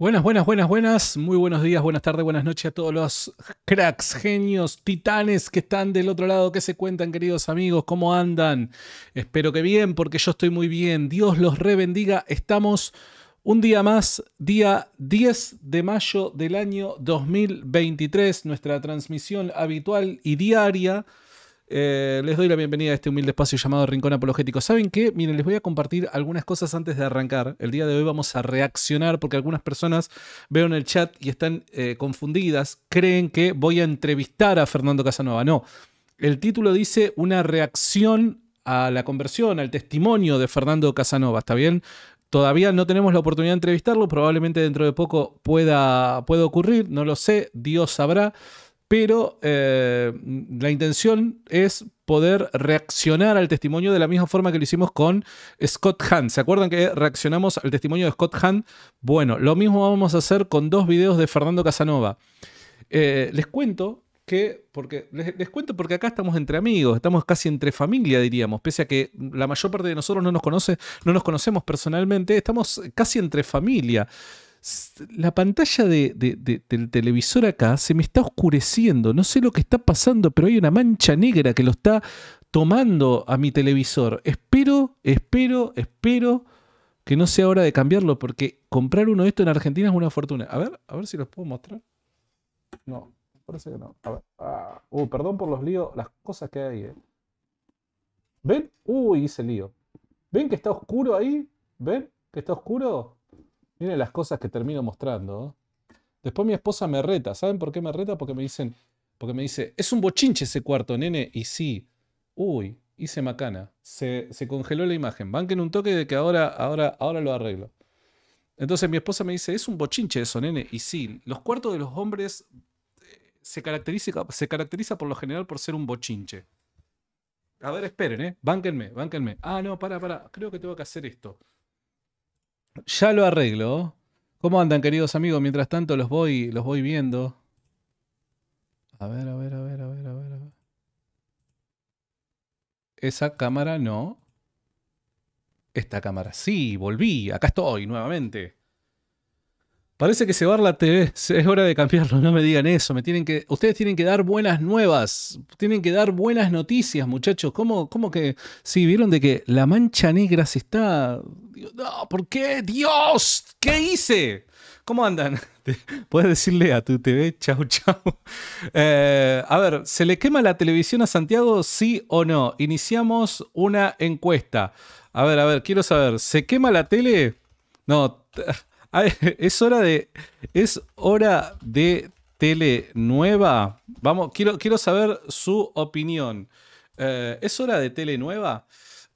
Buenas, buenas, buenas, buenas. Muy buenos días, buenas tardes, buenas noches a todos los cracks, genios, titanes que están del otro lado. ¿Qué se cuentan, queridos amigos? ¿Cómo andan? Espero que bien, porque yo estoy muy bien. Dios los rebendiga. Estamos un día más, día 10 de mayo del año 2023, nuestra transmisión habitual y diaria eh, les doy la bienvenida a este humilde espacio llamado Rincón Apologético. ¿Saben qué? Miren, les voy a compartir algunas cosas antes de arrancar. El día de hoy vamos a reaccionar porque algunas personas veo en el chat y están eh, confundidas, creen que voy a entrevistar a Fernando Casanova. No, el título dice una reacción a la conversión, al testimonio de Fernando Casanova, ¿está bien? Todavía no tenemos la oportunidad de entrevistarlo, probablemente dentro de poco pueda, pueda ocurrir, no lo sé, Dios sabrá pero eh, la intención es poder reaccionar al testimonio de la misma forma que lo hicimos con Scott Hahn. ¿Se acuerdan que reaccionamos al testimonio de Scott Hahn? Bueno, lo mismo vamos a hacer con dos videos de Fernando Casanova. Eh, les cuento que, porque les, cuento porque acá estamos entre amigos, estamos casi entre familia, diríamos, pese a que la mayor parte de nosotros no nos conoce, no nos conocemos personalmente, estamos casi entre familia la pantalla del televisor acá se me está oscureciendo, no sé lo que está pasando, pero hay una mancha negra que lo está tomando a mi televisor. Espero, espero, espero que no sea hora de cambiarlo, porque comprar uno de estos en Argentina es una fortuna. A ver, a ver si los puedo mostrar. No, parece que no. Ah, uh, perdón por los líos, las cosas que hay. ahí. Eh. ¿Ven? Uy, hice lío. ¿Ven que está oscuro ahí? ¿Ven que está oscuro? Miren las cosas que termino mostrando. Después mi esposa me reta. ¿Saben por qué me reta? Porque me dicen, porque me dice, es un bochinche ese cuarto, nene. Y sí, uy, hice macana. Se, se congeló la imagen. Banquen un toque de que ahora, ahora, ahora lo arreglo. Entonces mi esposa me dice, es un bochinche eso, nene. Y sí, los cuartos de los hombres eh, se caracteriza, se caracteriza por lo general por ser un bochinche. A ver, esperen, ¿eh? Bánquenme, bánquenme. Ah, no, para, para. Creo que tengo que hacer esto. Ya lo arreglo. ¿Cómo andan, queridos amigos? Mientras tanto los voy, los voy viendo. A ver, a ver, a ver, a ver, a ver, a ver. Esa cámara no. Esta cámara sí, volví, acá estoy nuevamente. Parece que se va la TV, es hora de cambiarlo, no me digan eso, me tienen que, ustedes tienen que dar buenas nuevas, tienen que dar buenas noticias, muchachos. ¿Cómo, que sí vieron de que la mancha negra se está no, ¿por qué? Dios, ¿qué hice? ¿Cómo andan? Puedes decirle a tu TV, chao, chao. Eh, a ver, ¿se le quema la televisión a Santiago, sí o no? Iniciamos una encuesta. A ver, a ver, quiero saber, ¿se quema la tele? No. Ah, es hora de. Es hora de tele Vamos, quiero, quiero saber su opinión. Eh, ¿Es hora de tele nueva?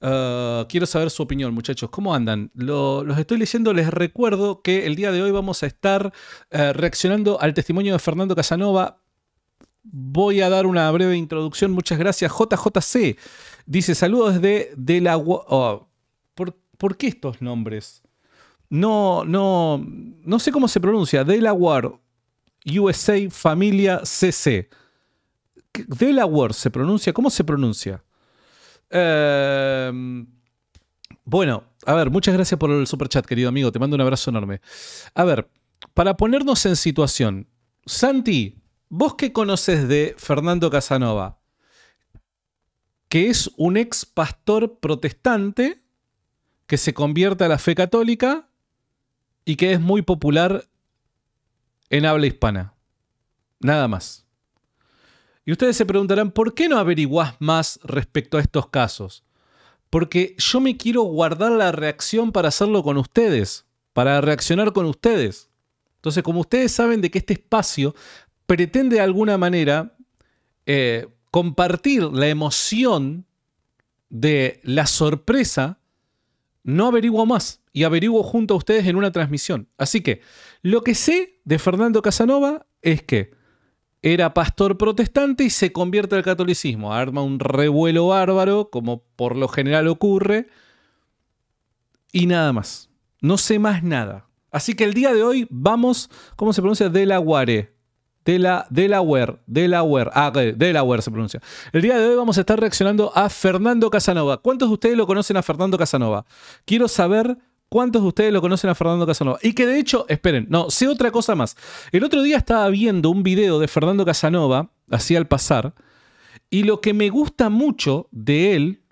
Eh, quiero saber su opinión, muchachos. ¿Cómo andan? los estoy leyendo. Les recuerdo que el día de hoy vamos a estar eh, reaccionando al testimonio de Fernando Casanova. Voy a dar una breve introducción. Muchas gracias. JJC dice: Saludos de, de la. Oh, ¿Por qué estos nombres? no, no, no sé cómo se pronuncia, Delaware USA Familia CC. Delaware se pronuncia, ¿cómo se pronuncia? Em, bueno, a ver, muchas gracias por el superchat, querido amigo, te mando un abrazo enorme. A ver, para ponernos en situación, Santi, vos qué conoces de Fernando Casanova, que es un ex pastor protestante que se convierte a la fe católica y que es muy popular en habla hispana. Nada más. Y ustedes se preguntarán, ¿por qué no averiguás más respecto a estos casos? Porque yo me quiero guardar la reacción para hacerlo con ustedes, para reaccionar con ustedes. Entonces, como ustedes saben de que este espacio pretende de alguna manera eh, compartir la emoción de la sorpresa no averiguo más y averiguo junto a ustedes en una transmisión. Así que lo que sé de Fernando Casanova es que era pastor protestante y se convierte al catolicismo. Arma un revuelo bárbaro, como por lo general ocurre. Y nada más. No sé más nada. Así que el día de hoy vamos, ¿cómo se pronuncia? Delaguare. De la la Delaware, Delaware, ah, Delaware se pronuncia. El día de hoy vamos a estar reaccionando a Fernando Casanova. ¿Cuántos de ustedes lo conocen a Fernando Casanova? Quiero saber cuántos de ustedes lo conocen a Fernando Casanova. Y que de hecho, esperen, no, sé otra cosa más. El otro día estaba viendo un video de Fernando Casanova, así al pasar, y lo que me gusta mucho de él,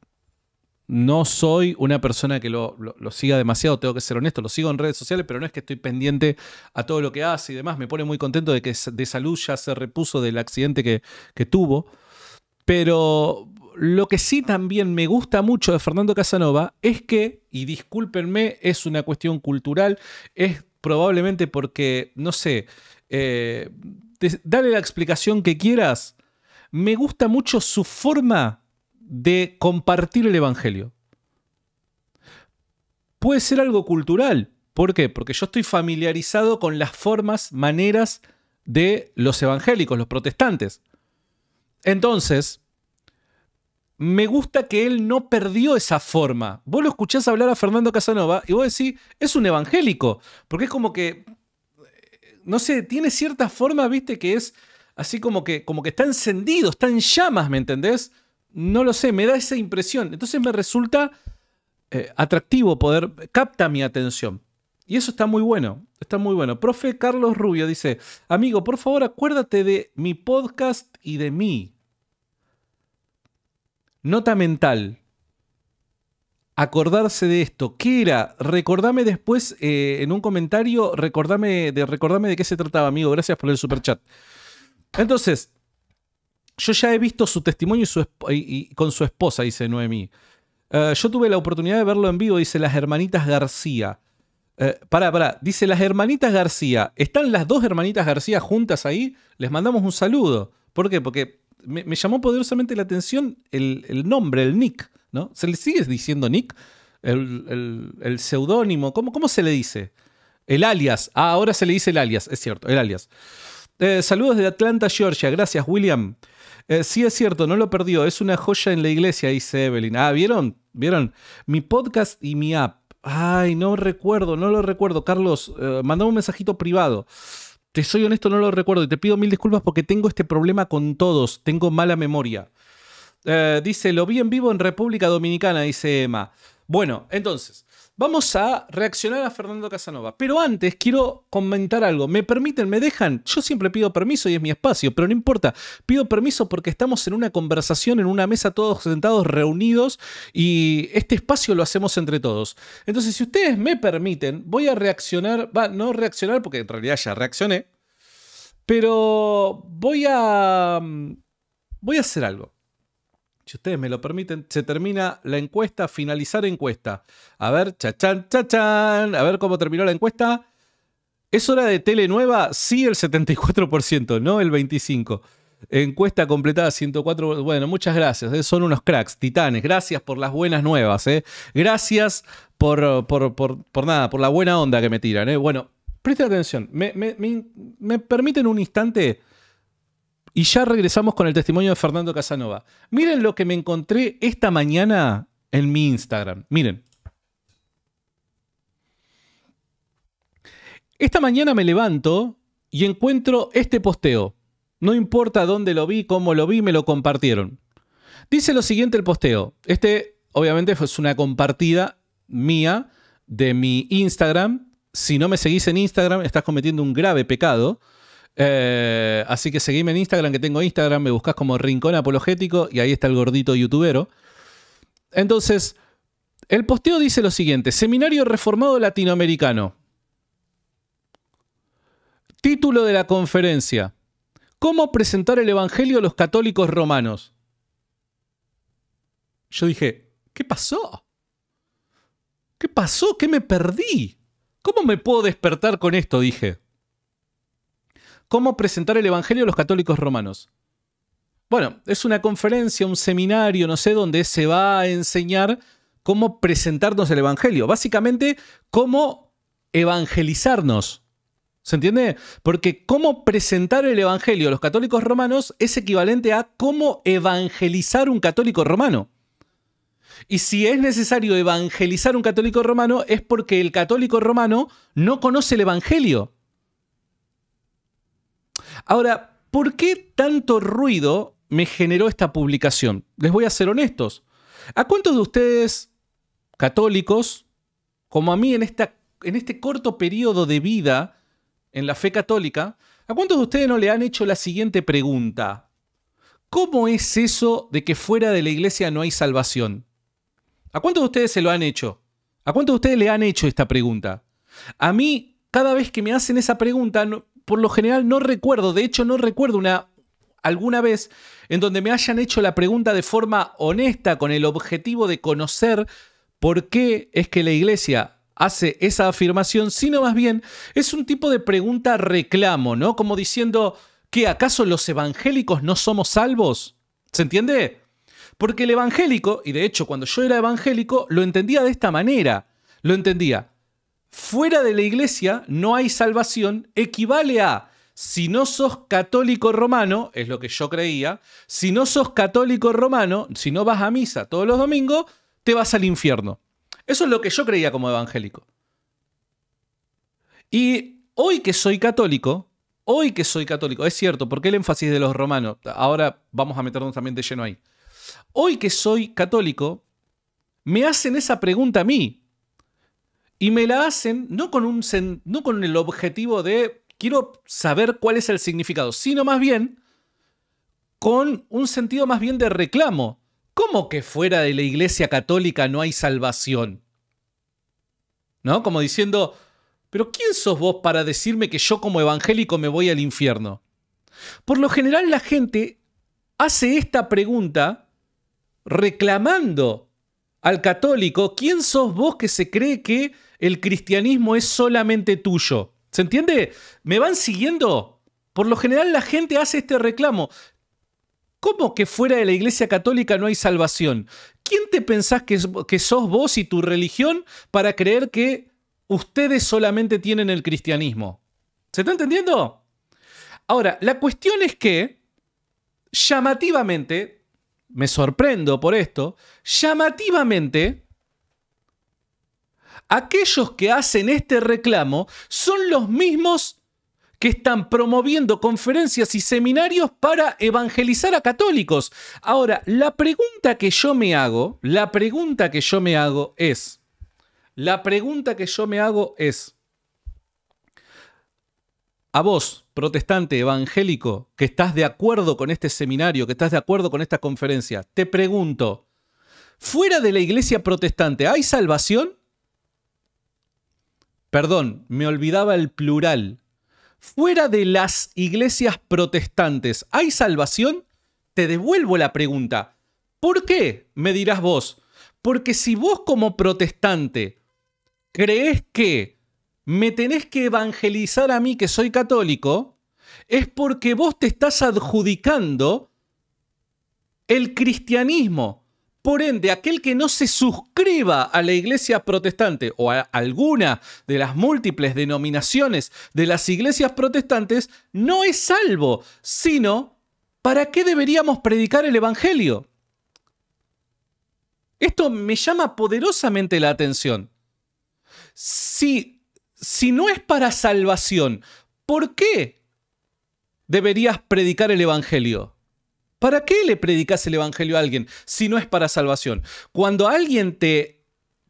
no soy una persona que lo, siga demasiado, tengo que ser honesto, lo sigo en redes sociales, pero no es que estoy pendiente a todo lo que hace y demás. Me pone muy contento de que de salud ya se repuso del accidente que, tuvo. Pero lo que sí también me gusta mucho de Fernando Casanova es que, y discúlpenme, es una cuestión cultural, es probablemente porque, no sé, eh, dale la explicación que quieras, me gusta mucho su forma de compartir el Evangelio. Puede ser algo cultural. ¿Por qué? Porque yo estoy familiarizado con las formas, maneras de los evangélicos, los protestantes. Entonces, me gusta que él no perdió esa forma. Vos lo escuchás hablar a Fernando Casanova y vos decís, es un evangélico, porque es como que, no sé, tiene cierta forma, viste, que es así como que, como que está encendido, está en llamas, ¿me entendés? no lo sé, me da esa impresión. Entonces me resulta eh, atractivo poder, capta mi atención. Y eso está muy bueno, está muy bueno. Profe Carlos Rubio dice, amigo, por favor acuérdate de mi podcast y de mí. Nota mental. Acordarse de esto. ¿Qué era? Recordame después eh, en un comentario, recordame de, recordame de qué se trataba, amigo. Gracias por el super chat. Entonces, yo ya he visto su testimonio y, con su esposa, dice Noemí. Eh, yo tuve la oportunidad de verlo en vivo, dice las hermanitas García. Eh, pará, pará. Dice las hermanitas García. ¿Están las dos hermanitas García juntas ahí? Les mandamos un saludo. ¿Por qué? Porque me, llamó poderosamente la atención el, nombre, el nick, ¿no? ¿Se le sigue diciendo nick? El, seudónimo, ¿Cómo, se le dice? El alias. Ah, ahora se le dice el alias, es cierto, el alias. Eh, saludos de Atlanta, Georgia. Gracias, William. Eh, sí es cierto, no lo perdió. Es una joya en la iglesia, dice Evelyn. Ah, ¿vieron? ¿Vieron? Mi podcast y mi app. Ay, no recuerdo, no lo recuerdo. Carlos, eh, mandame un mensajito privado. Te soy honesto, no lo recuerdo y te pido mil disculpas porque tengo este problema con todos. Tengo mala memoria. Eh, dice, lo vi en vivo en República Dominicana, dice Emma. Bueno, entonces, Vamos a reaccionar a Fernando Casanova. Pero antes quiero comentar algo. ¿Me permiten? ¿Me dejan? Yo siempre pido permiso y es mi espacio, pero no importa. Pido permiso porque estamos en una conversación, en una mesa, todos sentados, reunidos, y este espacio lo hacemos entre todos. Entonces, si ustedes me permiten, voy a reaccionar, va, no reaccionar porque en realidad ya reaccioné, pero voy a... Mm, voy a hacer algo si ustedes me lo permiten, se termina la encuesta, finalizar encuesta. A ver, chachán, chachán, a ver cómo terminó la encuesta. ¿Es hora de Telenueva? Sí, el 74%, no el 25%. Encuesta completada 104. Bueno, muchas gracias. Eh, son unos cracks, titanes. Gracias por las buenas nuevas. ¿eh? Gracias por, por, nada, por la buena onda que me tiran. ¿eh? Bueno, presten atención. me permiten un instante? Y ya regresamos con el testimonio de Fernando Casanova. Miren lo que me encontré esta mañana en mi Instagram. Miren. Esta mañana me levanto y encuentro este posteo. No importa dónde lo vi, cómo lo vi, me lo compartieron. Dice lo siguiente el posteo. Este, obviamente, es una compartida mía de mi Instagram. Si no me seguís en Instagram, estás cometiendo un grave pecado eh, así que seguime en Instagram, que tengo Instagram, me buscas como Rincón Apologético y ahí está el gordito youtubero. Entonces, el posteo dice lo siguiente, Seminario Reformado Latinoamericano. Título de la conferencia, ¿Cómo presentar el Evangelio a los católicos romanos? Yo dije, ¿qué pasó? ¿Qué pasó? ¿Qué me perdí? ¿Cómo me puedo despertar con esto? Dije cómo presentar el Evangelio a los católicos romanos. Bueno, es una conferencia, un seminario, no sé, dónde se va a enseñar cómo presentarnos el Evangelio. Básicamente, cómo evangelizarnos. ¿Se entiende? Porque cómo presentar el Evangelio a los católicos romanos es equivalente a cómo evangelizar un católico romano. Y si es necesario evangelizar un católico romano es porque el católico romano no conoce el Evangelio. Ahora, ¿por qué tanto ruido me generó esta publicación? Les voy a ser honestos. ¿A cuántos de ustedes católicos, como a mí en, esta, en este corto periodo de vida en la fe católica, ¿a cuántos de ustedes no le han hecho la siguiente pregunta? ¿Cómo es eso de que fuera de la iglesia no hay salvación? ¿A cuántos de ustedes se lo han hecho? ¿A cuántos de ustedes le han hecho esta pregunta? A mí, cada vez que me hacen esa pregunta, por lo general no recuerdo, de hecho no recuerdo una alguna vez en donde me hayan hecho la pregunta de forma honesta con el objetivo de conocer por qué es que la iglesia hace esa afirmación, sino más bien es un tipo de pregunta reclamo, ¿no? Como diciendo que acaso los evangélicos no somos salvos. ¿Se entiende? Porque el evangélico, y de hecho cuando yo era evangélico, lo entendía de esta manera. Lo entendía fuera de la iglesia no hay salvación equivale a si no sos católico romano, es lo que yo creía, si no sos católico romano, si no vas a misa todos los domingos, te vas al infierno. Eso es lo que yo creía como evangélico. Y hoy que soy católico, hoy que soy católico, es cierto, porque el énfasis de los romanos, ahora vamos a meternos también de lleno ahí. Hoy que soy católico, me hacen esa pregunta a mí, y me la hacen no con, un no con el objetivo de quiero saber cuál es el significado, sino más bien con un sentido más bien de reclamo. ¿Cómo que fuera de la Iglesia Católica no hay salvación? ¿No? Como diciendo, pero ¿quién sos vos para decirme que yo como evangélico me voy al infierno? Por lo general la gente hace esta pregunta reclamando al católico, ¿quién sos vos que se cree que el cristianismo es solamente tuyo. ¿Se entiende? ¿Me van siguiendo? Por lo general la gente hace este reclamo. ¿Cómo que fuera de la Iglesia Católica no hay salvación? ¿Quién te pensás que, sos vos y tu religión para creer que ustedes solamente tienen el cristianismo? ¿Se está entendiendo? Ahora, la cuestión es que, llamativamente, me sorprendo por esto, llamativamente, aquellos que hacen este reclamo son los mismos que están promoviendo conferencias y seminarios para evangelizar a católicos. Ahora, la pregunta que yo me hago, la pregunta que yo me hago es, la pregunta que yo me hago es, a vos, protestante evangélico, que estás de acuerdo con este seminario, que estás de acuerdo con esta conferencia, te pregunto, ¿fuera de la iglesia protestante hay salvación? Perdón, me olvidaba el plural. Fuera de las iglesias protestantes, ¿hay salvación? Te devuelvo la pregunta. ¿Por qué? Me dirás vos. Porque si vos como protestante crees que me tenés que evangelizar a mí que soy católico, es porque vos te estás adjudicando el cristianismo. Por ende, aquel que no se suscriba a la iglesia protestante o a alguna de las múltiples denominaciones de las iglesias protestantes no es salvo, sino ¿para qué deberíamos predicar el Evangelio? Esto me llama poderosamente la atención. Si, si no es para salvación, ¿por qué deberías predicar el Evangelio? ¿Para qué le predicas el Evangelio a alguien si no es para salvación? Cuando alguien te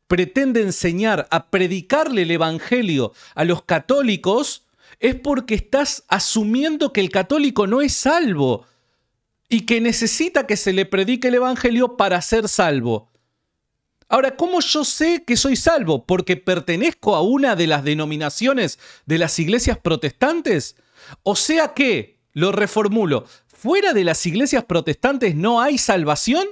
pretende enseñar a predicarle el Evangelio a los católicos, es porque estás asumiendo que el católico no es salvo y que necesita que se le predique el Evangelio para ser salvo. Ahora, ¿cómo yo sé que soy salvo? ¿Porque pertenezco a una de las denominaciones de las iglesias protestantes? O sea que, lo reformulo, fuera de las iglesias protestantes no hay salvación?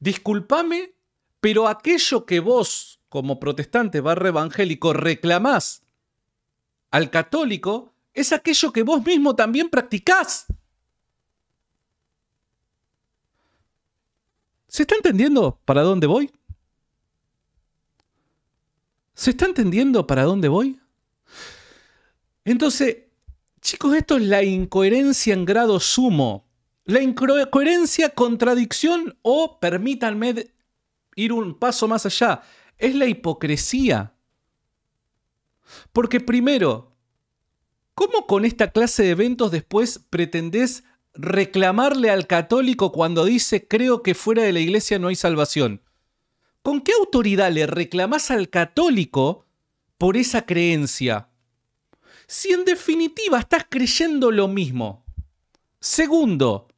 Disculpame, pero aquello que vos, como protestante barra evangélico, reclamás al católico es aquello que vos mismo también practicás. ¿Se está entendiendo para dónde voy? ¿Se está entendiendo para dónde voy? Entonces, Chicos, esto es la incoherencia en grado sumo. La incoherencia, contradicción o, permítanme ir un paso más allá, es la hipocresía. Porque primero, ¿cómo con esta clase de eventos después pretendés reclamarle al católico cuando dice creo que fuera de la iglesia no hay salvación? ¿Con qué autoridad le reclamás al católico por esa creencia? si en definitiva estás creyendo lo mismo? Segundo,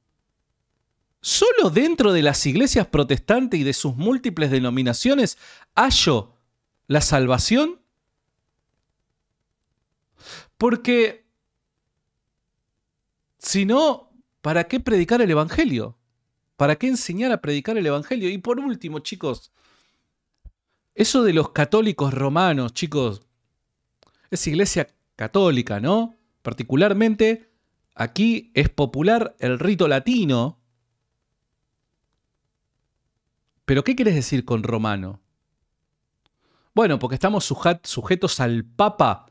¿solo dentro de las iglesias protestantes y de sus múltiples denominaciones hallo la salvación? Porque, si no, ¿para qué predicar el Evangelio? ¿Para qué enseñar a predicar el Evangelio? Y por último, chicos, eso de los católicos romanos, chicos, es iglesia católica, ¿no? Particularmente, aquí es popular el rito latino. Pero ¿qué quieres decir con romano? Bueno, porque estamos sujetos al Papa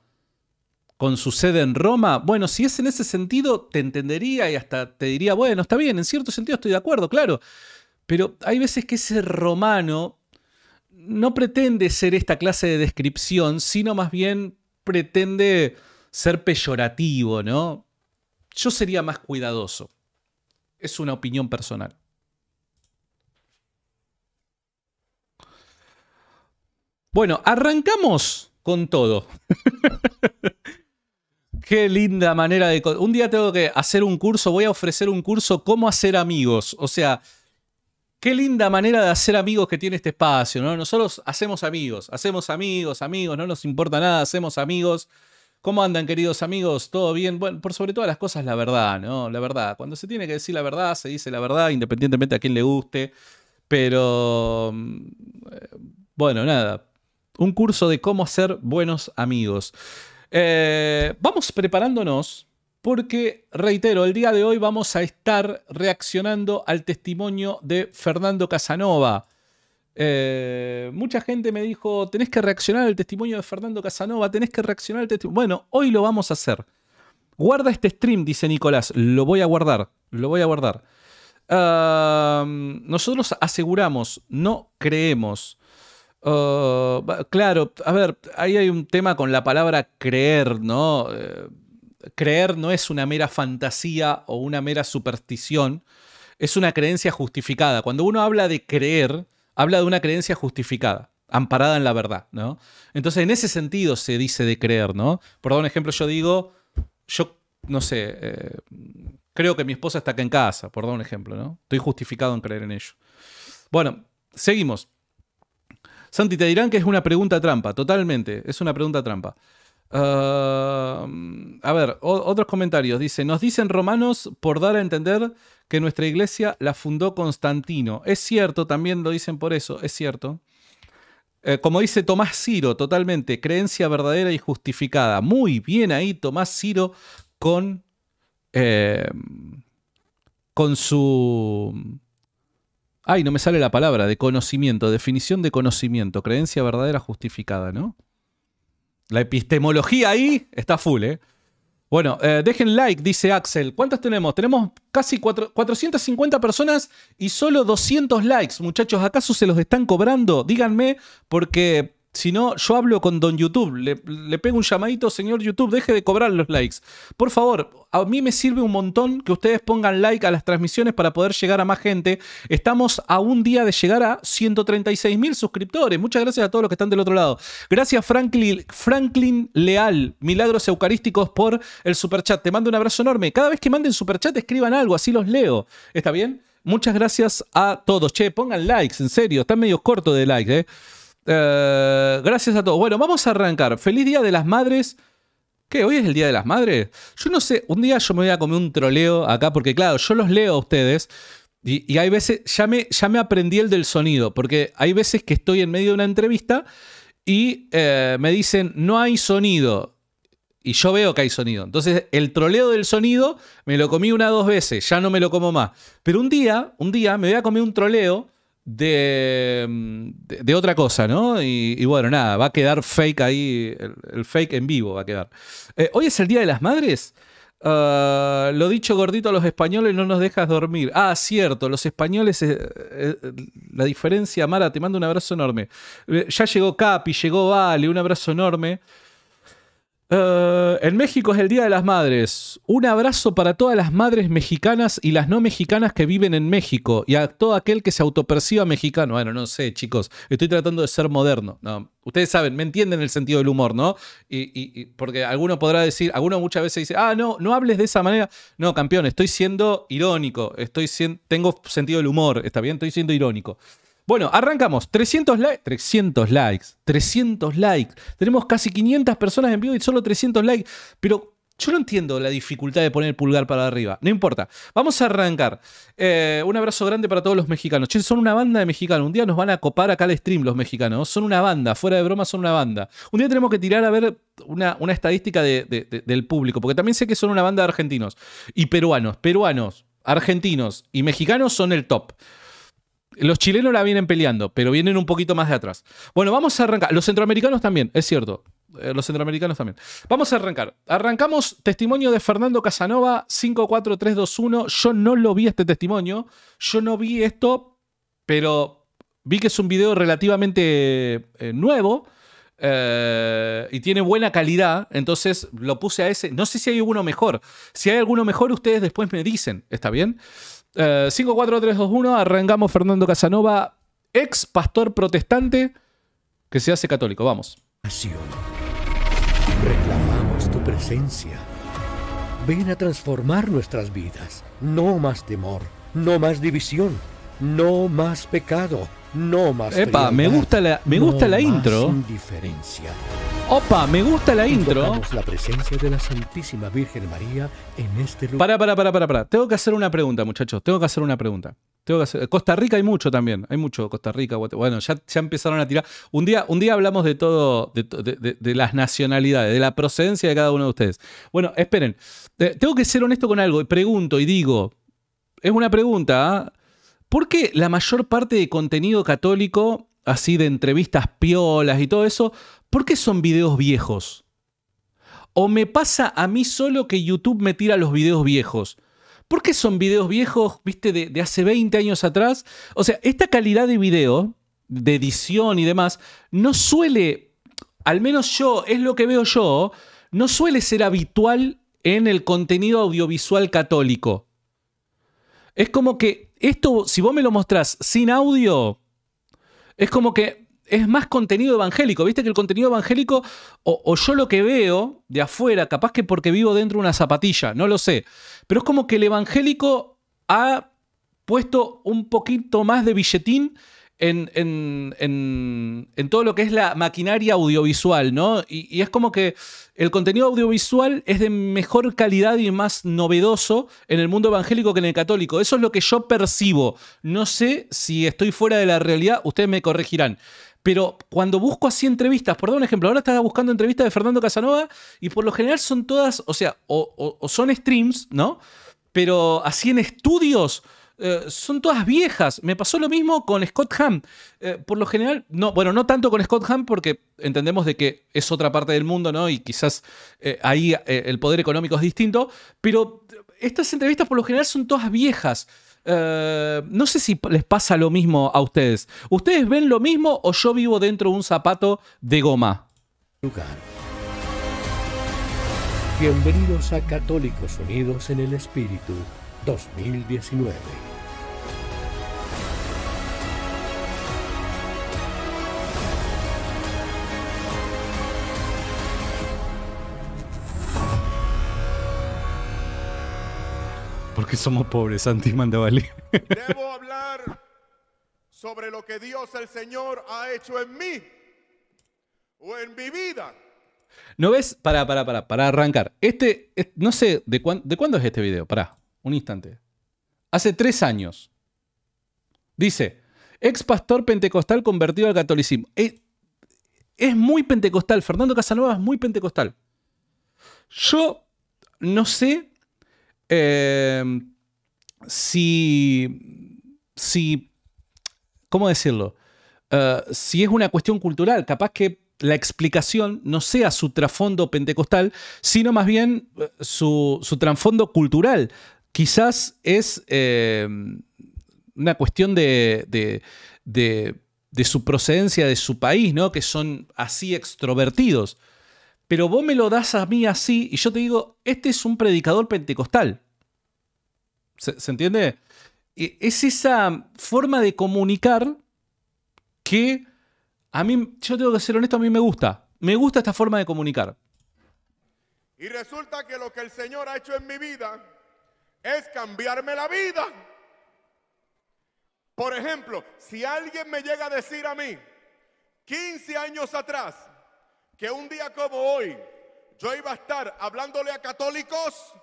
con su sede en Roma. Bueno, si es en ese sentido, te entendería y hasta te diría, bueno, está bien, en cierto sentido estoy de acuerdo, claro. Pero hay veces que ese romano no pretende ser esta clase de descripción, sino más bien pretende ser peyorativo, ¿no? Yo sería más cuidadoso. Es una opinión personal. Bueno, arrancamos con todo. Qué linda manera de... Un día tengo que hacer un curso, voy a ofrecer un curso, cómo hacer amigos. O sea, Qué linda manera de hacer amigos que tiene este espacio, ¿no? Nosotros hacemos amigos, hacemos amigos, amigos, no nos importa nada, hacemos amigos. ¿Cómo andan, queridos amigos? ¿Todo bien? Bueno, por sobre todas las cosas, la verdad, ¿no? La verdad. Cuando se tiene que decir la verdad, se dice la verdad, independientemente a quién le guste. Pero, mm, eh, bueno, nada. Un curso de cómo hacer buenos amigos. Eh, vamos preparándonos porque, reitero, el día de hoy vamos a estar reaccionando al testimonio de Fernando Casanova. Eh, mucha gente me dijo, tenés que reaccionar al testimonio de Fernando Casanova, tenés que reaccionar al testimonio. Bueno, hoy lo vamos a hacer. Guarda este stream, dice Nicolás. Lo voy a guardar, lo voy a guardar. nosotros aseguramos, no creemos. Ah, claro, a ver, ahí hay un tema con la palabra creer, ¿no? Eh, creer no es una mera fantasía o una mera superstición, es una creencia justificada. Cuando uno habla de creer, habla de una creencia justificada, amparada en la verdad, Entonces, en ese sentido se dice de creer, ¿no? Por dar un ejemplo, yo digo, yo, no sé, eh, creo que mi esposa está acá en casa, por dar un ejemplo, ¿no? Estoy justificado en creer en ello. Bueno, seguimos. Santi, te dirán que es una pregunta trampa, totalmente, es una pregunta trampa a ver, otros comentarios. Dice, nos dicen romanos por dar a entender que nuestra iglesia la fundó Constantino. Es cierto, también lo dicen por eso, es cierto. Eh, como dice Tomás Ciro, totalmente, creencia verdadera y justificada. Muy bien ahí Tomás Ciro con, em, con su... Ay, no me sale la palabra, de conocimiento, definición de conocimiento, creencia verdadera justificada, ¿no? La epistemología ahí está full, ¿eh? Bueno, eh, dejen like, dice Axel. ¿Cuántos tenemos? Tenemos casi cuatro, 450 personas y solo 200 likes. Muchachos, ¿acaso se los están cobrando? Díganme, porque si no, yo hablo con don YouTube, le, pego un llamadito, señor YouTube, deje de cobrar los likes. Por favor, a mí me sirve un montón que ustedes pongan like a las transmisiones para poder llegar a más gente. Estamos a un día de llegar a 136 mil suscriptores. Muchas gracias a todos los que están del otro lado. Gracias Franklin, Franklin Leal, Milagros Eucarísticos, por el superchat. Te mando un abrazo enorme. Cada vez que manden superchat, escriban algo, así los leo. ¿Está bien? Muchas gracias a todos. Che, pongan likes, en serio, están medio corto de likes, ¿eh? Eh, gracias a todos. Bueno, vamos a arrancar. Feliz Día de las Madres. ¿Qué? ¿Hoy es el Día de las Madres? Yo no sé, un día yo me voy a comer un troleo acá, porque claro, yo los leo a ustedes y, hay veces, ya me, ya me aprendí el del sonido, porque hay veces que estoy en medio de una entrevista y eh, me dicen, no hay sonido. Y yo veo que hay sonido. Entonces, el troleo del sonido me lo comí una o dos veces, ya no me lo como más. Pero un día, un día me voy a comer un troleo Mm, de, otra cosa, ¿no? Y, bueno, nada, va a quedar fake ahí, el, fake en vivo va a quedar. Eh, hoy es el Día de las Madres. Ah, lo dicho gordito a los españoles, no nos dejas dormir. Ah, cierto, los españoles, eh, eh, la diferencia, Mara, te mando un abrazo enorme. ya llegó Capi, llegó Vale, un abrazo enorme. Eh, en México es el Día de las Madres. Un abrazo para todas las madres mexicanas y las no mexicanas que viven en México y a todo aquel que se autoperciba mexicano. Bueno, no sé, chicos, estoy tratando de ser moderno. No, ustedes saben, me entienden el sentido del humor, ¿no? Y, porque alguno podrá decir, alguno muchas veces dice, ah, no, no hables de esa manera. No, campeón, estoy siendo irónico, estoy tengo sentido del humor, ¿está bien? Estoy siendo irónico. Bueno, arrancamos. 300 likes. 300 likes. 300 likes. Tenemos casi 500 personas en vivo y solo 300 likes. Pero yo no entiendo la dificultad de poner el pulgar para arriba. No importa. Vamos a arrancar. Eh, un abrazo grande para todos los mexicanos. Che, son una banda de mexicanos. Un día nos van a copar acá al stream los mexicanos. Son una banda. Fuera de broma, son una banda. Un día tenemos que tirar a ver una, estadística del público. Porque también sé que son una banda de argentinos. Y peruanos. Peruanos, argentinos y mexicanos son el top. Los chilenos la vienen peleando, pero vienen un poquito más de atrás. Bueno, vamos a arrancar. Los centroamericanos también, es cierto. Eh, los centroamericanos también. Vamos a arrancar. Arrancamos testimonio de Fernando Casanova, 54321. Yo no lo vi este testimonio. Yo no vi esto, pero vi que es un video relativamente eh, nuevo. Eh, y tiene buena calidad, entonces lo puse a ese. No sé si hay alguno mejor. Si hay alguno mejor, ustedes después me dicen, ¿está bien? 54321, eh, Arrancamos Fernando Casanova, ex pastor protestante que se hace católico. Vamos. Reclamamos tu presencia. Ven a transformar nuestras vidas. No más temor, no más división, no más pecado no más. Epa, me ¿eh? gusta la, me gusta la intro. Opa, me gusta la intro. la presencia de la Santísima Virgen María en este Para, para, para, para, Tengo que hacer una pregunta, muchachos. Tengo que hacer una pregunta. Tengo que hacer... Costa Rica hay mucho también. Hay mucho Costa Rica. Bueno, ya, empezaron a tirar. Un día, un día hablamos de todo, de, las nacionalidades, de la procedencia de cada uno de ustedes. Bueno, esperen. Eh, tengo que ser honesto con algo. Pregunto y digo. Es una pregunta. ¿ah? ¿Por qué la mayor parte de contenido católico, así de entrevistas piolas y todo eso, ¿por qué son videos viejos? ¿O me pasa a mí solo que YouTube me tira los videos viejos? ¿Por qué son videos viejos, viste, de, de hace 20 años atrás? O sea, esta calidad de video, de edición y demás, no suele, al menos yo, es lo que veo yo, no suele ser habitual en el contenido audiovisual católico. Es como que esto, si vos me lo mostrás sin audio, es como que es más contenido evangélico. Viste que el contenido evangélico, o, yo lo que veo de afuera, capaz que porque vivo dentro de una zapatilla, no lo sé. Pero es como que el evangélico ha puesto un poquito más de billetín en, en, en, todo lo que es la maquinaria audiovisual, ¿no? y es como que el contenido audiovisual es de mejor calidad y más novedoso en el mundo evangélico que en el católico. Eso es lo que yo percibo. No sé si estoy fuera de la realidad, ustedes me corregirán. Pero cuando busco así entrevistas, por dar un ejemplo, ahora estaba buscando entrevistas de Fernando Casanova y por lo general son todas, o sea, o, o son streams, ¿no? Pero así en estudios eh, son todas viejas. Me pasó lo mismo con Scott Ham. Eh, por lo general, no, bueno, no tanto con Scott Ham porque entendemos de que es otra parte del mundo, ¿no? Y quizás eh, ahí el poder económico es distinto, pero estas entrevistas por lo general son todas viejas. no sé si les pasa lo mismo a ustedes. ¿Ustedes ven lo mismo o yo vivo dentro de un zapato de goma? Bienvenidos a Católicos Unidos en el Espíritu, 2019. Porque somos pobres, Santi Mandavali. Debo hablar sobre lo que Dios el Señor ha hecho en mí o en mi vida. ¿No ves? para, para, para, para arrancar. Este, no sé, ¿de, ¿de cuándo es este video? Para un instante. Hace tres años. Dice, ex pastor pentecostal convertido al catolicismo. Eh, es, muy pentecostal. Fernando Casanova es muy pentecostal. Yo no sé em, si, si, ¿cómo decirlo? Eh, si es una cuestión cultural, capaz que la explicación no sea su trasfondo pentecostal, sino más bien eh, su, su trasfondo cultural Quizás es eh, una cuestión de, su procedencia, de su país, ¿no? Que son así extrovertidos. Pero vos me lo das a mí así y yo te digo, este es un predicador pentecostal. ¿Se, ¿se entiende? E, es esa forma de comunicar que a mí, yo tengo que ser honesto, a mí me gusta. Me gusta esta forma de comunicar. Y resulta que lo que el Señor ha hecho en mi vida es cambiarme la vida. Por ejemplo, si alguien me llega a decir a mí, 15 años atrás, que un día como hoy yo iba a estar hablándole a católicos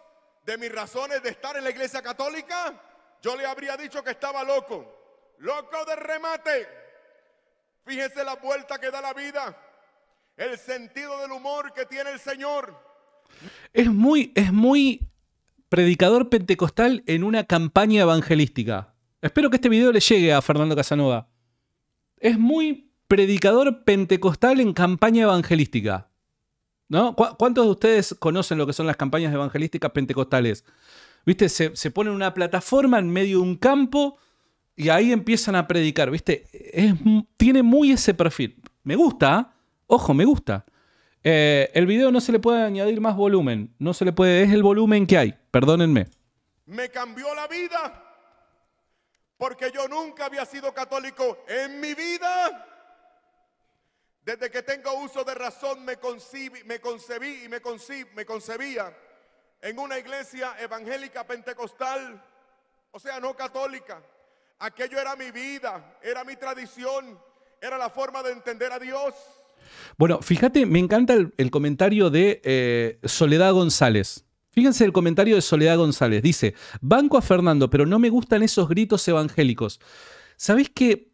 de mis razones de estar en la iglesia católica, yo le habría dicho que estaba loco, loco de remate. Fíjese la vuelta que da la vida, el sentido del humor que tiene el Señor. Es muy, es muy predicador pentecostal en una campaña evangelística. Espero que este video le llegue a Fernando Casanova. Es muy predicador pentecostal en campaña evangelística. ¿No? ¿Cuántos de ustedes conocen lo que son las campañas evangelísticas pentecostales? ¿Viste? Se, pone ponen una plataforma en medio de un campo y ahí empiezan a predicar, ¿viste? tiene muy ese perfil. Me gusta, ¿eh? ojo, me gusta. Eh, el video no se le puede añadir más volumen. No se le puede. Es el volumen que hay. Perdónenme. Me cambió la vida. Porque yo nunca había sido católico en mi vida. Desde que tengo uso de razón me, me concebí y me concebía en una iglesia evangélica pentecostal, o sea, no católica. Aquello era mi vida, era mi tradición, era la forma de entender a Dios. Bueno, fíjate, me encanta el, comentario de eh, Soledad González. Fíjense el comentario de Soledad González. Dice, banco a Fernando, pero no me gustan esos gritos evangélicos. Sabés que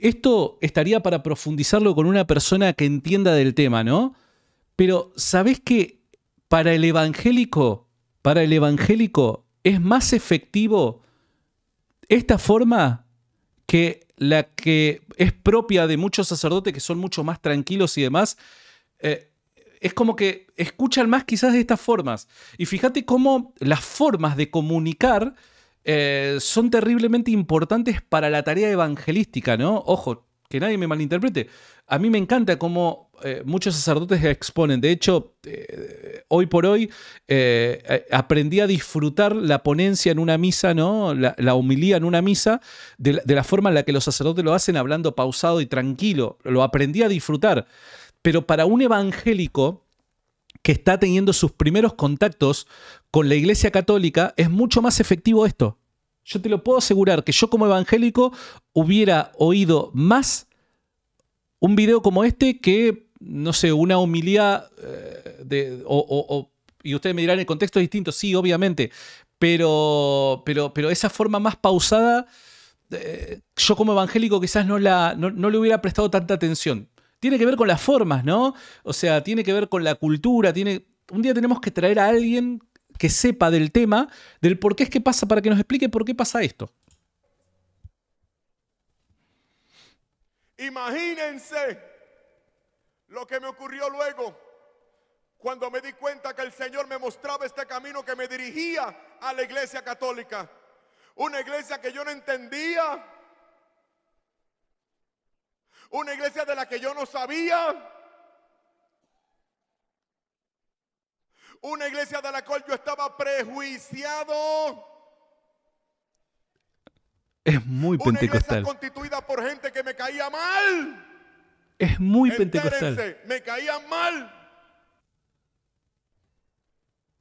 esto estaría para profundizarlo con una persona que entienda del tema, ¿no? Pero ¿sabés que para el evangélico, para el evangélico es más efectivo esta forma que la que es propia de muchos sacerdotes que son mucho más tranquilos y demás, eh, es como que escuchan más quizás de estas formas. Y fíjate cómo las formas de comunicar eh, son terriblemente importantes para la tarea evangelística, ¿no? Ojo, que nadie me malinterprete a mí me encanta cómo eh, muchos sacerdotes exponen. De hecho, eh, hoy por hoy eh, aprendí a disfrutar la ponencia en una misa, ¿no? la, la en una misa, de de la forma en la que los sacerdotes lo hacen, hablando pausado y tranquilo. Lo aprendí a disfrutar. Pero para un evangélico, que está teniendo sus primeros contactos con la Iglesia Católica, es mucho más efectivo esto. Yo te lo puedo asegurar que yo como evangélico hubiera oído más un video como este que, no sé, una humildad eh, de, y ustedes me dirán, el contexto es distinto, sí, obviamente, pero, pero, pero esa forma más pausada, eh, yo como evangélico quizás no, la, le hubiera prestado tanta atención. Tiene que ver con las formas, ¿no? O sea, tiene que ver con la cultura, tiene... Un día tenemos que traer a alguien que sepa del tema, del por qué es que pasa, para que nos explique por qué pasa esto. Imagínense lo que me ocurrió luego cuando me di cuenta que el Señor me mostraba este camino que me dirigía a la iglesia católica. Una iglesia que yo no entendía. Una iglesia de la que yo no sabía. Una iglesia de la cual yo estaba prejuiciado. Es muy Una pentecostal. Iglesia constituida por gente que me caía mal. Es muy pentecostal. Me caían mal.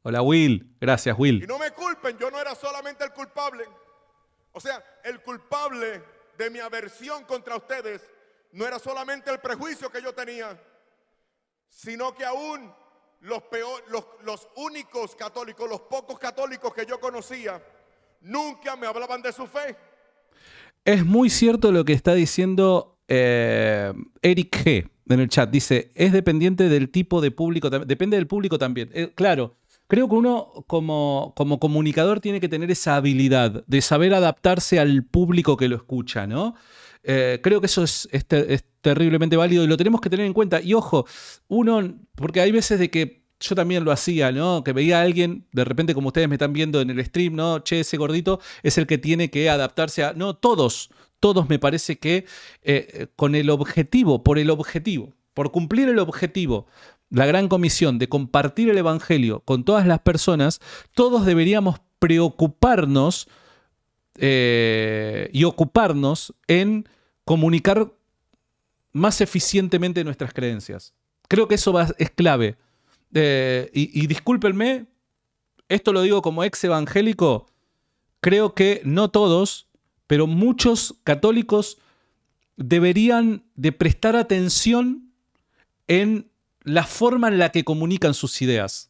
Hola Will, gracias Will. Y no me culpen, yo no era solamente el culpable. O sea, el culpable de mi aversión contra ustedes no era solamente el prejuicio que yo tenía, sino que aún los, peor, los, únicos católicos, los pocos católicos que yo conocía, nunca me hablaban de su fe. Es muy cierto lo que está diciendo eh, Eric G. en el chat. Dice, es dependiente del tipo de público, depende del público también. Eh, claro, creo que uno como, como comunicador tiene que tener esa habilidad de saber adaptarse al público que lo escucha, ¿no? Eh, creo que eso es, es, terriblemente válido y lo tenemos que tener en cuenta. Y ojo, uno, porque hay veces de que yo también lo hacía, ¿no? Que veía a alguien, de repente como ustedes me están viendo en el stream, ¿no? Che, ese gordito es el que tiene que adaptarse a... No, todos, todos me parece que eh, eh, con el objetivo, por el objetivo, por cumplir el objetivo, la gran comisión de compartir el Evangelio con todas las personas, todos deberíamos preocuparnos eh, y ocuparnos en comunicar más eficientemente nuestras creencias. Creo que eso es clave. Eh, y, discúlpenme, esto lo digo como ex evangélico, creo que no todos, pero muchos católicos deberían de prestar atención en la forma en la que comunican sus ideas.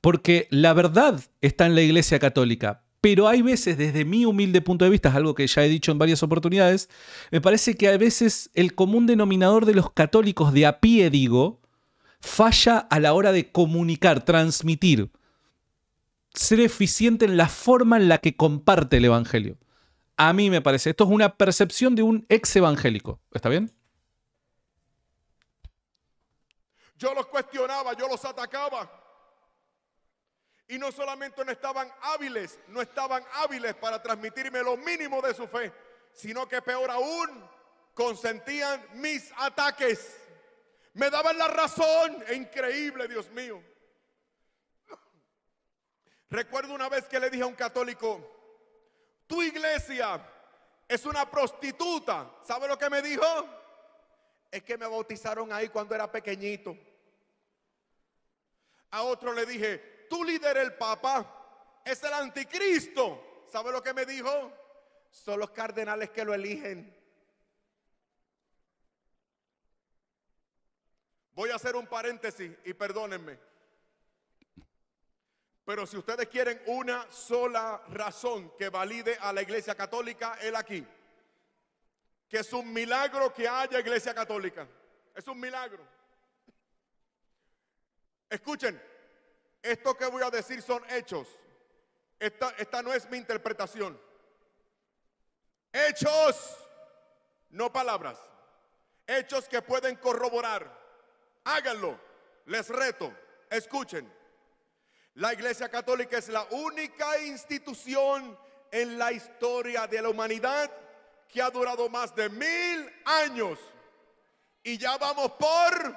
Porque la verdad está en la Iglesia Católica, pero hay veces, desde mi humilde punto de vista, es algo que ya he dicho en varias oportunidades, me parece que a veces el común denominador de los católicos de a pie, digo, falla a la hora de comunicar, transmitir, ser eficiente en la forma en la que comparte el Evangelio. A mí me parece, esto es una percepción de un ex evangélico. ¿Está bien? Yo los cuestionaba, yo los atacaba. Y no solamente no estaban hábiles, no estaban hábiles para transmitirme lo mínimo de su fe, sino que peor aún, consentían mis ataques. Me daban la razón. Increíble, Dios mío. Recuerdo una vez que le dije a un católico, tu iglesia es una prostituta. ¿Sabe lo que me dijo? Es que me bautizaron ahí cuando era pequeñito. A otro le dije, tu líder el Papa es el anticristo. ¿Sabe lo que me dijo? Son los cardenales que lo eligen. Voy a hacer un paréntesis y perdónenme. Pero si ustedes quieren una sola razón que valide a la Iglesia Católica, él aquí. Que es un milagro que haya Iglesia Católica. Es un milagro. Escuchen, esto que voy a decir son hechos. Esta, esta no es mi interpretación. Hechos, no palabras. Hechos que pueden corroborar Háganlo. Les reto. Escuchen. La Iglesia Católica es la única institución en la historia de la humanidad que ha durado más de mil años. Y ya vamos por,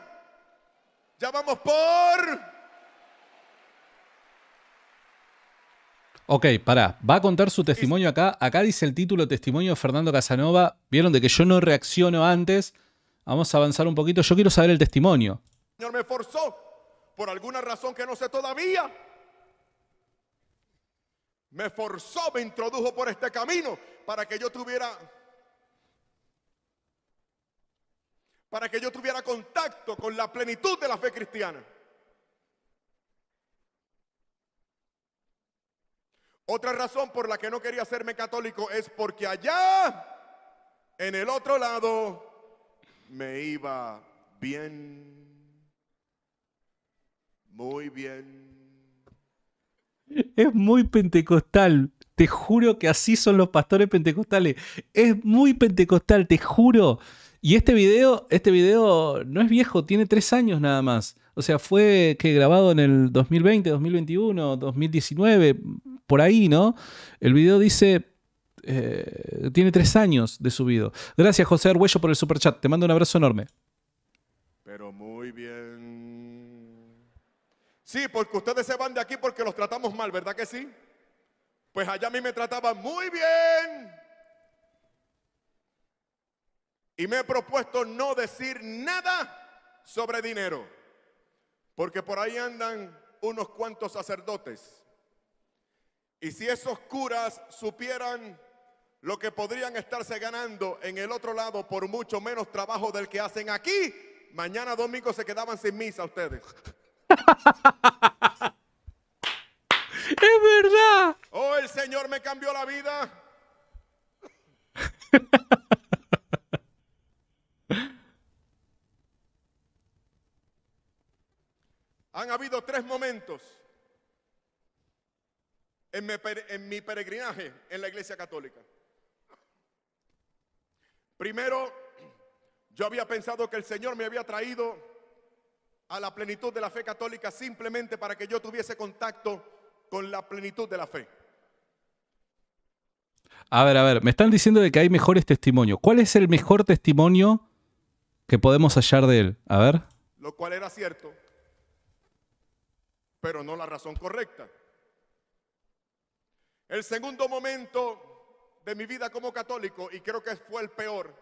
ya vamos por... Ok, pará, va a contar su testimonio acá. Acá dice el título Testimonio de Fernando Casanova. Vieron de que yo no reacciono antes. Vamos a avanzar un poquito. Yo quiero saber el testimonio. El Señor me forzó por alguna razón que no sé todavía. Me forzó, me introdujo por este camino para que yo tuviera para que yo tuviera contacto con la plenitud de la fe cristiana. Otra razón por la que no quería hacerme católico es porque allá, en el otro lado, me iba bien, muy bien. Es muy pentecostal, te juro que así son los pastores pentecostales. Es muy pentecostal, te juro. Y este video, este video no es viejo, tiene tres años nada más. O sea, fue que grabado en el 2020, 2021, 2019, por ahí, ¿no? El video dice eh, tiene tres años de subido. Gracias, José Arguello, por el superchat. Te mando un abrazo enorme. Pero muy bien. Sí, porque ustedes se van de aquí porque los tratamos mal, ¿verdad que sí? Pues allá a mí me trataban muy bien. Y me he propuesto no decir nada sobre dinero. Porque por ahí andan unos cuantos sacerdotes. Y si esos curas supieran lo que podrían estarse ganando en el otro lado por mucho menos trabajo del que hacen aquí, mañana domingo se quedaban sin misa ustedes. es verdad. Oh, el Señor me cambió la vida. Han habido tres momentos en mi, peregrinaje en la Iglesia Católica. Primero, yo había pensado que el Señor me había traído a la plenitud de la fe católica simplemente para que yo tuviese contacto con la plenitud de la fe. A ver, a ver, me están diciendo de que hay mejores testimonios. ¿Cuál es el mejor testimonio que podemos hallar de él? A ver. Lo cual era cierto, pero no la razón correcta. El segundo momento de mi vida como católico, y creo que fue el peor,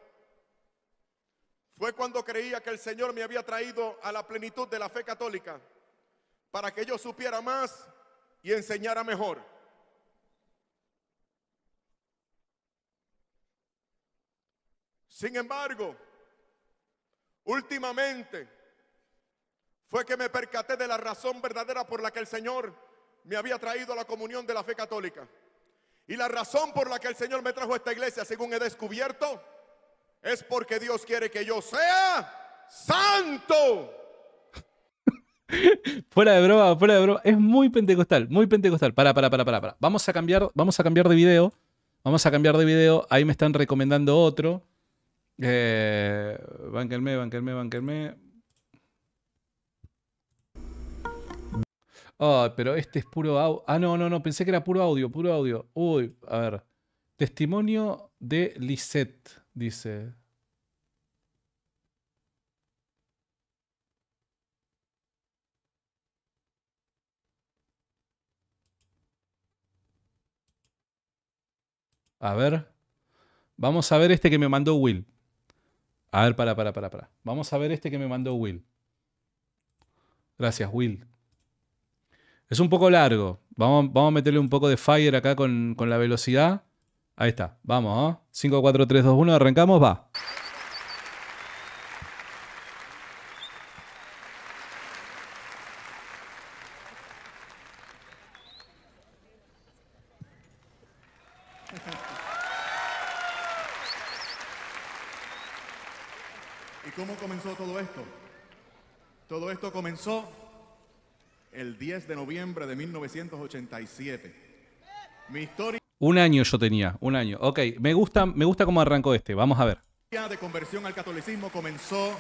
fue cuando creía que el Señor me había traído a la plenitud de la fe católica, para que yo supiera más y enseñara mejor. Sin embargo, últimamente fue que me percaté de la razón verdadera por la que el Señor me había traído a la comunión de la fe católica. Y la razón por la que el Señor me trajo a esta iglesia, según he descubierto, es porque Dios quiere que yo sea santo. fuera de broma, fuera de broma. Es muy pentecostal, muy pentecostal. Para, para, para, para, para. Vamos a cambiar, vamos a cambiar de video. Vamos a cambiar de video. Ahí me están recomendando otro. Eh, bánquenme, bánquenme, bánquenme. Ah, pero este es puro audio. Ah, no, no, no, pensé que era puro audio, puro audio. Uy, a ver. Testimonio de Lisette, dice. A ver. Vamos a ver este que me mandó Will. A ver, para, para, para, para. Vamos a ver este que me mandó Will. Gracias, Will. Es un poco largo. Vamos, vamos a meterle un poco de fire acá con, con la velocidad. Ahí está. Vamos, ¿eh? 5, 4, 3, 2, 1. Arrancamos. Va. ¿Y cómo comenzó todo esto? Todo esto comenzó el 10 de noviembre de 1987. Mi historia... Un año yo tenía, un año. Ok, me gusta, me gusta cómo arrancó este, vamos a ver. De conversión al catolicismo comenzó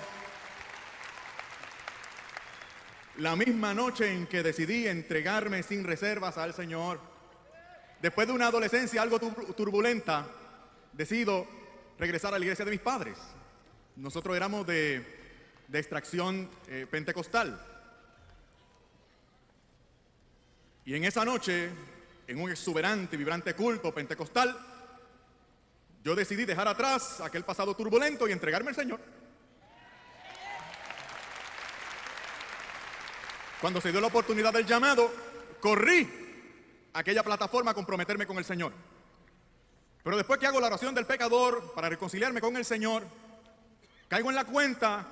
la misma noche en que decidí entregarme sin reservas al Señor. Después de una adolescencia algo turbulenta, decido regresar a la iglesia de mis padres. Nosotros éramos de, extracción eh, pentecostal. Y en esa noche, en un exuberante y vibrante culto pentecostal, yo decidí dejar atrás aquel pasado turbulento y entregarme al Señor. Cuando se dio la oportunidad del llamado, corrí a aquella plataforma a comprometerme con el Señor. Pero después que hago la oración del pecador para reconciliarme con el Señor, caigo en la cuenta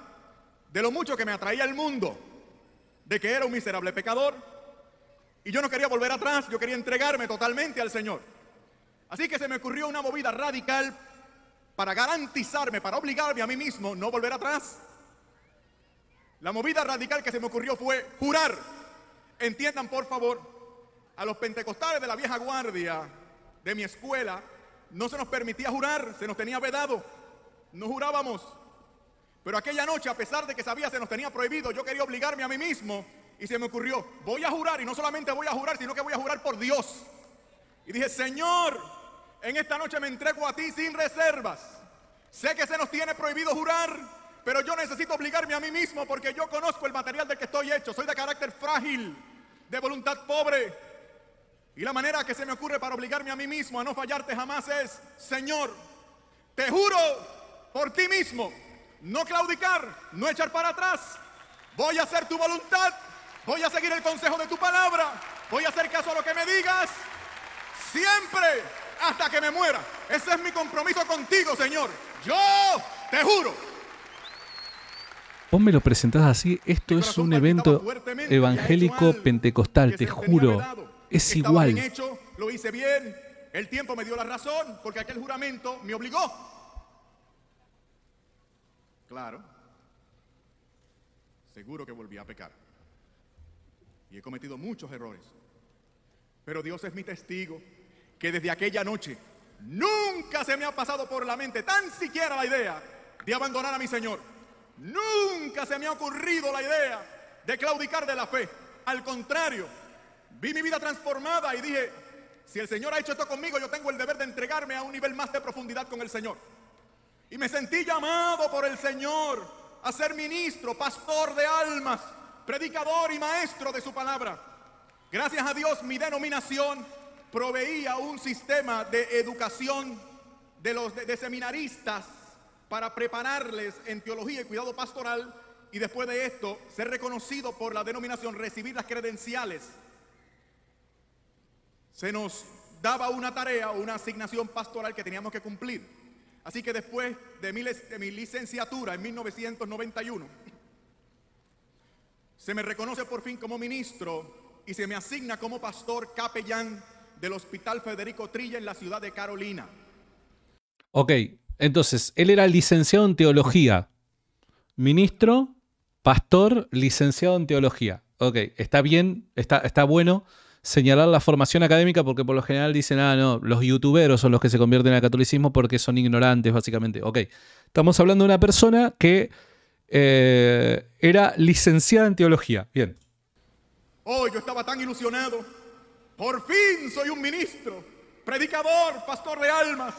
de lo mucho que me atraía el mundo, de que era un miserable pecador, y yo no quería volver atrás, yo quería entregarme totalmente al Señor. Así que se me ocurrió una movida radical para garantizarme, para obligarme a mí mismo no volver atrás. La movida radical que se me ocurrió fue jurar. Entiendan, por favor, a los pentecostales de la vieja guardia de mi escuela no se nos permitía jurar, se nos tenía vedado. No jurábamos. Pero aquella noche, a pesar de que sabía se nos tenía prohibido, yo quería obligarme a mí mismo y se me ocurrió, voy a jurar, y no solamente voy a jurar, sino que voy a jurar por Dios. Y dije, Señor, en esta noche me entrego a ti sin reservas. Sé que se nos tiene prohibido jurar, pero yo necesito obligarme a mí mismo porque yo conozco el material del que estoy hecho. Soy de carácter frágil, de voluntad pobre. Y la manera que se me ocurre para obligarme a mí mismo a no fallarte jamás es, Señor, te juro por ti mismo, no claudicar, no echar para atrás. Voy a hacer tu voluntad Voy a seguir el consejo de tu palabra. Voy a hacer caso a lo que me digas. Siempre hasta que me muera. Ese es mi compromiso contigo, Señor. Yo te juro. Vos me lo presentás así. Esto es un evento evangélico pentecostal, te juro. Es igual. lo hice bien. El tiempo me dio la razón porque aquel juramento me obligó. Claro. Seguro que volví a pecar y he cometido muchos errores. Pero Dios es mi testigo que desde aquella noche nunca se me ha pasado por la mente tan siquiera la idea de abandonar a mi Señor. Nunca se me ha ocurrido la idea de claudicar de la fe. Al contrario, vi mi vida transformada y dije, si el Señor ha hecho esto conmigo, yo tengo el deber de entregarme a un nivel más de profundidad con el Señor. Y me sentí llamado por el Señor a ser ministro, pastor de almas predicador y maestro de su palabra. Gracias a Dios mi denominación proveía un sistema de educación de los seminaristas para prepararles en teología y cuidado pastoral y después de esto ser reconocido por la denominación, recibir las credenciales. Se nos daba una tarea una asignación pastoral que teníamos que cumplir. Así que después de mi licenciatura en 1991, se me reconoce por fin como ministro y se me asigna como pastor capellán del Hospital Federico Trilla en la ciudad de Carolina. Ok, entonces, él era licenciado en teología, ministro, pastor, licenciado en teología. Ok, está bien, está, está bueno señalar la formación académica porque por lo general dicen, ah, no, los youtuberos son los que se convierten al catolicismo porque son ignorantes, básicamente. Ok, estamos hablando de una persona que eh, era licenciada en teología. Bien. Oh, yo estaba tan ilusionado. Por fin soy un ministro, predicador, pastor de almas.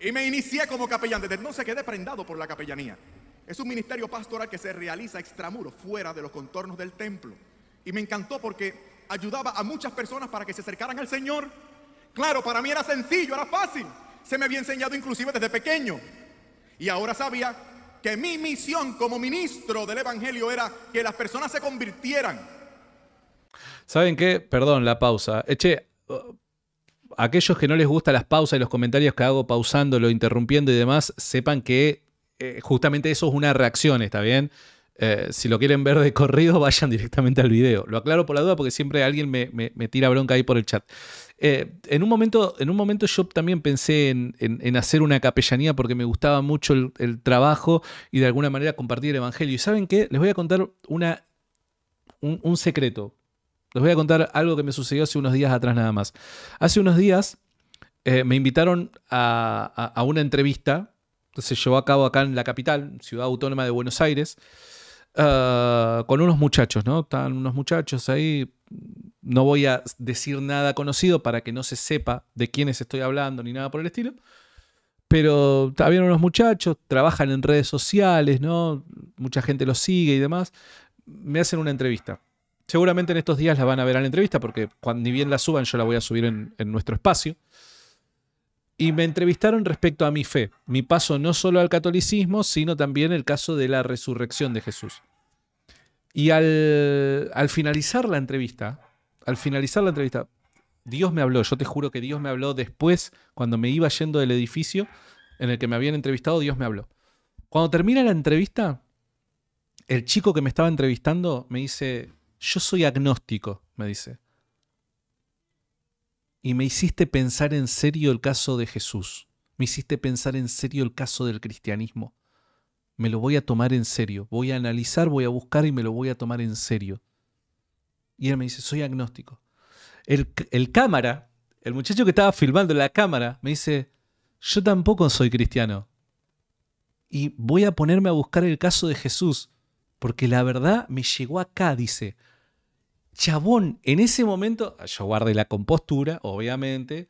Y me inicié como capellán. Desde se quedé prendado por la capellanía. Es un ministerio pastoral que se realiza extramuros, fuera de los contornos del templo. Y me encantó porque ayudaba a muchas personas para que se acercaran al Señor. Claro, para mí era sencillo, era fácil. Se me había enseñado inclusive desde pequeño. Y ahora sabía que mi misión como ministro del Evangelio era que las personas se convirtieran. ¿Saben qué? Perdón la pausa. Eche, eh, uh, aquellos que no les gustan las pausas y los comentarios que hago pausándolo, interrumpiendo y demás, sepan que eh, justamente eso es una reacción, ¿está bien? Eh, si lo quieren ver de corrido, vayan directamente al video. Lo aclaro por la duda porque siempre alguien me tira bronca ahí por el chat. Eh, en, un momento, en un momento yo también pensé en, hacer una capellanía porque me gustaba mucho el, trabajo y de alguna manera compartir el Evangelio. ¿Y saben qué? Les voy a contar una, un, secreto. Les voy a contar algo que me sucedió hace unos días atrás nada más. Hace unos días eh, me invitaron a, una entrevista que se llevó a cabo acá en la capital, Ciudad Autónoma de Buenos Aires, eh, con unos muchachos, ¿no? Estaban unos muchachos ahí no voy a decir nada conocido para que no se sepa de quiénes estoy hablando ni nada por el estilo. Pero también unos muchachos, trabajan en redes sociales, ¿no? Mucha gente los sigue y demás. Me hacen una entrevista. Seguramente en estos días la van a ver a la entrevista, porque cuando, ni bien la suban, yo la voy a subir en, en nuestro espacio. Y me entrevistaron respecto a mi fe, mi paso no solo al catolicismo, sino también el caso de la resurrección de Jesús. Y al, al finalizar la entrevista, al finalizar la entrevista, Dios me habló, yo te juro que Dios me habló después, cuando me iba yendo del edificio en el que me habían entrevistado, Dios me habló. Cuando termina la entrevista, el chico que me estaba entrevistando me dice, yo soy agnóstico, me dice. Y me hiciste pensar en serio el caso de Jesús, me hiciste pensar en serio el caso del cristianismo me lo voy a tomar en serio, voy a analizar, voy a buscar y me lo voy a tomar en serio. Y él me dice, soy agnóstico. El, cámara, el muchacho que estaba filmando la cámara, me dice, yo tampoco soy cristiano. Y voy a ponerme a buscar el caso de Jesús, porque la verdad me llegó acá, dice. Chabón, en ese momento, ah, yo guardé la compostura, obviamente,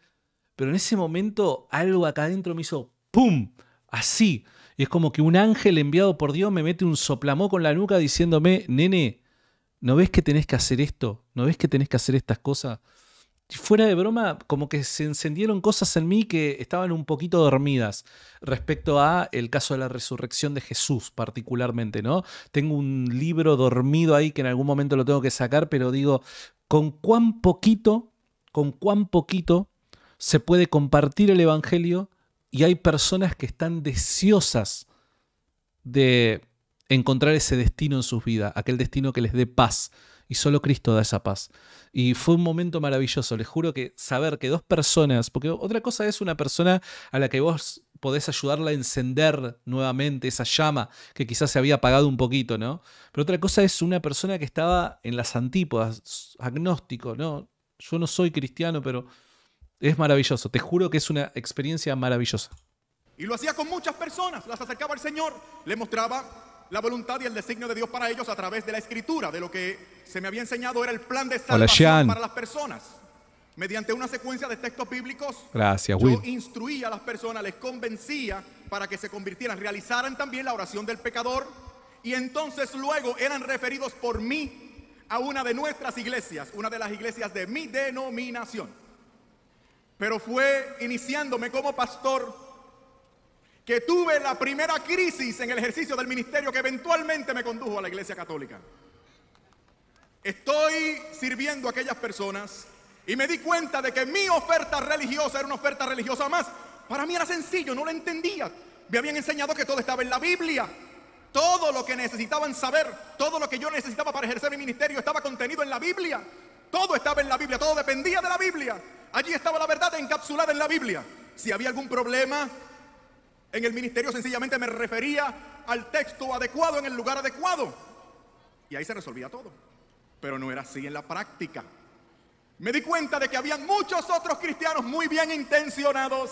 pero en ese momento algo acá adentro me hizo ¡pum! Así. Y es como que un ángel enviado por Dios me mete un soplamó con la nuca diciéndome, nene, ¿no ves que tenés que hacer esto? ¿No ves que tenés que hacer estas cosas? Y fuera de broma, como que se encendieron cosas en mí que estaban un poquito dormidas respecto a el caso de la resurrección de Jesús particularmente, ¿no? Tengo un libro dormido ahí que en algún momento lo tengo que sacar, pero digo, con cuán poquito, con cuán poquito se puede compartir el evangelio y hay personas que están deseosas de encontrar ese destino en sus vidas, aquel destino que les dé paz. Y solo Cristo da esa paz. Y fue un momento maravilloso. Les juro que saber que dos personas, porque otra cosa es una persona a la que vos podés ayudarla a encender nuevamente esa llama que quizás se había apagado un poquito, ¿no? Pero otra cosa es una persona que estaba en las antípodas, agnóstico, ¿no? Yo no soy cristiano, pero es maravilloso, te juro que es una experiencia maravillosa. Y lo hacía con muchas personas, las acercaba al Señor, le mostraba la voluntad y el designio de Dios para ellos a través de la escritura, de lo que se me había enseñado era el plan de salvación para las personas. Mediante una secuencia de textos bíblicos, Gracias, yo instruía a las personas, les convencía para que se convirtieran, realizaran también la oración del pecador y entonces luego eran referidos por mí a una de nuestras iglesias, una de las iglesias de mi denominación pero fue iniciándome como pastor que tuve la primera crisis en el ejercicio del ministerio que eventualmente me condujo a la Iglesia Católica. Estoy sirviendo a aquellas personas y me di cuenta de que mi oferta religiosa era una oferta religiosa más. Para mí era sencillo, no lo entendía. Me habían enseñado que todo estaba en la Biblia. Todo lo que necesitaban saber, todo lo que yo necesitaba para ejercer mi ministerio estaba contenido en la Biblia. Todo estaba en la Biblia, todo dependía de la Biblia. Allí estaba la verdad encapsulada en la Biblia. Si había algún problema en el ministerio, sencillamente me refería al texto adecuado en el lugar adecuado. Y ahí se resolvía todo. Pero no era así en la práctica. Me di cuenta de que había muchos otros cristianos muy bien intencionados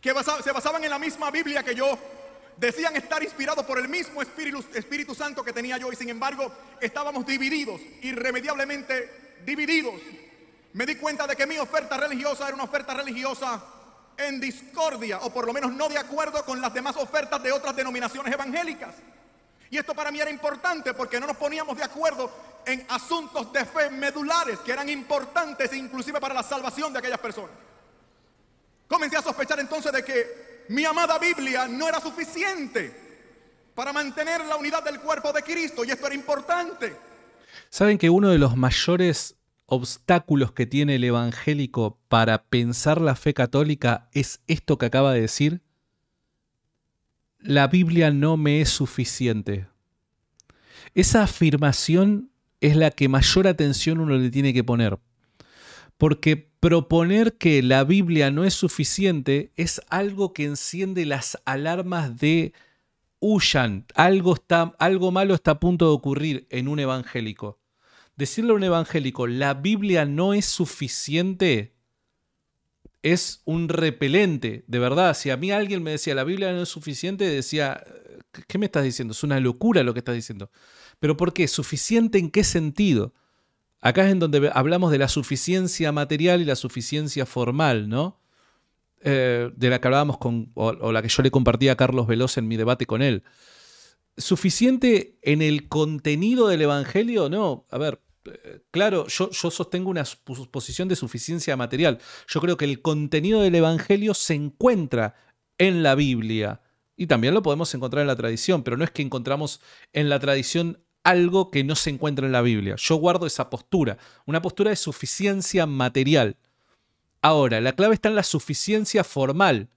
que se basaban en la misma Biblia que yo, Decían estar inspirados por el mismo Espíritu, Espíritu Santo que tenía yo y sin embargo estábamos divididos, irremediablemente divididos. Me di cuenta de que mi oferta religiosa era una oferta religiosa en discordia o por lo menos no de acuerdo con las demás ofertas de otras denominaciones evangélicas. Y esto para mí era importante porque no nos poníamos de acuerdo en asuntos de fe medulares que eran importantes inclusive para la salvación de aquellas personas. Comencé a sospechar entonces de que mi amada Biblia no era suficiente para mantener la unidad del cuerpo de Cristo, y esto era importante. ¿Saben que uno de los mayores obstáculos que tiene el evangélico para pensar la fe católica es esto que acaba de decir? La Biblia no me es suficiente. Esa afirmación es la que mayor atención uno le tiene que poner. Porque proponer que la Biblia no es suficiente es algo que enciende las alarmas de huyan, algo, está, algo malo está a punto de ocurrir en un evangélico. Decirle a un evangélico, la Biblia no es suficiente, es un repelente, de verdad. Si a mí alguien me decía, la Biblia no es suficiente, decía, ¿qué me estás diciendo? Es una locura lo que estás diciendo. Pero ¿por qué? ¿Suficiente en qué sentido? Acá es en donde hablamos de la suficiencia material y la suficiencia formal, ¿no? Eh, de la que hablábamos con, o, la que yo le compartí a Carlos Veloz en mi debate con él. ¿Suficiente en el contenido del Evangelio? No, a ver, eh, claro, yo, yo sostengo una posición de suficiencia material. Yo creo que el contenido del Evangelio se encuentra en la Biblia y también lo podemos encontrar en la tradición, pero no es que encontramos en la tradición algo que no se encuentra en la Biblia. Yo guardo esa postura, una postura de suficiencia material. Ahora, la clave está en la suficiencia formal.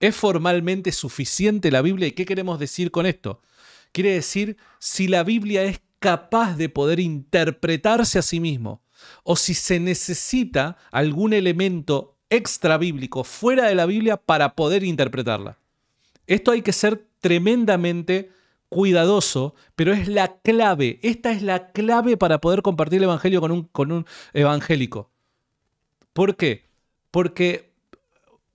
¿Es formalmente suficiente la Biblia? ¿Y qué queremos decir con esto? Quiere decir si la Biblia es capaz de poder interpretarse a sí mismo o si se necesita algún elemento extra bíblico fuera de la Biblia para poder interpretarla. Esto hay que ser tremendamente cuidadoso, pero es la clave, esta es la clave para poder compartir el Evangelio con un, con un evangélico. ¿Por qué? Porque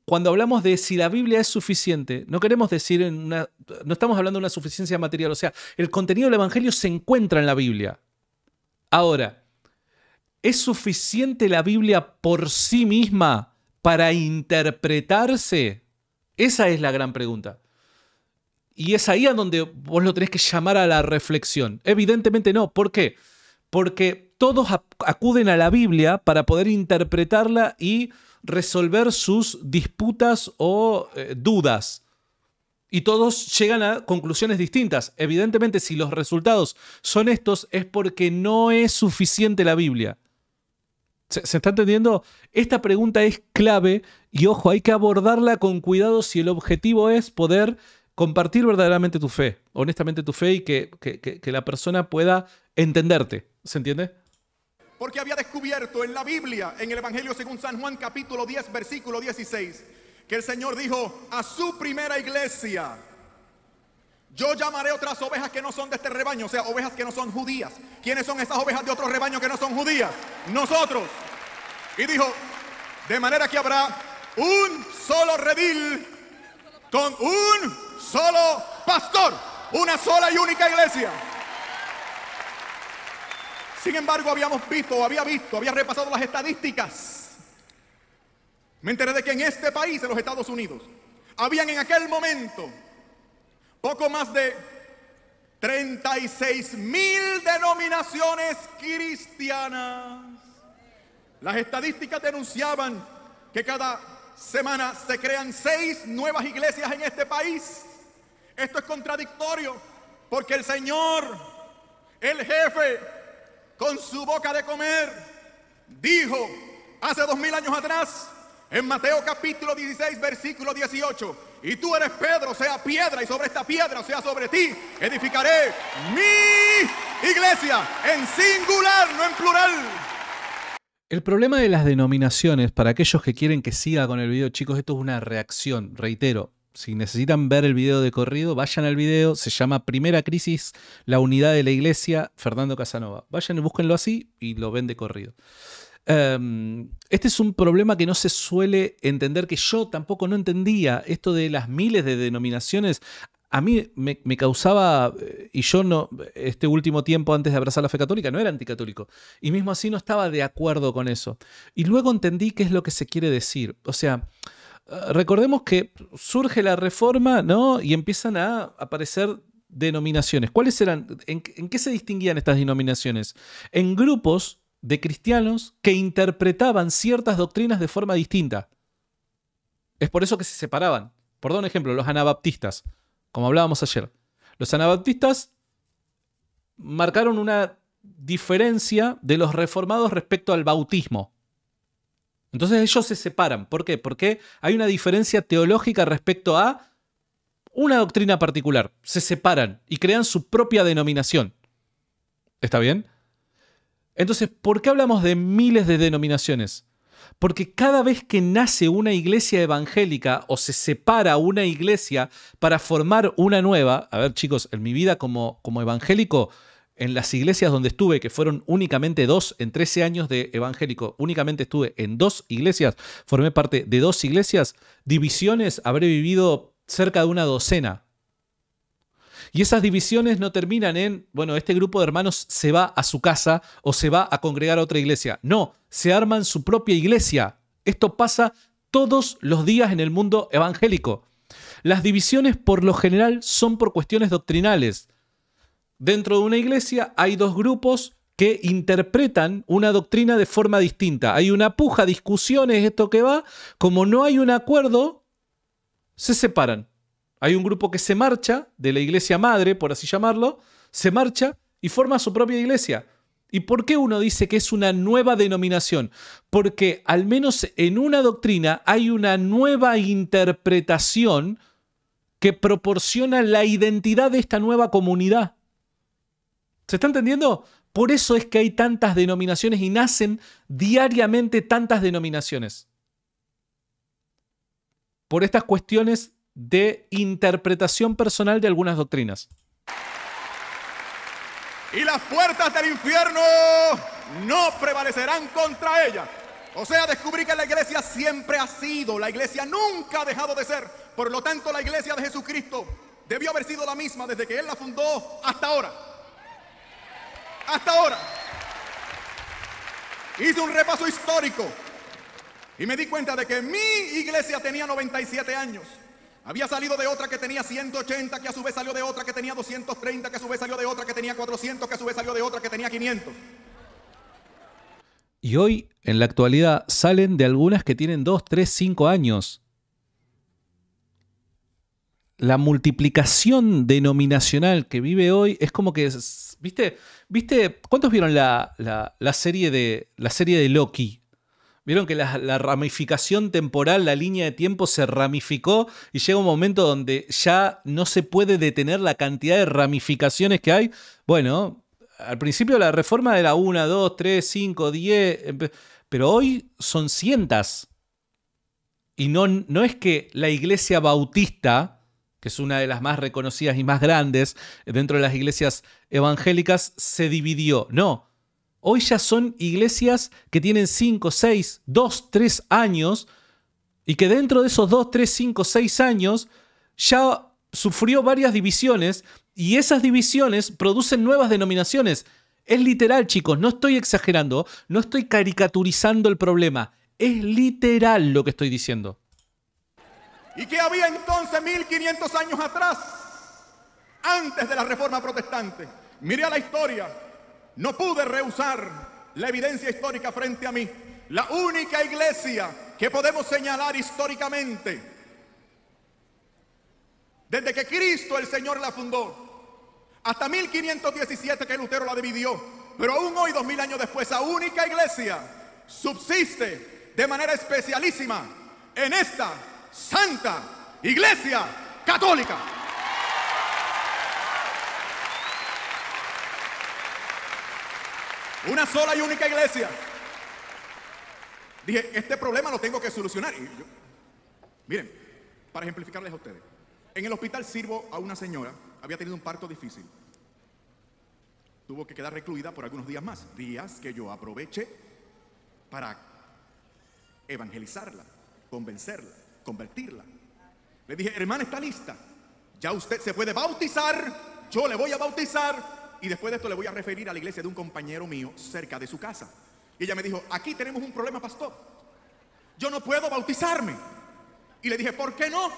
cuando hablamos de si la Biblia es suficiente, no queremos decir no estamos hablando de una suficiencia material, o sea, el contenido del Evangelio se encuentra en la Biblia. Ahora, ¿es suficiente la Biblia por sí misma para interpretarse? Esa es la gran pregunta. Y es ahí a donde vos lo tenés que llamar a la reflexión. Evidentemente no. ¿Por qué? Porque todos acuden a la Biblia para poder interpretarla y resolver sus disputas o eh, dudas. Y todos llegan a conclusiones distintas. Evidentemente, si los resultados son estos, es porque no es suficiente la Biblia. ¿Se, está entendiendo? Esta pregunta es clave y ojo, hay que abordarla con cuidado si el objetivo es poder compartir verdaderamente tu fe, honestamente tu fe y que, la persona pueda entenderte. ¿Se entiende? Porque había descubierto en la Biblia, en el Evangelio según San Juan capítulo 10, versículo 16, que el Señor dijo a su primera iglesia, yo llamaré otras ovejas que no son de este rebaño, o sea, ovejas que no son judías. ¿Quiénes son esas ovejas de otro rebaño que no son judías? Nosotros. Y dijo, de manera que habrá un solo redil con un solo pastor, una sola y única iglesia. Sin embargo, habíamos visto, había visto, había repasado las estadísticas. Me enteré de que en este país, en los Estados Unidos, habían en aquel momento poco más de 36 mil denominaciones cristianas. Las estadísticas denunciaban que cada semana se crean seis nuevas iglesias en este país. Esto es contradictorio porque el Señor, el jefe, con su boca de comer, dijo hace dos mil años atrás en Mateo capítulo 16, versículo 18. Y tú eres Pedro, sea piedra, y sobre esta piedra, o sea sobre ti, edificaré mi iglesia, en singular, no en plural. El problema de las denominaciones, para aquellos que quieren que siga con el video, chicos, esto es una reacción, reitero. Si necesitan ver el video de corrido, vayan al video, se llama Primera Crisis, la unidad de la iglesia, Fernando Casanova. Vayan y búsquenlo así y lo ven de corrido. Em, este es un problema que no se suele entender, que yo tampoco no entendía, esto de las miles de denominaciones a mí me, causaba, eh, y yo no, este último tiempo antes de abrazar la fe católica, no era anticatólico. Y mismo así no estaba de acuerdo con eso. Y luego entendí qué es lo que se quiere decir. O sea, eh, recordemos que surge la reforma, ¿no? Y empiezan a aparecer denominaciones. ¿Cuáles eran? en, qué se distinguían estas denominaciones? En grupos de cristianos que interpretaban ciertas doctrinas de forma distinta. Es por eso que se separaban. Por don ejemplo, los anabaptistas como hablábamos ayer. Los anabaptistas marcaron una diferencia de los reformados respecto al bautismo. Entonces ellos se separan. ¿Por qué? Porque hay una diferencia teológica respecto a una doctrina particular. Se separan y crean su propia denominación. ¿Está bien? Entonces, ¿por qué hablamos de miles de denominaciones? Porque cada vez que nace una iglesia evangélica o se separa una iglesia para formar una nueva, a ver chicos, en mi vida como, como evangélico, en las iglesias donde estuve, que fueron únicamente dos, en 13 años de evangélico, únicamente estuve en dos iglesias, formé parte de dos iglesias, divisiones, habré vivido cerca de una docena y esas divisiones no terminan en, bueno, este grupo de hermanos se va a su casa o se va a congregar a otra iglesia. No, se arman su propia iglesia. Esto pasa todos los días en el mundo evangélico. Las divisiones por lo general son por cuestiones doctrinales. Dentro de una iglesia hay dos grupos que interpretan una doctrina de forma distinta. Hay una puja, discusiones, esto que va. Como no hay un acuerdo, se separan. Hay un grupo que se marcha de la iglesia madre, por así llamarlo, se marcha y forma su propia iglesia. ¿Y por qué uno dice que es una nueva denominación? Porque al menos en una doctrina hay una nueva interpretación que proporciona la identidad de esta nueva comunidad. ¿Se está entendiendo? Por eso es que hay tantas denominaciones y nacen diariamente tantas denominaciones. Por estas cuestiones de interpretación personal de algunas doctrinas. Y las puertas del infierno no prevalecerán contra ella. O sea, descubrí que la iglesia siempre ha sido, la iglesia nunca ha dejado de ser. Por lo tanto, la iglesia de Jesucristo debió haber sido la misma desde que Él la fundó hasta ahora. Hasta ahora. Hice un repaso histórico y me di cuenta de que mi iglesia tenía 97 años. Había salido de otra que tenía 180, que a su vez salió de otra que tenía 230, que a su vez salió de otra que tenía 400, que a su vez salió de otra que tenía 500. Y hoy, en la actualidad, salen de algunas que tienen 2, 3, 5 años. La multiplicación denominacional que vive hoy es como que. ¿Viste? ¿Viste? ¿Cuántos vieron la, la serie, de, la serie de Loki? Vieron que la, ramificación temporal, la línea de tiempo se ramificó y llega un momento donde ya no se puede detener la cantidad de ramificaciones que hay. Bueno, al principio la reforma era una dos tres cinco diez pero hoy son cientas. Y no, no es que la iglesia bautista, que es una de las más reconocidas y más grandes dentro de las iglesias evangélicas, se dividió. No, Hoy ya son iglesias que tienen 5, 6, 2, 3 años y que dentro de esos 2, 3, 5, 6 años ya sufrió varias divisiones y esas divisiones producen nuevas denominaciones. Es literal, chicos, no estoy exagerando, no estoy caricaturizando el problema. Es literal lo que estoy diciendo. ¿Y qué había entonces 1500 años atrás? Antes de la Reforma Protestante. Mire a la historia. No pude rehusar la evidencia histórica frente a mí. La única iglesia que podemos señalar históricamente, desde que Cristo el Señor la fundó, hasta 1517 que Lutero la dividió, pero aún hoy, dos mil años después, esa única iglesia subsiste de manera especialísima en esta santa iglesia católica. Una sola y única iglesia. Dije, este problema lo tengo que solucionar. miren, para ejemplificarles a ustedes. En el hospital sirvo a una señora, había tenido un parto difícil. Tuvo que quedar recluida por algunos días más, días que yo aproveché para evangelizarla, convencerla, convertirla. Le dije, hermana, está lista. Ya usted se puede bautizar, yo le voy a bautizar, y después de esto le voy a referir a la iglesia de un compañero mío cerca de su casa. Y ella me dijo, aquí tenemos un problema, pastor. Yo no puedo bautizarme. Y le dije, ¿por qué no?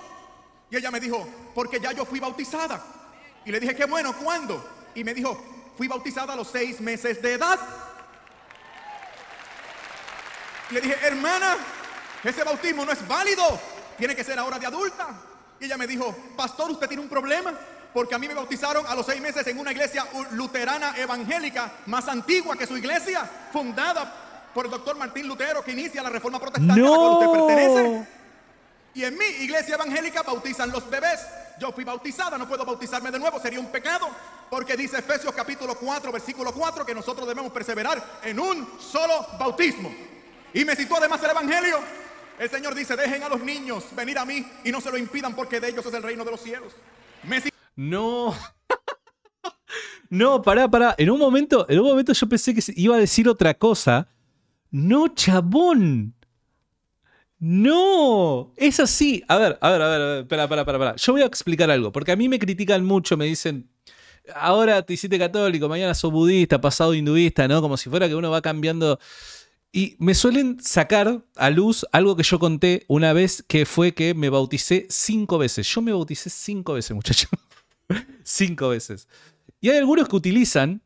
Y ella me dijo, porque ya yo fui bautizada. Y le dije, qué bueno, ¿cuándo? Y me dijo, fui bautizada a los seis meses de edad. Y le dije, hermana, ese bautismo no es válido. Tiene que ser ahora de adulta. Y ella me dijo, pastor, usted tiene un problema porque a mí me bautizaron a los seis meses en una iglesia luterana evangélica más antigua que su iglesia, fundada por el doctor Martín Lutero, que inicia la reforma protestante a la pertenece. Y en mi iglesia evangélica bautizan los bebés. Yo fui bautizada, no puedo bautizarme de nuevo, sería un pecado, porque dice Efesios capítulo 4, versículo 4, que nosotros debemos perseverar en un solo bautismo. Y me citó además el Evangelio. El Señor dice, dejen a los niños venir a mí y no se lo impidan porque de ellos es el reino de los cielos. No. no, pará, pará. En un momento, en un momento yo pensé que iba a decir otra cosa. No, chabón. No, es así. A ver, a ver, a ver, a Yo voy a explicar algo, porque a mí me critican mucho, me dicen, ahora te hiciste católico, mañana sos budista, pasado hinduista, ¿no? Como si fuera que uno va cambiando. Y me suelen sacar a luz algo que yo conté una vez, que fue que me bauticé cinco veces. Yo me bauticé cinco veces, muchachos. Cinco veces. Y hay algunos que utilizan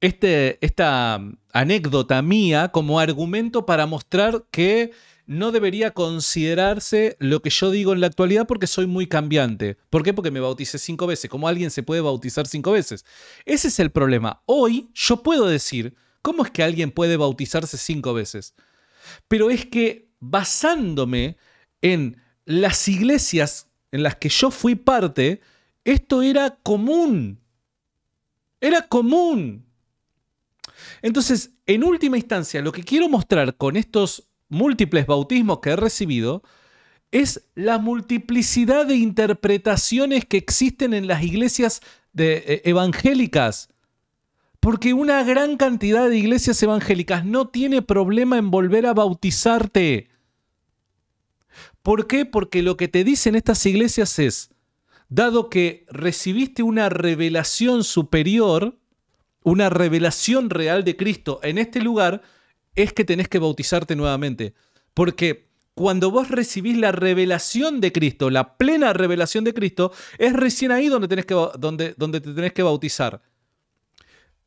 este, esta anécdota mía como argumento para mostrar que no debería considerarse lo que yo digo en la actualidad porque soy muy cambiante. ¿Por qué? Porque me bauticé cinco veces. ¿Cómo alguien se puede bautizar cinco veces? Ese es el problema. Hoy yo puedo decir, ¿cómo es que alguien puede bautizarse cinco veces? Pero es que basándome en las iglesias en las que yo fui parte, esto era común. Era común. Entonces, en última instancia, lo que quiero mostrar con estos múltiples bautismos que he recibido es la multiplicidad de interpretaciones que existen en las iglesias de, eh, evangélicas. Porque una gran cantidad de iglesias evangélicas no tiene problema en volver a bautizarte. ¿Por qué? Porque lo que te dicen estas iglesias es, dado que recibiste una revelación superior, una revelación real de Cristo en este lugar, es que tenés que bautizarte nuevamente. Porque cuando vos recibís la revelación de Cristo, la plena revelación de Cristo, es recién ahí donde, tenés que, donde, donde te tenés que bautizar.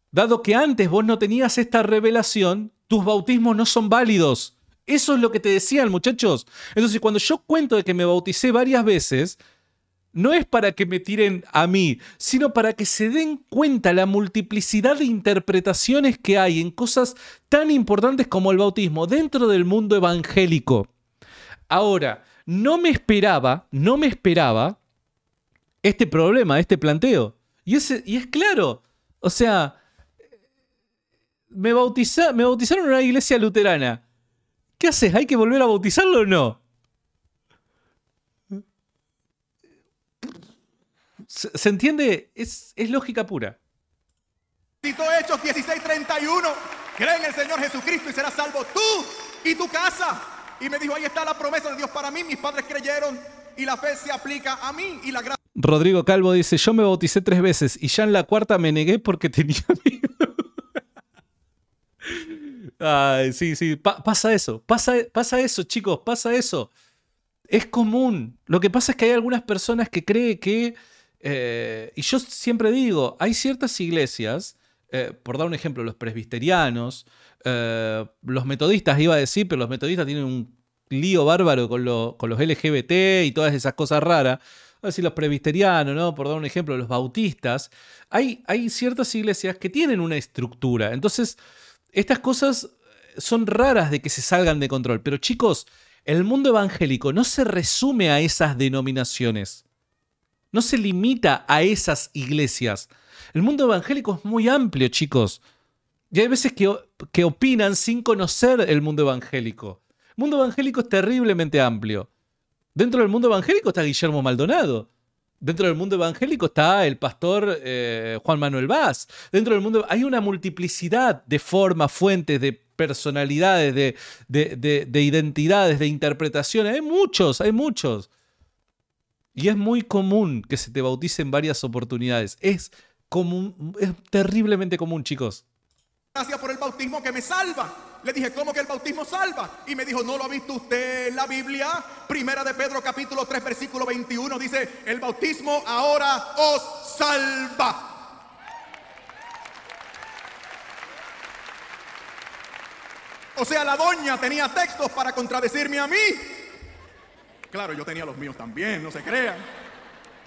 Dado que antes vos no tenías esta revelación, tus bautismos no son válidos. Eso es lo que te decían, muchachos. Entonces, cuando yo cuento de que me bauticé varias veces, no es para que me tiren a mí, sino para que se den cuenta la multiplicidad de interpretaciones que hay en cosas tan importantes como el bautismo dentro del mundo evangélico. Ahora, no me esperaba, no me esperaba este problema, este planteo. Y es, claro, o sea, me, me bautizaron en una iglesia luterana. ¿Qué haces? ¿Hay que volver a bautizarlo o no? ¿Se, entiende? Es, es lógica pura. Citó Hechos 16:31. Cree en el Señor Jesucristo y serás salvo tú y tu casa. Y me dijo, ahí está la promesa de Dios para mí. Mis padres creyeron y la fe se aplica a mí y la gracia. Rodrigo Calvo dice, yo me bauticé tres veces y ya en la cuarta me negué porque tenía miedo. Ay, sí, sí, pasa eso, pasa, pasa eso, chicos, pasa eso. Es común. Lo que pasa es que hay algunas personas que creen que eh, y yo siempre digo, hay ciertas iglesias, eh, por dar un ejemplo, los presbiterianos, eh, los metodistas, iba a decir, pero los metodistas tienen un lío bárbaro con, los LGBT y todas esas cosas raras. A si los presbiterianos, ¿no? Por dar un ejemplo, los bautistas. Hay, hay ciertas iglesias que tienen una estructura. Entonces, estas cosas son raras de que se salgan de control. Pero chicos, el mundo evangélico no se resume a esas denominaciones no se limita a esas iglesias. El mundo evangélico es muy amplio, chicos. Y hay veces que, que opinan sin conocer el mundo evangélico. El mundo evangélico es terriblemente amplio. Dentro del mundo evangélico está Guillermo Maldonado. Dentro del mundo evangélico está el pastor eh, Juan Manuel Vaz. Dentro del mundo hay una multiplicidad de formas, fuentes, de personalidades, de, de identidades, de interpretaciones. Hay muchos, hay muchos. Y es muy común que se te bautice en varias oportunidades. Es común, es terriblemente común, chicos. Gracias por el bautismo que me salva. Le dije, ¿cómo que el bautismo salva? Y me dijo, ¿no lo ha visto usted en la Biblia? Primera de Pedro capítulo 3 versículo 21 dice, el bautismo ahora os salva. O sea, la doña tenía textos para contradecirme a mí. Claro, yo tenía los míos también, no se crean.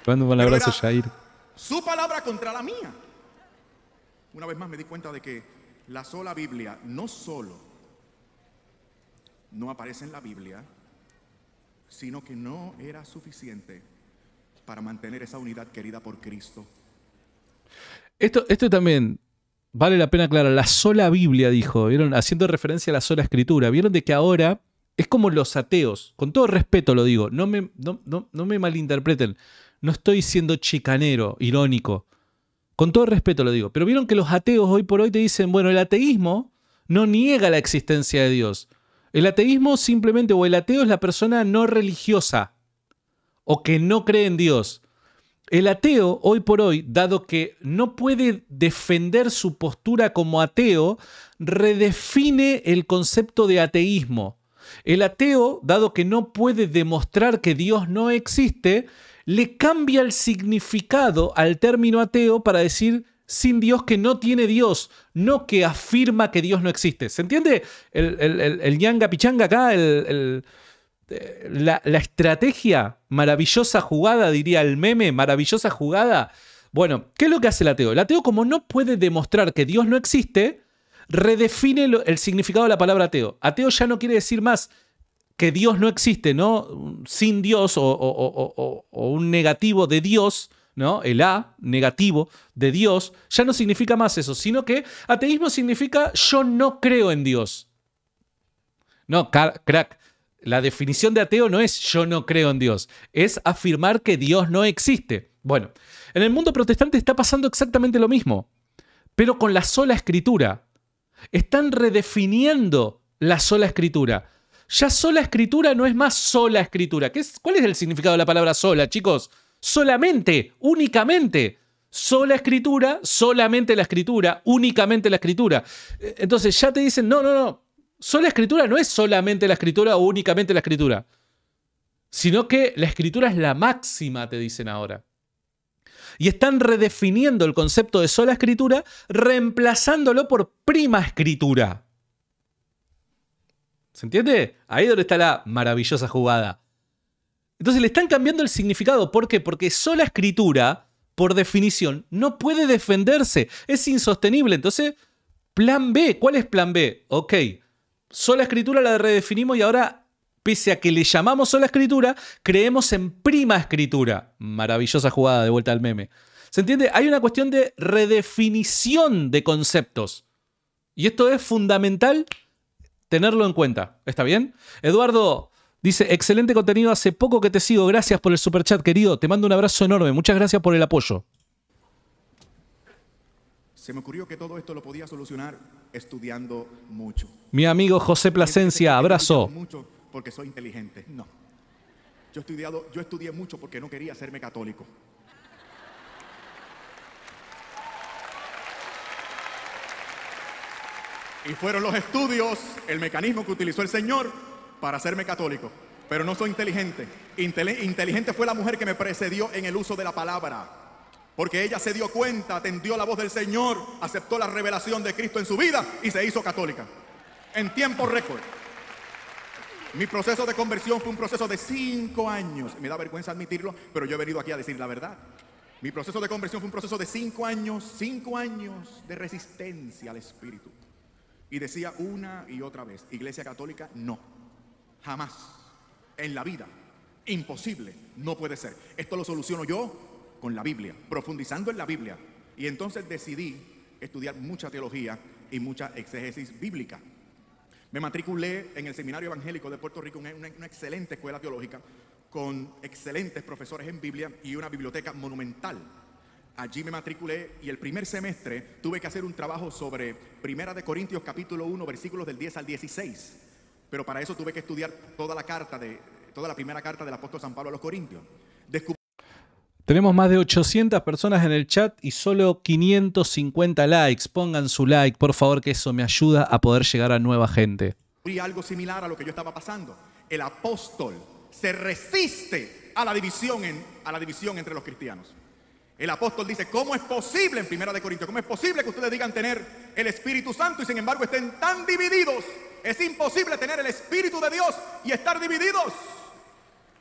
Cuando un a abrazo, Shair. Su palabra contra la mía. Una vez más me di cuenta de que la sola Biblia no solo no aparece en la Biblia, sino que no era suficiente para mantener esa unidad querida por Cristo. Esto, esto también vale la pena aclarar. La sola Biblia, dijo, ¿vieron? haciendo referencia a la sola escritura. Vieron de que ahora es como los ateos, con todo respeto lo digo, no me, me malinterpreten, no estoy siendo chicanero, irónico, con todo respeto lo digo, pero vieron que los ateos hoy por hoy te dicen, bueno, el ateísmo no niega la existencia de Dios. El ateísmo simplemente, o el ateo es la persona no religiosa, o que no cree en Dios. El ateo, hoy por hoy, dado que no puede defender su postura como ateo, redefine el concepto de ateísmo. El ateo, dado que no puede demostrar que Dios no existe, le cambia el significado al término ateo para decir sin Dios que no tiene Dios, no que afirma que Dios no existe. ¿Se entiende el, yanga pichanga acá? Eh, la, la, estrategia, maravillosa jugada, diría el meme, maravillosa jugada. Bueno, ¿qué es lo que hace el ateo? El ateo, como no puede demostrar que Dios no existe, redefine el significado de la palabra ateo. Ateo ya no quiere decir más que Dios no existe, ¿no? Sin Dios o, o, un negativo de Dios, ¿no? El A, negativo de Dios, ya no significa más eso, sino que ateísmo significa yo no creo en Dios. No, crack, la definición de ateo no es yo no creo en Dios, es afirmar que Dios no existe. Bueno, en el mundo protestante está pasando exactamente lo mismo, pero con la sola escritura. Están redefiniendo la sola escritura. Ya sola escritura no es más sola escritura. es, ¿Cuál es el significado de la palabra sola, chicos? Solamente, únicamente. Sola escritura, solamente la escritura, únicamente la escritura. Eh, entonces ya te dicen, no, no, no. Sola escritura no es solamente la escritura o únicamente la escritura. Sino que la escritura es la máxima, te dicen ahora y están redefiniendo el concepto de sola escritura, reemplazándolo por prima escritura. ¿Se entiende? Ahí es donde está la maravillosa jugada. Entonces le están cambiando el significado. ¿Por qué? Porque sola escritura, por definición, no puede defenderse. Es insostenible. Entonces, plan B. ¿Cuál es plan B? Ok, sola escritura la redefinimos y ahora Pese a que le llamamos sola escritura, creemos en prima escritura. Maravillosa jugada de vuelta al meme. ¿Se entiende? Hay una cuestión de redefinición de conceptos. Y esto es fundamental tenerlo en cuenta. ¿Está bien? Eduardo dice, excelente contenido, hace poco que te sigo, gracias por el superchat querido, te mando un abrazo enorme, muchas gracias por el apoyo. Se me ocurrió que todo esto lo podía solucionar estudiando mucho. Mi amigo José Plasencia, abrazo porque soy inteligente. No. Yo, estudiado, yo estudié mucho porque no quería hacerme católico. Y fueron los estudios, el mecanismo que utilizó el Señor para hacerme católico. Pero no soy inteligente. inteligente fue la mujer que me precedió en el uso de la palabra. Porque ella se dio cuenta, atendió la voz del Señor, aceptó la revelación de Cristo en su vida y se hizo católica. En tiempo récord. Mi proceso de conversión fue un proceso de cinco años. Me da vergüenza admitirlo, pero yo he venido aquí a decir la verdad. Mi proceso de conversión fue un proceso de cinco años, cinco años de resistencia al Espíritu. Y decía una y otra vez, Iglesia Católica, no, jamás, en la vida, imposible, no puede ser. Esto lo soluciono yo con la Biblia, profundizando en la Biblia. Y entonces decidí estudiar mucha teología y mucha exégesis bíblica. Me matriculé en el Seminario Evangélico de Puerto Rico, una, excelente escuela teológica, con excelentes profesores en Biblia y una biblioteca monumental. Allí me matriculé y el primer semestre tuve que hacer un trabajo sobre Primera de Corintios capítulo 1 versículos del 10 al 16. Pero para eso tuve que estudiar toda la carta de toda la primera carta del apóstol San Pablo a los Corintios. Tenemos más de 800 personas en el chat y solo 550 likes. Pongan su like, por favor, que eso me ayuda a poder llegar a nueva gente. Y algo similar a lo que yo estaba pasando. El apóstol se resiste a la división, a la división entre los cristianos. El apóstol dice, ¿cómo es posible en Primera de Corintios? ¿Cómo es posible que ustedes digan tener el Espíritu Santo y sin embargo estén tan divididos? Es imposible tener el Espíritu de Dios y estar divididos.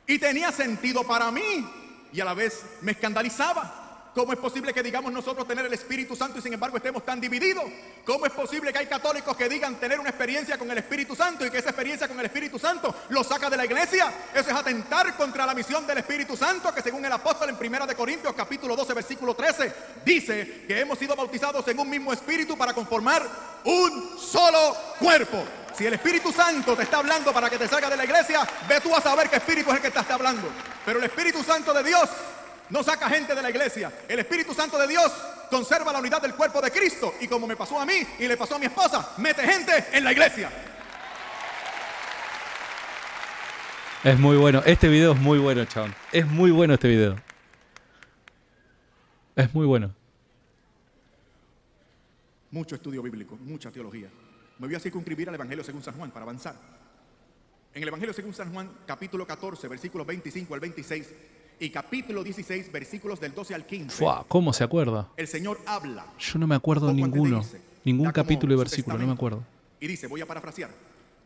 Y tenía sentido para mí y a la vez me escandalizaba. ¿Cómo es posible que digamos nosotros tener el Espíritu Santo y sin embargo estemos tan divididos? ¿Cómo es posible que hay católicos que digan tener una experiencia con el Espíritu Santo y que esa experiencia con el Espíritu Santo lo saca de la iglesia? Eso es atentar contra la misión del Espíritu Santo que según el apóstol en 1 Corintios capítulo 12 versículo 13 dice que hemos sido bautizados en un mismo Espíritu para conformar un solo cuerpo. Si el Espíritu Santo te está hablando para que te salga de la iglesia, ve tú a saber qué Espíritu es el que te está hablando. Pero el Espíritu Santo de Dios no saca gente de la iglesia. El Espíritu Santo de Dios conserva la unidad del cuerpo de Cristo y como me pasó a mí y le pasó a mi esposa, mete gente en la iglesia. Es muy bueno, este video es muy bueno, chavón. Es muy bueno este video. Es muy bueno. Mucho estudio bíblico, mucha teología. Me voy a circunscribir al Evangelio según San Juan para avanzar. En el Evangelio según San Juan, capítulo 14, versículos 25 al 26, y capítulo 16, versículos del 12 al 15. Fua, ¿Cómo se acuerda? El Señor habla. Yo no me acuerdo ninguno, ningún capítulo y versículo, no me acuerdo. Y dice, voy a parafrasear.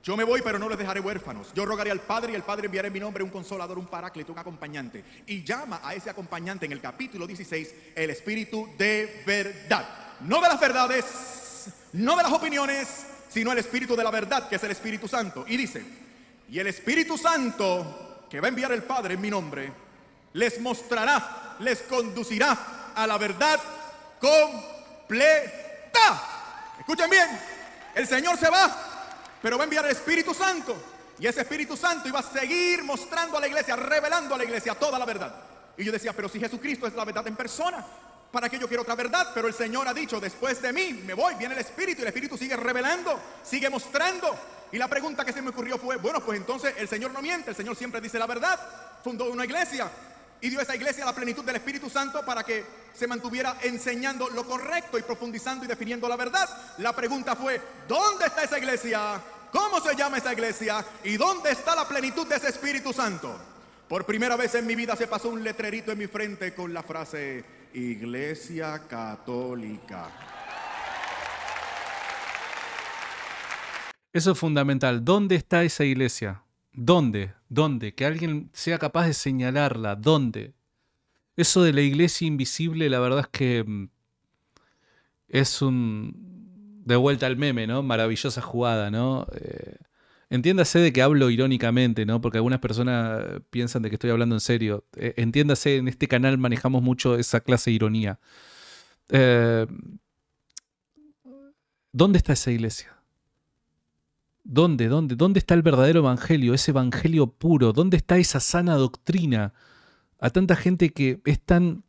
Yo me voy, pero no les dejaré huérfanos. Yo rogaré al Padre y el Padre enviará en mi nombre un consolador, un paráclito, un acompañante. Y llama a ese acompañante en el capítulo 16 el Espíritu de verdad. No de las verdades, no de las opiniones, sino el Espíritu de la verdad, que es el Espíritu Santo. Y dice, y el Espíritu Santo que va a enviar el Padre en mi nombre, les mostrará, les conducirá a la verdad completa. Escuchen bien, el Señor se va, pero va a enviar el Espíritu Santo. Y ese Espíritu Santo iba a seguir mostrando a la iglesia, revelando a la iglesia toda la verdad. Y yo decía, pero si Jesucristo es la verdad en persona, ¿para qué yo quiero otra verdad? Pero el Señor ha dicho, después de mí me voy, viene el Espíritu y el Espíritu sigue revelando, sigue mostrando. Y la pregunta que se me ocurrió fue, bueno, pues entonces el Señor no miente, el Señor siempre dice la verdad, fundó una iglesia, y dio a esa iglesia la plenitud del Espíritu Santo para que se mantuviera enseñando lo correcto y profundizando y definiendo la verdad. La pregunta fue, ¿dónde está esa iglesia? ¿Cómo se llama esa iglesia? ¿Y dónde está la plenitud de ese Espíritu Santo? Por primera vez en mi vida se pasó un letrerito en mi frente con la frase, Iglesia Católica. Eso es fundamental. ¿Dónde está esa iglesia? ¿Dónde? ¿Dónde? Que alguien sea capaz de señalarla. ¿Dónde? Eso de la iglesia invisible, la verdad es que mm, es un... De vuelta al meme, ¿no? Maravillosa jugada, ¿no? Eh, entiéndase de que hablo irónicamente, ¿no? Porque algunas personas eh, piensan de que estoy hablando en serio. Eh, entiéndase, en este canal manejamos mucho esa clase de ironía. ¿Dónde está esa iglesia? ¿Dónde, dónde, dónde está el verdadero evangelio, ese evangelio puro? ¿Dónde está esa sana doctrina? A tanta gente que es tan,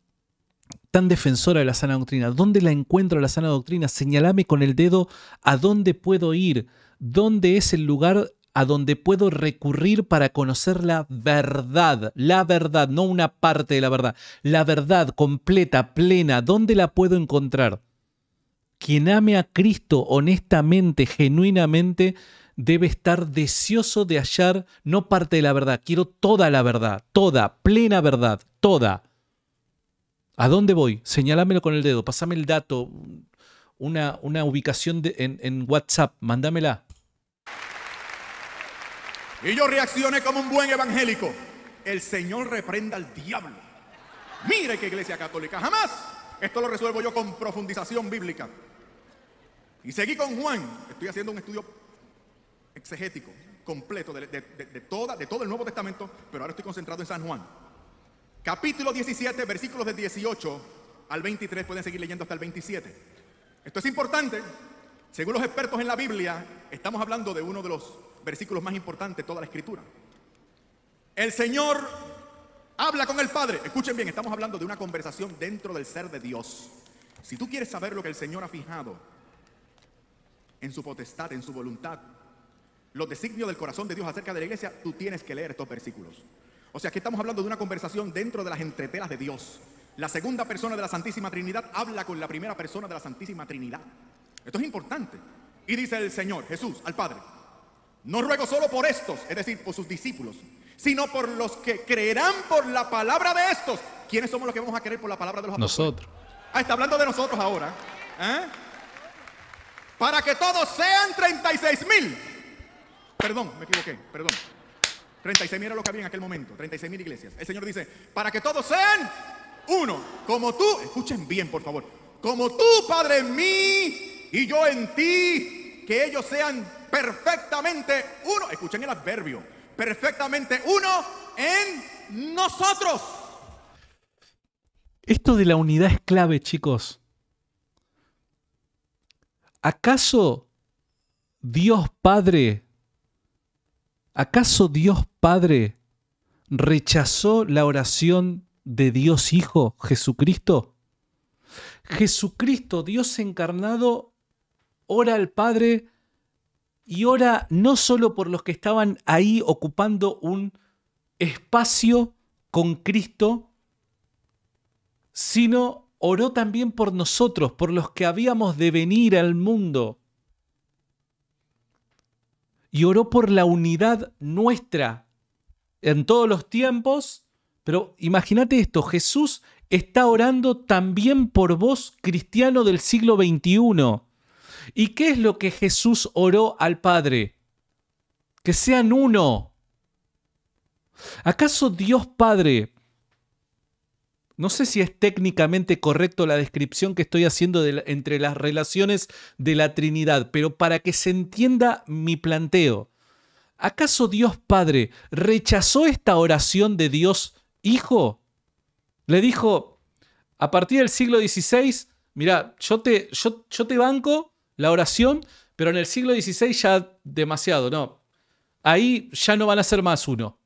tan defensora de la sana doctrina. ¿Dónde la encuentro la sana doctrina? Señalame con el dedo a dónde puedo ir. ¿Dónde es el lugar a donde puedo recurrir para conocer la verdad, la verdad, no una parte de la verdad, la verdad completa, plena, ¿dónde la puedo encontrar? Quien ame a Cristo honestamente, genuinamente, debe estar deseoso de hallar no parte de la verdad, quiero toda la verdad, toda, plena verdad, toda. ¿A dónde voy? Señálamelo con el dedo, pasame el dato, una, una ubicación en, WhatsApp, mándamela. Y yo reaccione como un buen evangélico. El Señor reprenda al diablo. Mire que iglesia católica, jamás. Esto lo resuelvo yo con profundización bíblica. Y seguí con Juan. Estoy haciendo un estudio exegético completo de, toda, de todo el Nuevo Testamento, pero ahora estoy concentrado en San Juan. Capítulo 17, versículos del 18 al 23, pueden seguir leyendo hasta el 27. Esto es importante. Según los expertos en la Biblia, estamos hablando de uno de los versículos más importantes de toda la escritura. El Señor habla con el Padre. Escuchen bien, estamos hablando de una conversación dentro del ser de Dios. Si tú quieres saber lo que el Señor ha fijado en su potestad, en su voluntad, los designios del corazón de Dios acerca de la iglesia, tú tienes que leer estos versículos. O sea, aquí estamos hablando de una conversación dentro de las entretelas de Dios. La segunda persona de la Santísima Trinidad habla con la primera persona de la Santísima Trinidad. Esto es importante. Y dice el Señor Jesús al Padre, no ruego solo por estos, es decir, por sus discípulos, sino por los que creerán por la palabra de estos. ¿Quiénes somos los que vamos a creer por la palabra de los apóstoles? Nosotros. Ah, está hablando de nosotros ahora. ¿eh? Para que todos sean 36 mil perdón, me equivoqué, perdón. 36 mil era lo que había en aquel momento, 36 mil iglesias. El Señor dice, para que todos sean uno, como tú, escuchen bien por favor, como tú, Padre, en mí y yo en ti, que ellos sean perfectamente uno, escuchen el adverbio, perfectamente uno en nosotros. Esto de la unidad es clave, chicos. ¿Acaso Dios Padre ¿acaso Dios Padre rechazó la oración de Dios Hijo, Jesucristo? Jesucristo, Dios encarnado, ora al Padre y ora no solo por los que estaban ahí ocupando un espacio con Cristo, sino oró también por nosotros, por los que habíamos de venir al mundo y oró por la unidad nuestra en todos los tiempos. Pero imagínate esto, Jesús está orando también por vos, cristiano del siglo XXI. ¿Y qué es lo que Jesús oró al Padre? Que sean uno. ¿Acaso Dios Padre no sé si es técnicamente correcto la descripción que estoy haciendo entre las relaciones de la Trinidad, pero para que se entienda mi planteo, ¿acaso Dios Padre rechazó esta oración de Dios Hijo? Le dijo, a partir del siglo XVI, mira, yo te, yo te banco la oración, pero en el siglo XVI ya demasiado, no. Ahí ya no van a ser más uno.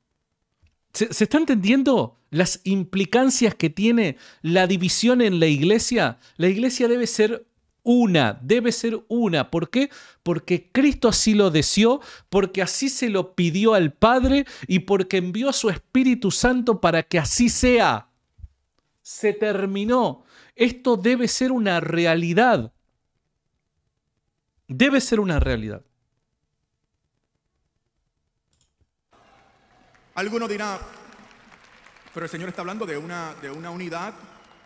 ¿Se, está entendiendo las implicancias que tiene la división en la iglesia? La iglesia debe ser una, debe ser una. ¿Por qué? Porque Cristo así lo deseó, porque así se lo pidió al Padre y porque envió a su Espíritu Santo para que así sea. Se terminó. Esto debe ser una realidad. Debe ser una realidad. Alguno dirá, pero el Señor está hablando de una, de una unidad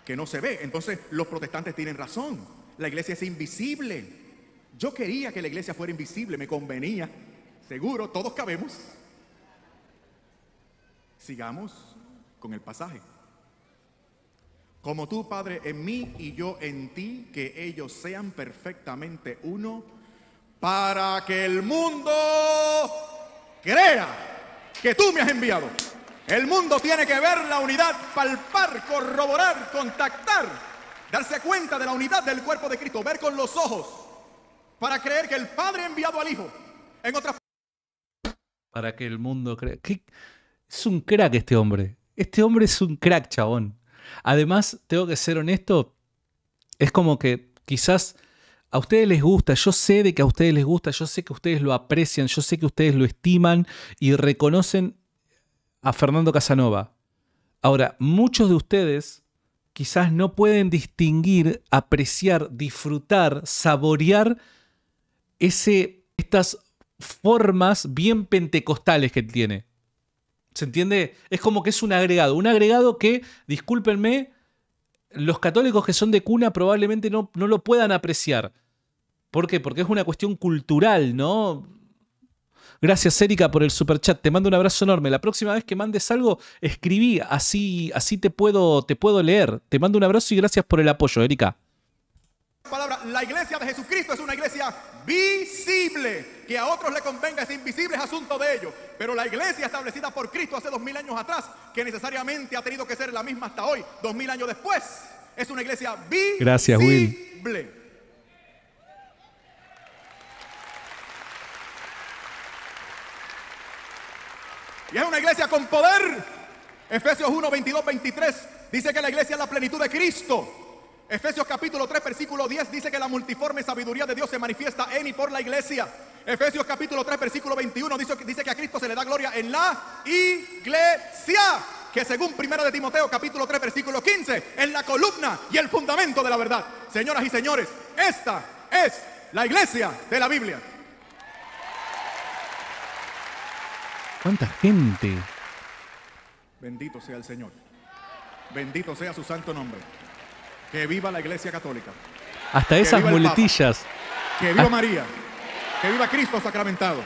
que no se ve. Entonces los protestantes tienen razón. La iglesia es invisible. Yo quería que la iglesia fuera invisible, me convenía. Seguro, todos cabemos. Sigamos con el pasaje. Como tú, Padre, en mí y yo en ti, que ellos sean perfectamente uno, para que el mundo crea que tú me has enviado. El mundo tiene que ver la unidad, palpar, corroborar, contactar, darse cuenta de la unidad del cuerpo de Cristo, ver con los ojos, para creer que el Padre ha enviado al Hijo. En otra para que el mundo crea. Es un crack este hombre. Este hombre es un crack, chabón. Además, tengo que ser honesto, es como que quizás a ustedes les gusta, yo sé de que a ustedes les gusta, yo sé que ustedes lo aprecian, yo sé que ustedes lo estiman y reconocen a Fernando Casanova. Ahora, muchos de ustedes quizás no pueden distinguir, apreciar, disfrutar, saborear ese, estas formas bien pentecostales que tiene. ¿Se entiende? Es como que es un agregado. Un agregado que, discúlpenme, los católicos que son de cuna probablemente no, no lo puedan apreciar ¿Por qué? Porque es una cuestión cultural, ¿no? Gracias, Erika, por el superchat. Te mando un abrazo enorme. La próxima vez que mandes algo, escribí, así, así te, puedo, te puedo leer. Te mando un abrazo y gracias por el apoyo, Erika. Palabra, la iglesia de Jesucristo es una iglesia visible. Que a otros le convenga es invisible, es asunto de ellos. Pero la iglesia establecida por Cristo hace dos mil años atrás, que necesariamente ha tenido que ser la misma hasta hoy, dos mil años después, es una iglesia visible. Gracias, Will. Y es una iglesia con poder. Efesios 1, 22, 23 dice que la iglesia es la plenitud de Cristo. Efesios capítulo 3, versículo 10 dice que la multiforme sabiduría de Dios se manifiesta en y por la iglesia. Efesios capítulo 3, versículo 21 dice, dice que a Cristo se le da gloria en la iglesia, que según 1 de Timoteo capítulo 3, versículo 15, en la columna y el fundamento de la verdad. Señoras y señores, esta es la iglesia de la Biblia. ¿Cuánta gente? Bendito sea el Señor. Bendito sea su santo nombre. Que viva la Iglesia Católica. Hasta esas muletillas. Que viva María. Que viva Cristo sacramentado.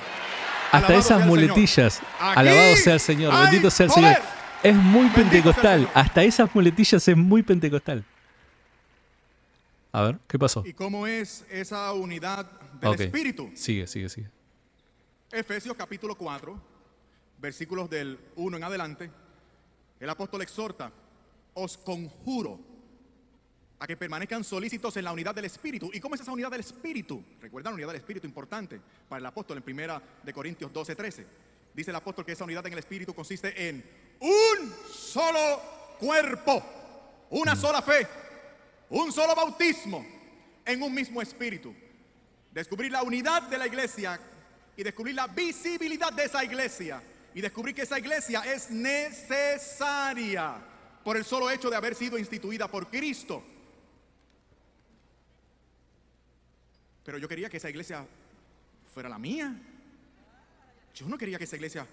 Hasta esas muletillas. Alabado sea el Señor. Bendito sea el Señor. Es muy pentecostal. Hasta esas muletillas es muy pentecostal. A ver, ¿qué pasó? ¿Y cómo es esa unidad del Espíritu? Sigue, sigue, sigue. Efesios capítulo 4 versículos del 1 en adelante, el apóstol exhorta, os conjuro a que permanezcan solícitos en la unidad del Espíritu. ¿Y cómo es esa unidad del Espíritu? Recuerda la unidad del Espíritu importante para el apóstol en 1 de Corintios 12, 13. Dice el apóstol que esa unidad en el Espíritu consiste en un solo cuerpo, una mm. sola fe, un solo bautismo, en un mismo Espíritu. Descubrir la unidad de la iglesia y descubrir la visibilidad de esa iglesia y descubrí que esa iglesia es necesaria por el solo hecho de haber sido instituida por Cristo. Pero yo quería que esa iglesia fuera la mía. Yo no quería que esa iglesia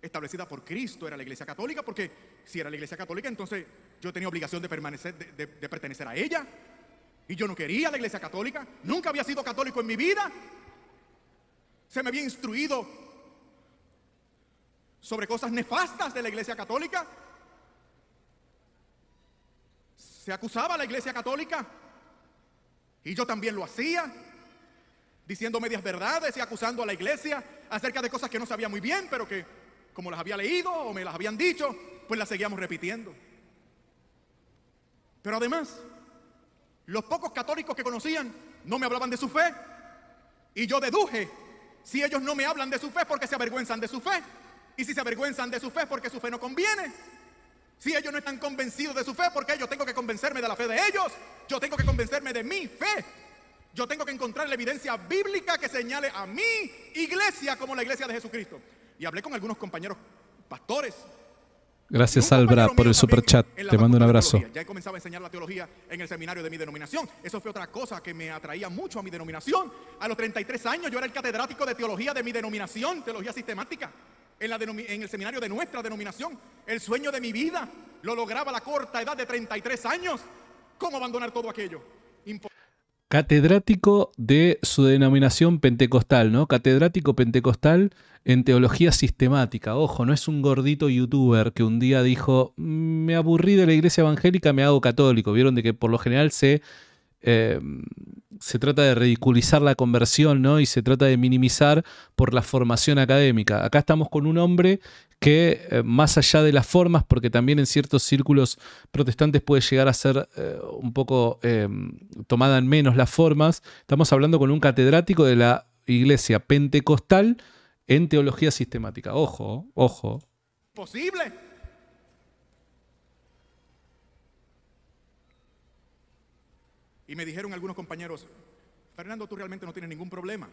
establecida por Cristo era la iglesia católica, porque si era la iglesia católica, entonces yo tenía obligación de, permanecer, de, pertenecer a ella. Y yo no quería la iglesia católica. Nunca había sido católico en mi vida. Se me había instruido sobre cosas nefastas de la Iglesia Católica. Se acusaba a la Iglesia Católica y yo también lo hacía, diciendo medias verdades y acusando a la Iglesia acerca de cosas que no sabía muy bien, pero que como las había leído o me las habían dicho, pues las seguíamos repitiendo. Pero además, los pocos católicos que conocían no me hablaban de su fe y yo deduje, si ellos no me hablan de su fe porque se avergüenzan de su fe, y si se avergüenzan de su fe porque su fe no conviene. Si ellos no están convencidos de su fe porque yo tengo que convencerme de la fe de ellos. Yo tengo que convencerme de mi fe. Yo tengo que encontrar la evidencia bíblica que señale a mi iglesia como la iglesia de Jesucristo. Y hablé con algunos compañeros pastores. Gracias, Albra, por el super chat. Te mando un abrazo. Ya he comenzado a enseñar la teología en el seminario de mi denominación. Eso fue otra cosa que me atraía mucho a mi denominación. A los 33 años yo era el catedrático de teología de mi denominación, teología sistemática en, el seminario de nuestra denominación. El sueño de mi vida lo lograba a la corta edad de 33 años. ¿Cómo abandonar todo aquello? catedrático de su denominación pentecostal, ¿no? Catedrático pentecostal en teología sistemática. Ojo, no es un gordito youtuber que un día dijo, mm, me aburrí de la iglesia evangélica, me hago católico. Vieron de que por lo general se... Eh, se trata de ridiculizar la conversión, ¿no? Y se trata de minimizar por la formación académica. Acá estamos con un hombre que, eh, más allá de las formas, porque también en ciertos círculos protestantes puede llegar a ser eh, un poco em, tomada en menos las formas, estamos hablando con un catedrático de la iglesia pentecostal en teología sistemática. Ojo, ojo. Posible Y me dijeron algunos compañeros, Fernando, tú realmente no tienes ningún problema.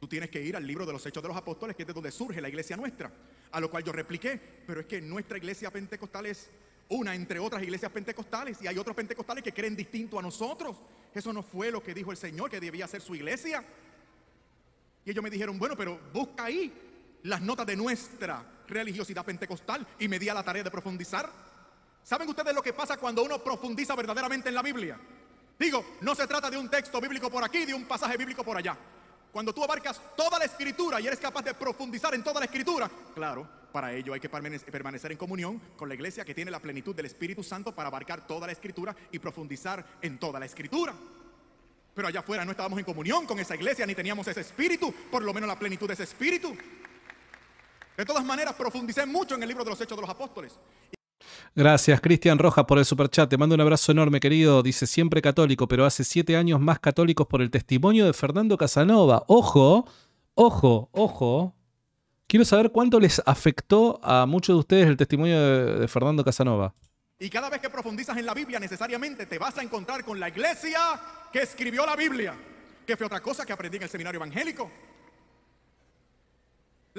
Tú tienes que ir al libro de los Hechos de los Apóstoles, que es de donde surge la iglesia nuestra. A lo cual yo repliqué, pero es que nuestra iglesia pentecostal es una entre otras iglesias pentecostales y hay otros pentecostales que creen distinto a nosotros. Eso no fue lo que dijo el Señor que debía ser su iglesia. Y ellos me dijeron, bueno, pero busca ahí las notas de nuestra religiosidad pentecostal y me di a la tarea de profundizar. ¿Saben ustedes lo que pasa cuando uno profundiza verdaderamente en la Biblia? Digo, no se trata de un texto bíblico por aquí, de un pasaje bíblico por allá. Cuando tú abarcas toda la escritura y eres capaz de profundizar en toda la escritura, claro, para ello hay que permanecer en comunión con la iglesia que tiene la plenitud del Espíritu Santo para abarcar toda la escritura y profundizar en toda la escritura. Pero allá afuera no estábamos en comunión con esa iglesia ni teníamos ese espíritu, por lo menos la plenitud de ese espíritu. De todas maneras, profundicé mucho en el libro de los Hechos de los Apóstoles. Gracias, Cristian Rojas, por el superchat. Te mando un abrazo enorme, querido. Dice siempre católico, pero hace siete años más católicos por el testimonio de Fernando Casanova. Ojo, ojo, ojo. Quiero saber cuánto les afectó a muchos de ustedes el testimonio de, Fernando Casanova. Y cada vez que profundizas en la Biblia, necesariamente te vas a encontrar con la iglesia que escribió la Biblia, que fue otra cosa que aprendí en el seminario evangélico.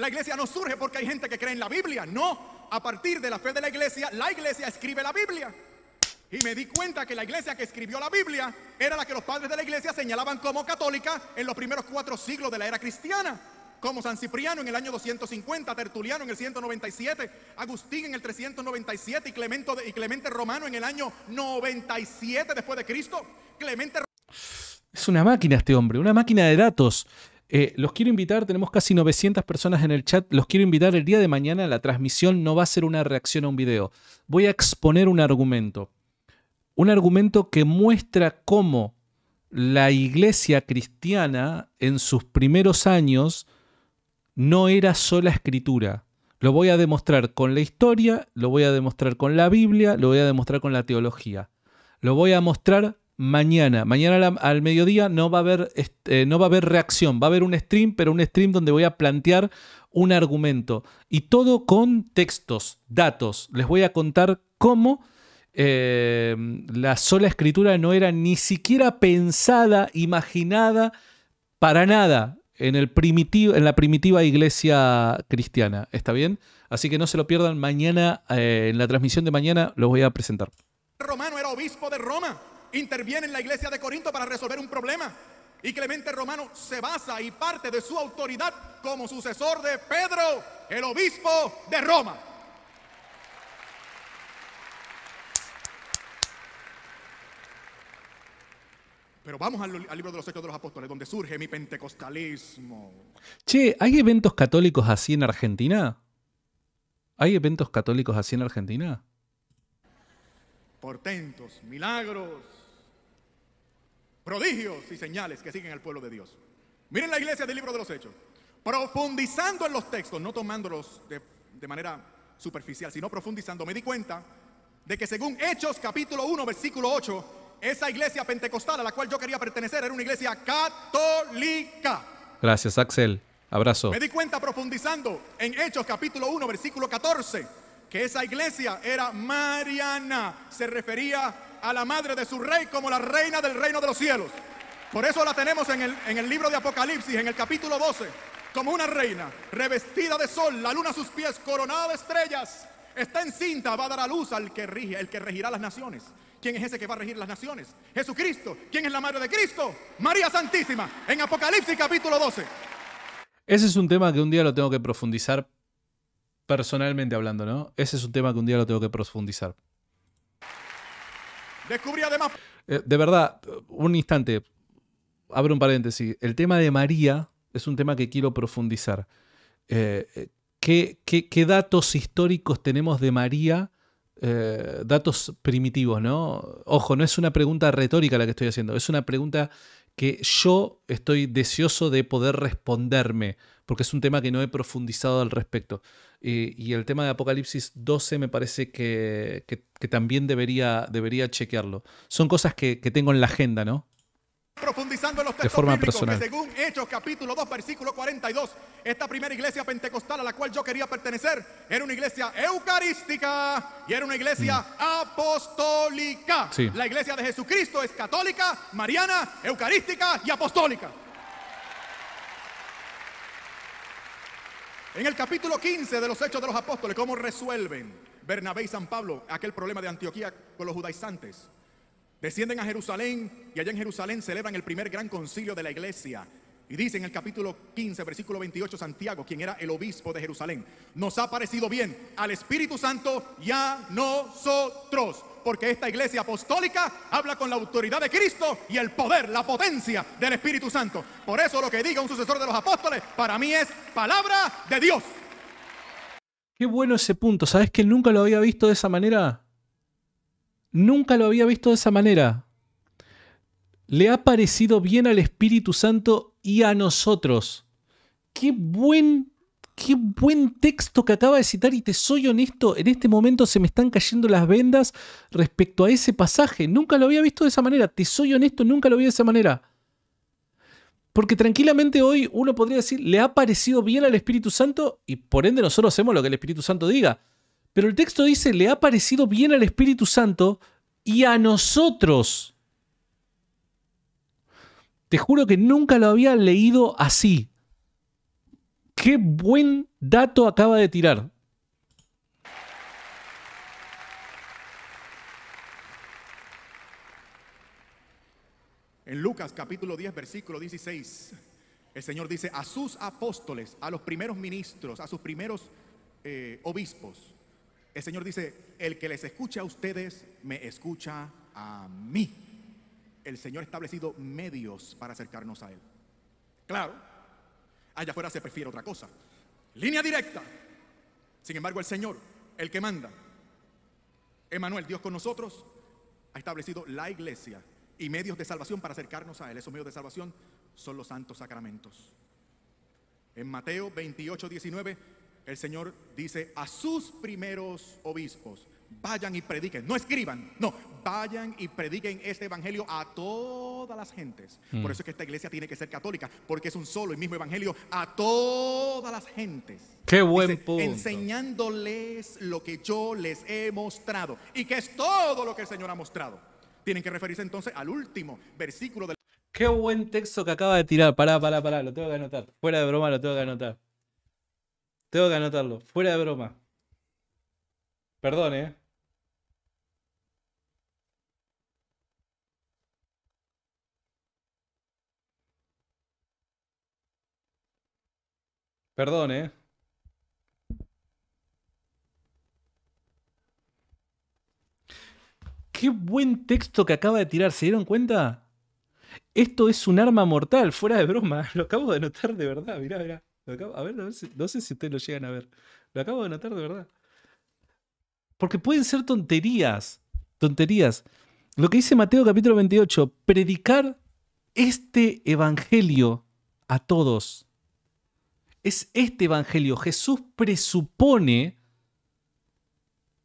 La iglesia no surge porque hay gente que cree en la Biblia, no. A partir de la fe de la iglesia, la iglesia escribe la Biblia. Y me di cuenta que la iglesia que escribió la Biblia era la que los padres de la iglesia señalaban como católica en los primeros cuatro siglos de la era cristiana como San Cipriano en el año 250, Tertuliano en el 197, Agustín en el 397 y, Clemente Romano en el año 97 después de Cristo. Clemente Es una máquina este hombre, una máquina de datos. Eh, los quiero invitar, tenemos casi 900 personas en el chat, los quiero invitar el día de mañana, la transmisión no va a ser una reacción a un video, voy a exponer un argumento, un argumento que muestra cómo la iglesia cristiana en sus primeros años no era sola escritura. Lo voy a demostrar con la historia, lo voy a demostrar con la Biblia, lo voy a demostrar con la teología. Lo voy a mostrar mañana. Mañana al, mediodía no va a haber eh, no va a haber reacción, va a haber un stream, pero un stream donde voy a plantear un argumento y todo con textos, datos. Les voy a contar cómo eh, la sola escritura no era ni siquiera pensada, imaginada para nada en, el primitivo, en la primitiva iglesia cristiana. ¿Está bien? Así que no se lo pierdan mañana, eh, en la transmisión de mañana lo voy a presentar. Romano era obispo de Roma interviene en la iglesia de Corinto para resolver un problema. Y Clemente Romano se basa y parte de su autoridad como sucesor de Pedro, el obispo de Roma. Pero vamos al, libro de los Hechos de los Apóstoles, donde surge mi pentecostalismo. Che, ¿hay eventos católicos así en Argentina? ¿Hay eventos católicos así en Argentina? Portentos, milagros, prodigios y señales que siguen al pueblo de Dios. Miren la iglesia del libro de los Hechos, profundizando en los textos, no tomándolos de, de manera superficial, sino profundizando, me di cuenta de que según Hechos capítulo 1, versículo 8, esa iglesia pentecostal a la cual yo quería pertenecer era una iglesia católica. Gracias, Axel. Abrazo. Me di cuenta profundizando en Hechos capítulo 1, versículo 14, que esa iglesia era mariana, se refería a la madre de su rey como la reina del reino de los cielos. Por eso la tenemos en el, en el libro de Apocalipsis, en el capítulo 12, como una reina, revestida de sol, la luna a sus pies, coronada de estrellas. Está encinta, va a dar a luz al que rige, el que regirá las naciones. ¿Quién es ese que va a regir las naciones? Jesucristo. ¿Quién es la madre de Cristo? María Santísima, en Apocalipsis capítulo 12. Ese es un tema que un día lo tengo que profundizar personalmente hablando, ¿no? Ese es un tema que un día lo tengo que profundizar. Descubrí además. Eh, de verdad, un instante. Abro un paréntesis. El tema de María es un tema que quiero profundizar. Eh, eh, ¿qué, datos históricos tenemos de María? datos primitivos, ¿no? Ojo, no es una pregunta retórica la que estoy haciendo, es una pregunta que yo estoy deseoso de poder responderme, porque es un tema que no he profundizado al respecto. Eh, y el tema de Apocalipsis 12 me parece que, también debería, debería chequearlo. Son cosas que, tengo en la agenda, ¿no? Profundizando en los textos de forma personal. según Hechos capítulo 2 versículo 42, esta primera iglesia pentecostal a la cual yo quería pertenecer era una iglesia eucarística y era una iglesia mm. apostólica. La iglesia de Jesucristo es católica, mariana, eucarística y apostólica. En el capítulo 15 de los Hechos de los Apóstoles, ¿cómo resuelven Bernabé y San Pablo aquel problema de Antioquía con los judaizantes? Descienden a Jerusalén y allá en Jerusalén celebran el primer gran concilio de la iglesia y dice en el capítulo 15, versículo 28, Santiago, quien era el obispo de Jerusalén, nos ha parecido bien al Espíritu Santo y a nosotros, porque esta iglesia apostólica habla con la autoridad de Cristo y el poder, la potencia del Espíritu Santo. Por eso lo que diga un sucesor de los apóstoles, para mí es palabra de Dios. Qué bueno ese punto, ¿sabes que nunca lo había visto de esa manera? Nunca lo había visto de esa manera. Le ha parecido bien al Espíritu Santo y a nosotros. Qué buen, qué buen texto que acaba de citar y te soy honesto, en este momento se me están cayendo las vendas respecto a ese pasaje. Nunca lo había visto de esa manera, te soy honesto, nunca lo vi de esa manera. Porque tranquilamente hoy uno podría decir, le ha parecido bien al Espíritu Santo y por ende nosotros hacemos lo que el Espíritu Santo diga. Pero el texto dice, le ha parecido bien al Espíritu Santo y a nosotros. Te juro que nunca lo había leído así. Qué buen dato acaba de tirar. En Lucas capítulo 10, versículo 16, el Señor dice a sus apóstoles, a los primeros ministros, a sus primeros eh, obispos, el Señor dice, el que les escucha a ustedes, me escucha a mí el Señor ha establecido medios para acercarnos a Él. Claro, allá afuera se prefiere otra cosa. Línea directa. Sin embargo, el Señor, el que manda, Emanuel, Dios con nosotros, ha establecido la iglesia y medios de salvación para acercarnos a Él. Esos medios de salvación son los santos sacramentos. En Mateo 28, 19, el Señor dice a sus primeros obispos, Vayan y prediquen, no escriban, no, vayan y prediquen este evangelio a todas las gentes. Por mm. eso es que esta iglesia tiene que ser católica, porque es un solo y mismo evangelio a todas las gentes. Qué buen Enseñándoles lo que yo les he mostrado y que es todo lo que el Señor ha mostrado. Tienen que referirse entonces al último versículo del Qué buen texto que acaba de tirar. Pará, pará, pará, lo tengo que anotar. Fuera de broma, lo tengo que anotar. Tengo que anotarlo. Fuera de broma. Perdón, eh. Perdón, ¿eh? Qué buen texto que acaba de tirar, ¿se dieron cuenta? Esto es un arma mortal, fuera de broma. Lo acabo de notar de verdad, mirá, mirá. a ver, no sé, no sé si ustedes lo llegan a ver. Lo acabo de notar de verdad. Porque pueden ser tonterías. Tonterías. Lo que dice Mateo capítulo 28, predicar este evangelio a todos es este Evangelio. Jesús presupone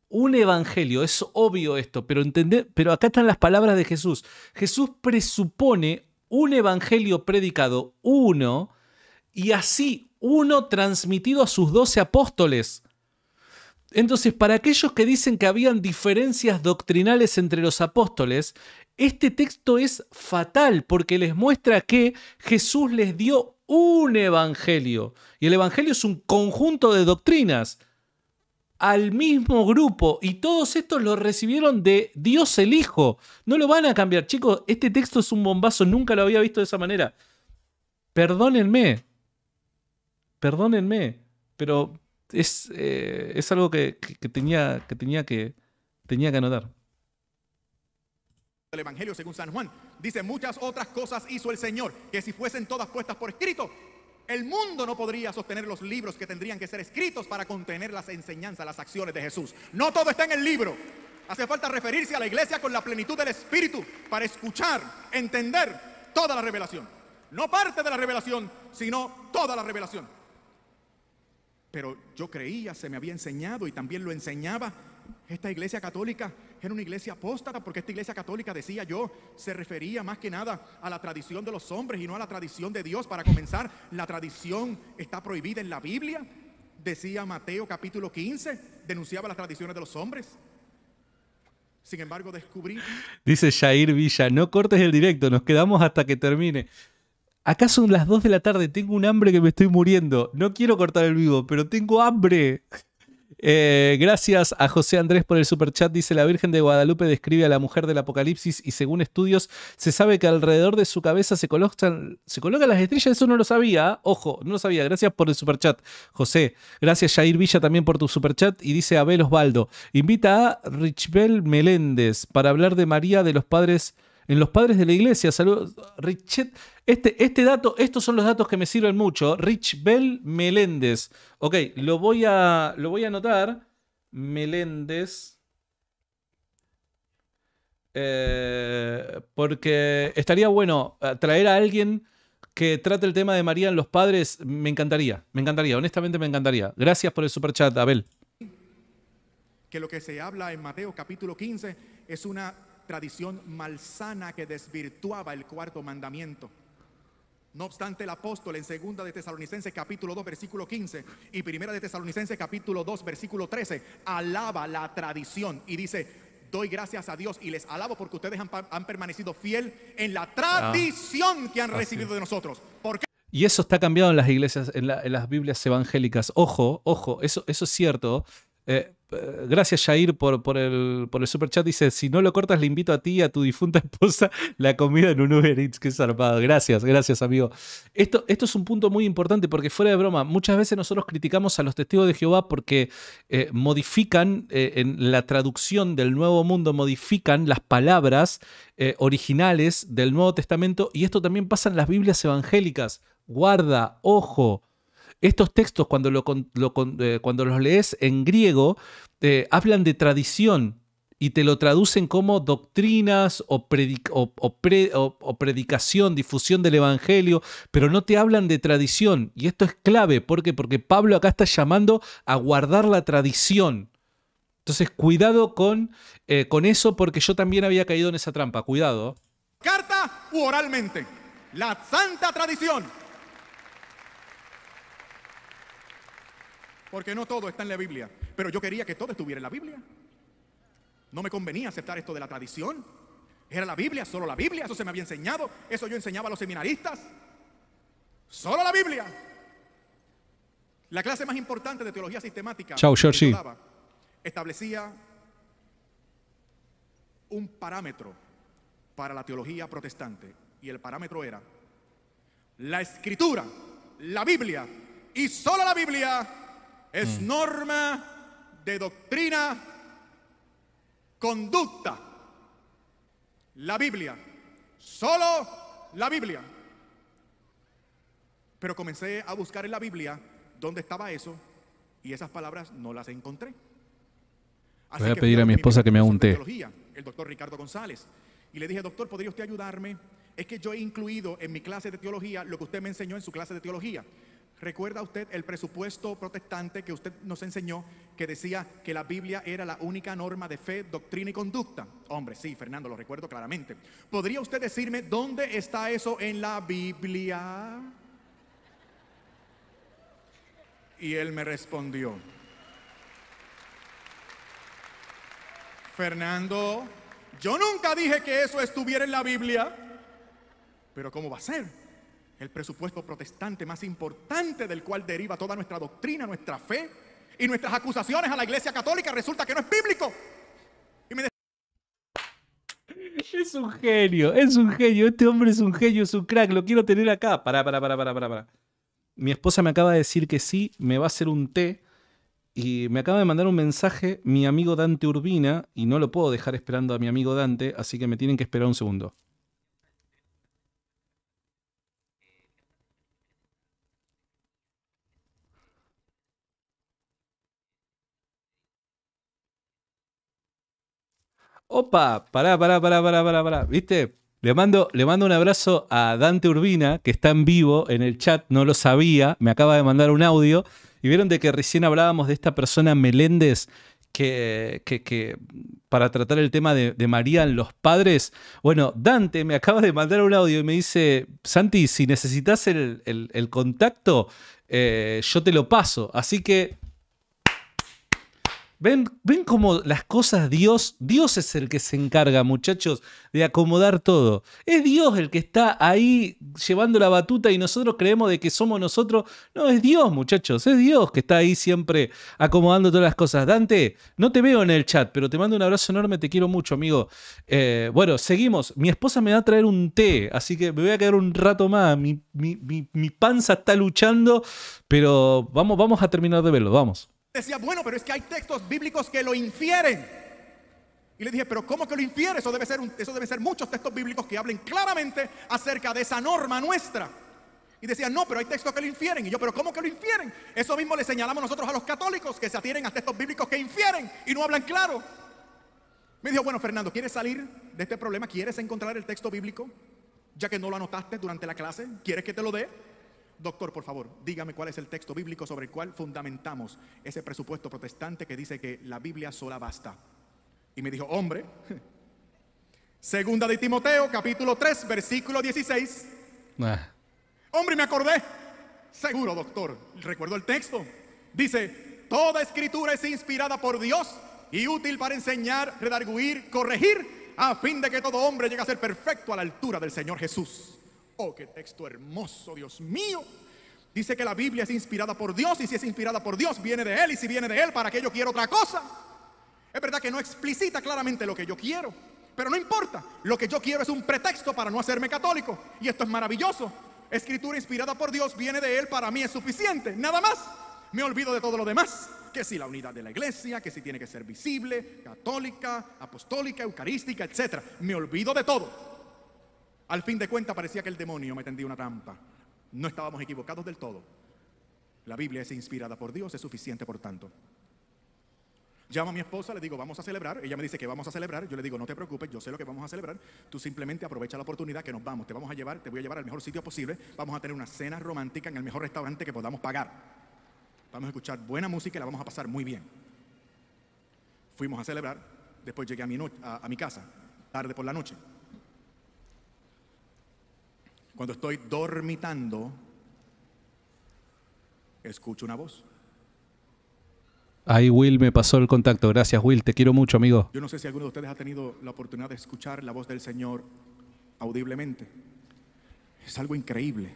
un Evangelio. Es obvio esto, pero, entender, pero acá están las palabras de Jesús. Jesús presupone un Evangelio predicado, uno, y así uno transmitido a sus doce apóstoles. Entonces, para aquellos que dicen que habían diferencias doctrinales entre los apóstoles, este texto es fatal porque les muestra que Jesús les dio un evangelio. Y el evangelio es un conjunto de doctrinas al mismo grupo y todos estos lo recibieron de Dios el Hijo. No lo van a cambiar, chicos. Este texto es un bombazo, nunca lo había visto de esa manera. Perdónenme, perdónenme, pero es, eh, es algo tenía, que, tenía que tenía que anotar. El Evangelio según San Juan dice muchas otras cosas hizo el Señor, que si fuesen todas puestas por escrito, el mundo no podría sostener los libros que tendrían que ser escritos para contener las enseñanzas, las acciones de Jesús. No todo está en el libro. Hace falta referirse a la iglesia con la plenitud del Espíritu para escuchar, entender toda la revelación. No parte de la revelación, sino toda la revelación. Pero yo creía, se me había enseñado y también lo enseñaba esta iglesia católica era una iglesia apóstata, porque esta iglesia católica, decía yo, se refería más que nada a la tradición de los hombres y no a la tradición de Dios. Para comenzar, la tradición está prohibida en la Biblia, decía Mateo capítulo 15, denunciaba las tradiciones de los hombres. Sin embargo, descubrí... Dice Jair Villa, no cortes el directo, nos quedamos hasta que termine. Acá son las 2 de la tarde, tengo un hambre que me estoy muriendo. No quiero cortar el vivo, pero tengo hambre. Eh, gracias a José Andrés por el superchat. Dice: La Virgen de Guadalupe describe a la mujer del Apocalipsis y según estudios se sabe que alrededor de su cabeza se colocan, se colocan las estrellas. Eso no lo sabía. Ojo, no lo sabía. Gracias por el superchat, José. Gracias, Jair Villa, también por tu superchat. Y dice Abel Osvaldo: Invita a Richbel Meléndez para hablar de María de los padres en los padres de la iglesia. Saludos, Richet. Este, este dato, estos son los datos que me sirven mucho. Rich Bell Meléndez. Ok, lo voy a, lo voy a anotar. Meléndez. Eh, porque estaría bueno eh, traer a alguien que trate el tema de María en los padres. Me encantaría, me encantaría, honestamente me encantaría. Gracias por el superchat, Abel. Que lo que se habla en Mateo capítulo 15 es una tradición malsana que desvirtuaba el cuarto mandamiento. No obstante, el apóstol en segunda de Tesalonicenses capítulo 2 versículo 15 y 1 de Tesalonicenses capítulo 2 versículo 13 alaba la tradición y dice, doy gracias a Dios y les alabo porque ustedes han, permanecido fiel en la ah. tradición que han recibido de nosotros. ¿Por qué? Y eso está cambiado en las iglesias, en, las Biblias evangélicas. Ojo, ojo, eso, eso es cierto. Eh, eh, gracias, Jair, por, el, por super chat. Dice: Si no lo cortas, le invito a ti y a tu difunta esposa la comida en un Uber Eats. Qué zarpado. Gracias, gracias, amigo. Esto, es un punto muy importante porque, fuera de broma, muchas veces nosotros criticamos a los testigos de Jehová porque eh, modifican eh, en la traducción del Nuevo Mundo, modifican las palabras originales del Nuevo Testamento y esto también pasa en las Biblias evangélicas. Guarda, ojo. Estos textos, eh, cuando, los lees en griego, hablan de tradición y te lo traducen como doctrinas o, predicación, difusión del Evangelio, pero no te hablan de tradición. Y esto es clave, ¿por qué? Porque Pablo acá está llamando a guardar la tradición. Entonces, cuidado con, eh, con eso, porque yo también había caído en esa trampa. Cuidado. Carta u oralmente. La santa tradición porque no todo está en la Biblia. Pero yo quería que todo estuviera en la Biblia. No me convenía aceptar esto de la tradición. Era la Biblia, solo la Biblia, eso se me había enseñado, eso yo enseñaba a los seminaristas. Solo la Biblia. La clase más importante de teología sistemática establecía un parámetro para la teología protestante y el parámetro era la escritura, la Biblia y solo la Biblia es mm. norma de doctrina, conducta. La Biblia, solo la Biblia. Pero comencé a buscar en la Biblia dónde estaba eso y esas palabras no las encontré. Voy a pedir a mi esposa que me haga El doctor Ricardo González. Y le dije, doctor, ¿podría usted ayudarme? Es que yo he incluido en mi clase de teología lo que usted me enseñó en su clase de teología. ¿Recuerda usted el presupuesto protestante que usted nos enseñó que decía que la Biblia era la única norma de fe, doctrina y conducta? Hombre, sí, Fernando, lo recuerdo claramente. ¿Podría usted decirme dónde está eso en la Biblia? Y él me respondió, Fernando, yo nunca dije que eso estuviera en la Biblia, pero ¿cómo va a ser? el presupuesto protestante más importante del cual deriva toda nuestra doctrina, nuestra fe y nuestras acusaciones a la Iglesia Católica, resulta que no es bíblico. es un genio, es un genio, este hombre es un genio, es un crack, lo quiero tener acá. Pará, pará, pará, pará, pará. Mi esposa me acaba de decir que sí, me va a hacer un té y me acaba de mandar un mensaje mi amigo Dante Urbina y no lo puedo dejar esperando a mi amigo Dante, así que me tienen que esperar un segundo. Opa, pará, pará, pará, pará, pará, pará. ¿Viste? Le mando, le mando un abrazo a Dante Urbina, que está en vivo en el chat, no lo sabía, me acaba de mandar un audio. Y vieron de que recién hablábamos de esta persona Meléndez que, para tratar el tema de, María en los padres. Bueno, Dante me acaba de mandar un audio y me dice, Santi, si necesitas el, contacto, eh, yo te lo paso. Así que Ven, ven cómo las cosas Dios, Dios es el que se encarga, muchachos, de acomodar todo. Es Dios el que está ahí llevando la batuta y nosotros creemos de que somos nosotros. No, es Dios, muchachos, es Dios que está ahí siempre acomodando todas las cosas. Dante, no te veo en el chat, pero te mando un abrazo enorme, te quiero mucho, amigo. Eh, bueno, seguimos. Mi esposa me va a traer un té, así que me voy a quedar un rato más. Mi, mi panza está luchando, pero vamos, vamos a terminar de verlo, vamos. Decía, bueno, pero es que hay textos bíblicos que lo infieren. Y le dije, pero ¿cómo que lo infieren Eso debe, ser eso debe ser muchos textos bíblicos que hablen claramente acerca de esa norma nuestra. Y decía no, pero hay textos que lo infieren. Y yo, pero ¿cómo que lo infieren? Eso mismo le señalamos nosotros a los católicos que se atienen a textos bíblicos que infieren y no hablan claro. Me dijo, bueno, Fernando, ¿quieres salir de este problema? ¿Quieres encontrar el texto bíblico? Ya que no lo anotaste durante la clase, ¿quieres que te lo dé? Doctor, por favor, dígame cuál es el texto bíblico sobre el cual fundamentamos ese presupuesto protestante que dice que la Biblia sola basta. Y me dijo, hombre, segunda de Timoteo, capítulo 3, versículo 16. Ah. Hombre, me acordé. Seguro, doctor, recuerdo el texto. Dice, toda escritura es inspirada por Dios y útil para enseñar, redarguir, corregir, a fin de que todo hombre llegue a ser perfecto a la altura del Señor Jesús. Oh, qué texto hermoso, Dios mío. Dice que la Biblia es inspirada por Dios y si es inspirada por Dios viene de Él y si viene de Él, ¿para qué yo quiero otra cosa? Es verdad que no explicita claramente lo que yo quiero, pero no importa. Lo que yo quiero es un pretexto para no hacerme católico y esto es maravilloso. Escritura inspirada por Dios viene de Él, para mí es suficiente, nada más. Me olvido de todo lo demás, que si la unidad de la iglesia, que si tiene que ser visible, católica, apostólica, eucarística, etc. Me olvido de todo. Al fin de cuentas parecía que el demonio me tendía una trampa. No estábamos equivocados del todo. La Biblia es inspirada por Dios, es suficiente por tanto. Llamo a mi esposa, le digo, vamos a celebrar. Ella me dice que vamos a celebrar. Yo le digo, no te preocupes, yo sé lo que vamos a celebrar. Tú simplemente aprovecha la oportunidad que nos vamos. Te vamos a llevar, te voy a llevar al mejor sitio posible. Vamos a tener una cena romántica en el mejor restaurante que podamos pagar. Vamos a escuchar buena música y la vamos a pasar muy bien. Fuimos a celebrar. Después llegué a mi casa, tarde por la noche. Cuando estoy dormitando, escucho una voz. Ahí Will me pasó el contacto. Gracias Will, te quiero mucho amigo. Yo no sé si alguno de ustedes ha tenido la oportunidad de escuchar la voz del Señor audiblemente. Es algo increíble.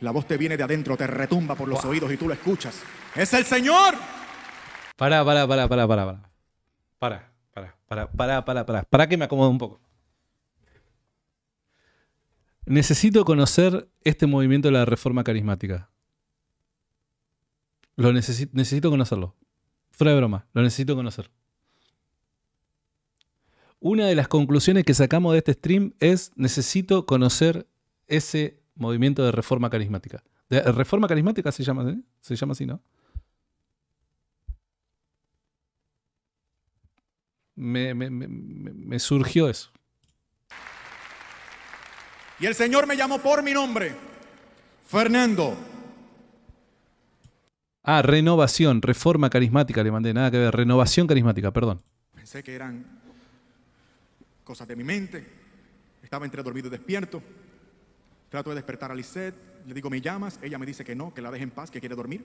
La voz te viene de adentro, te retumba por los oídos y tú lo escuchas. ¡Es el Señor! Para, para, para, para, para, para. Para, para, para, para, para, para. que me acomode un poco. Necesito conocer este movimiento de la reforma carismática. Lo necesito conocerlo. Fuera de broma, lo necesito conocer. Una de las conclusiones que sacamos de este stream es necesito conocer ese movimiento de reforma carismática. De, eh, reforma carismática se llama, ¿eh? se llama así, ¿no? me, surgió eso. Y el Señor me llamó por mi nombre, Fernando. Ah, renovación, reforma carismática, le mandé nada que ver, renovación carismática, perdón. Pensé que eran cosas de mi mente, estaba entre dormido y despierto. Trato de despertar a Lisette, le digo, ¿me llamas? Ella me dice que no, que la deje en paz, que quiere dormir.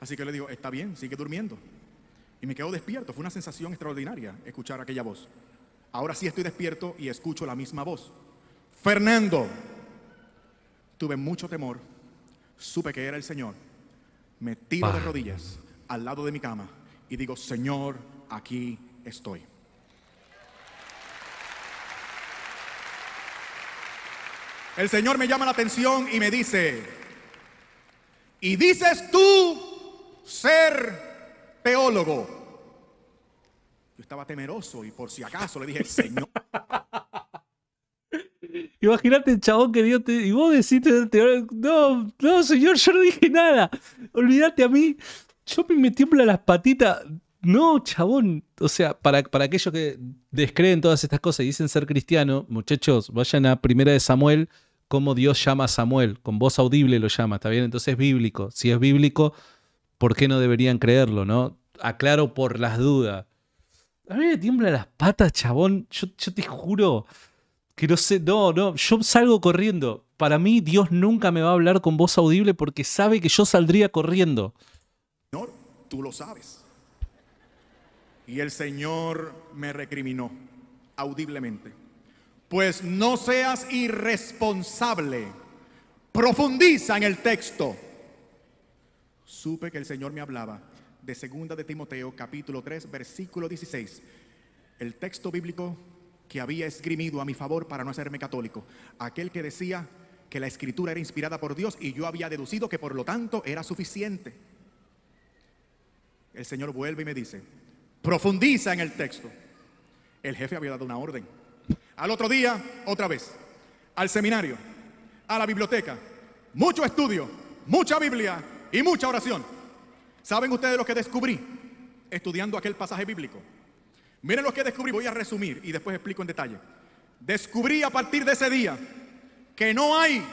Así que le digo, está bien, sigue durmiendo. Y me quedo despierto, fue una sensación extraordinaria escuchar aquella voz. Ahora sí estoy despierto y escucho la misma voz. Fernando, tuve mucho temor, supe que era el Señor, me tiro de rodillas al lado de mi cama y digo, Señor, aquí estoy. El Señor me llama la atención y me dice, y dices tú ser teólogo, yo estaba temeroso y por si acaso le dije, Señor. Imagínate el chabón que Dios te. Y vos decís, no, no, señor, yo no dije nada. Olvídate a mí. Yo me tiembla las patitas. No, chabón. O sea, para, para aquellos que descreen todas estas cosas y dicen ser cristiano, muchachos, vayan a Primera de Samuel, cómo Dios llama a Samuel. Con voz audible lo llama, ¿está bien? Entonces es bíblico. Si es bíblico, ¿por qué no deberían creerlo, no? Aclaro por las dudas. A mí me tiemblan las patas, chabón. Yo, yo te juro que no sé, no, no, yo salgo corriendo. Para mí Dios nunca me va a hablar con voz audible porque sabe que yo saldría corriendo. Señor, tú lo sabes. Y el Señor me recriminó audiblemente. Pues no seas irresponsable. Profundiza en el texto. Supe que el Señor me hablaba de 2 de Timoteo capítulo 3 versículo 16, el texto bíblico que había esgrimido a mi favor para no hacerme católico, aquel que decía que la escritura era inspirada por Dios y yo había deducido que por lo tanto era suficiente. El Señor vuelve y me dice, profundiza en el texto. El jefe había dado una orden. Al otro día, otra vez, al seminario, a la biblioteca, mucho estudio, mucha Biblia y mucha oración. ¿Saben ustedes lo que descubrí estudiando aquel pasaje bíblico? Miren lo que descubrí, voy a resumir y después explico en detalle. Descubrí a partir de ese día que no hay,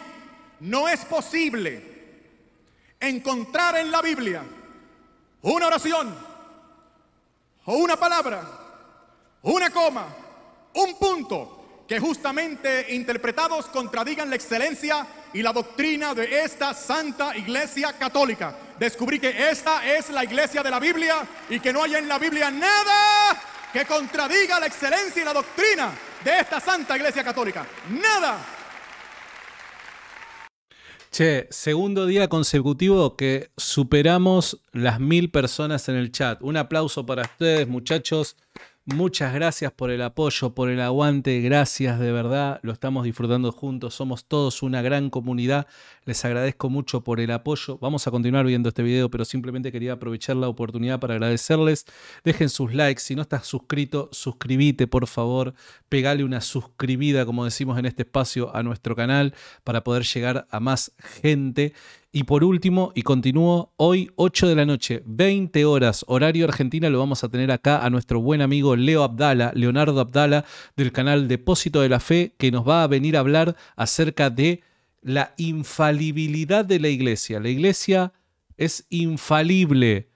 no es posible encontrar en la Biblia una oración o una palabra, una coma, un punto que justamente interpretados contradigan la excelencia y la doctrina de esta santa iglesia católica descubrí que esta es la iglesia de la Biblia y que no hay en la Biblia nada que contradiga la excelencia y la doctrina de esta santa iglesia católica. Nada. Che, segundo día consecutivo que superamos las mil personas en el chat. Un aplauso para ustedes, muchachos. Muchas gracias por el apoyo, por el aguante, gracias de verdad, lo estamos disfrutando juntos, somos todos una gran comunidad les agradezco mucho por el apoyo. Vamos a continuar viendo este video, pero simplemente quería aprovechar la oportunidad para agradecerles. Dejen sus likes. Si no estás suscrito, suscríbete, por favor. Pegale una suscribida, como decimos en este espacio, a nuestro canal para poder llegar a más gente. Y por último, y continúo, hoy 8 de la noche, 20 horas, horario Argentina, lo vamos a tener acá a nuestro buen amigo Leo Abdala, Leonardo Abdala, del canal Depósito de la Fe, que nos va a venir a hablar acerca de la infalibilidad de la iglesia. La iglesia es infalible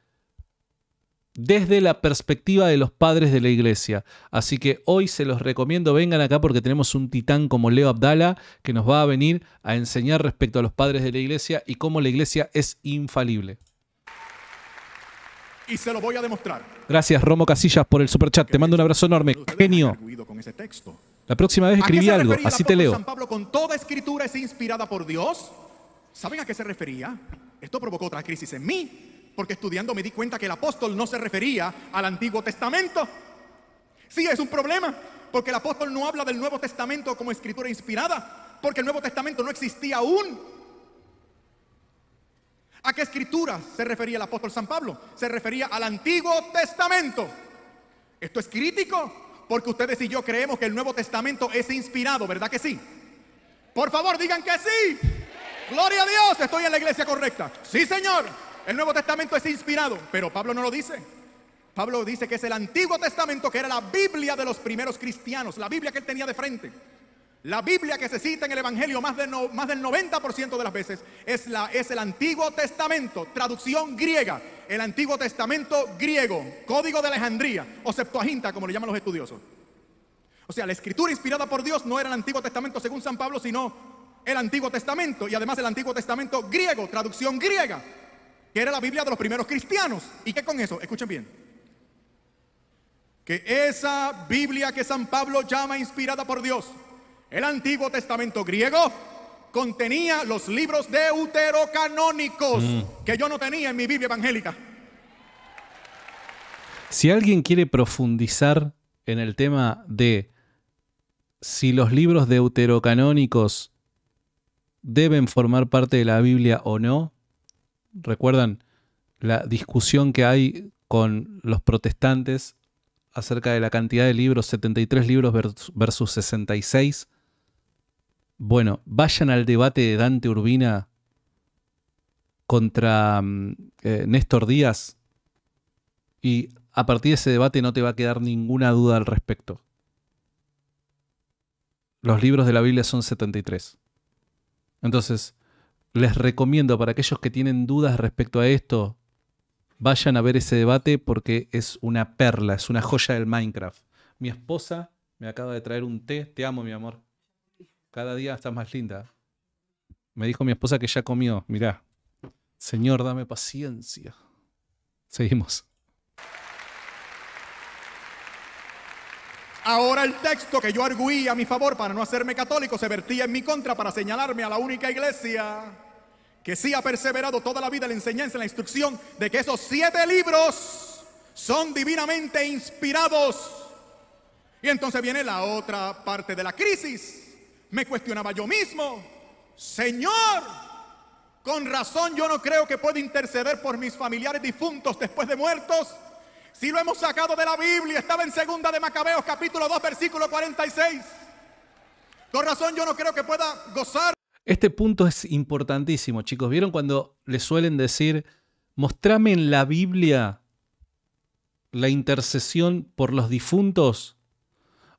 desde la perspectiva de los padres de la iglesia. Así que hoy se los recomiendo, vengan acá porque tenemos un titán como Leo Abdala que nos va a venir a enseñar respecto a los padres de la iglesia y cómo la iglesia es infalible. Y se lo voy a demostrar. Gracias Romo Casillas por el superchat. Te mando un abrazo enorme. Genio. La próxima vez escribí algo, así te leo. San Pablo con toda escritura es inspirada por Dios. ¿Saben a qué se refería? Esto provocó otra crisis en mí, porque estudiando me di cuenta que el apóstol no se refería al Antiguo Testamento. Sí, es un problema, porque el apóstol no habla del Nuevo Testamento como escritura inspirada, porque el Nuevo Testamento no existía aún. ¿A qué escritura se refería el apóstol San Pablo? Se refería al Antiguo Testamento. Esto es crítico porque ustedes y yo creemos que el Nuevo Testamento es inspirado, ¿verdad que sí? Por favor, digan que sí. Gloria a Dios, estoy en la iglesia correcta. Sí, Señor, el Nuevo Testamento es inspirado, pero Pablo no lo dice. Pablo dice que es el Antiguo Testamento, que era la Biblia de los primeros cristianos, la Biblia que él tenía de frente. La Biblia que se cita en el Evangelio más, más del 90% de las veces es, la, es el Antiguo Testamento, traducción griega, el Antiguo Testamento griego, Código de Alejandría o Septuaginta, como le llaman los estudiosos. O sea, la escritura inspirada por Dios no era el Antiguo Testamento según San Pablo, sino el Antiguo Testamento y además el Antiguo Testamento griego, traducción griega, que era la Biblia de los primeros cristianos. ¿Y qué con eso? Escuchen bien que esa Biblia que San Pablo llama inspirada por Dios el Antiguo Testamento griego contenía los libros deuterocanónicos mm. que yo no tenía en mi Biblia evangélica. Si alguien quiere profundizar en el tema de si los libros deuterocanónicos deben formar parte de la Biblia o no, recuerdan la discusión que hay con los protestantes acerca de la cantidad de libros, 73 libros versus 66 bueno, vayan al debate de Dante Urbina contra mm, eh, Néstor Díaz y a partir de ese debate no te va a quedar ninguna duda al respecto. Los libros de la Biblia son 73. Entonces, les recomiendo para aquellos que tienen dudas respecto a esto, vayan a ver ese debate porque es una perla, es una joya del Minecraft. Mi esposa me acaba de traer un té, te amo mi amor. Cada día está más linda. Me dijo mi esposa que ya comió. Mirá, Señor, dame paciencia. Seguimos. Ahora el texto que yo arguía a mi favor para no hacerme católico se vertía en mi contra para señalarme a la única iglesia que sí ha perseverado toda la vida en la enseñanza, en la instrucción de que esos siete libros son divinamente inspirados. Y entonces viene la otra parte de la crisis. Me cuestionaba yo mismo, Señor, con razón yo no creo que pueda interceder por mis familiares difuntos después de muertos. Si lo hemos sacado de la Biblia, estaba en segunda de Macabeos capítulo 2 versículo 46. Con razón yo no creo que pueda gozar. Este punto es importantísimo, chicos. ¿Vieron cuando le suelen decir, mostrame en la Biblia la intercesión por los difuntos?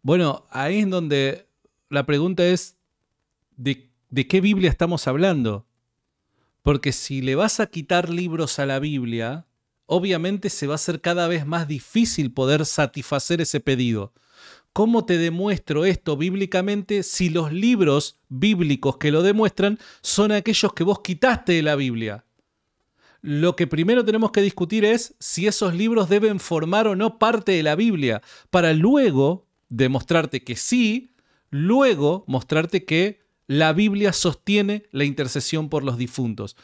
Bueno, ahí es donde la pregunta es, ¿de, qué Biblia estamos hablando? Porque si le vas a quitar libros a la Biblia, obviamente se va a hacer cada vez más difícil poder satisfacer ese pedido. ¿Cómo te demuestro esto bíblicamente si los libros bíblicos que lo demuestran son aquellos que vos quitaste de la Biblia? Lo que primero tenemos que discutir es si esos libros deben formar o no parte de la Biblia, para luego demostrarte que sí luego mostrarte que la Biblia sostiene la intercesión por los difuntos.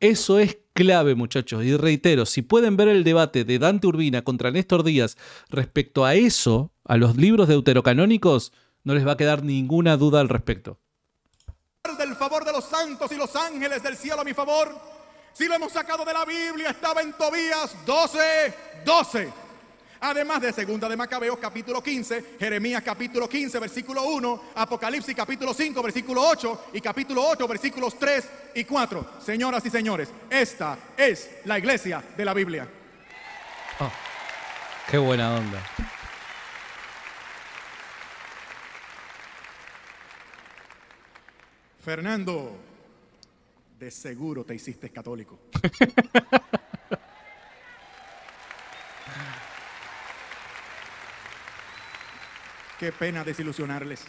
Eso es clave, muchachos. Y reitero, si pueden ver el debate de Dante Urbina contra Néstor Díaz respecto a eso, a los libros deuterocanónicos, no les va a quedar ninguna duda al respecto. Del favor de los santos y los ángeles del cielo a mi favor. Si lo hemos sacado de la Biblia, estaba en Tobías 12, 12. Además de segunda de Macabeos capítulo 15, Jeremías capítulo 15 versículo 1, Apocalipsis capítulo 5 versículo 8 y capítulo 8 versículos 3 y 4. Señoras y señores, esta es la iglesia de la Biblia. Ah, qué buena onda. Fernando, de seguro te hiciste católico. Qué pena desilusionarles.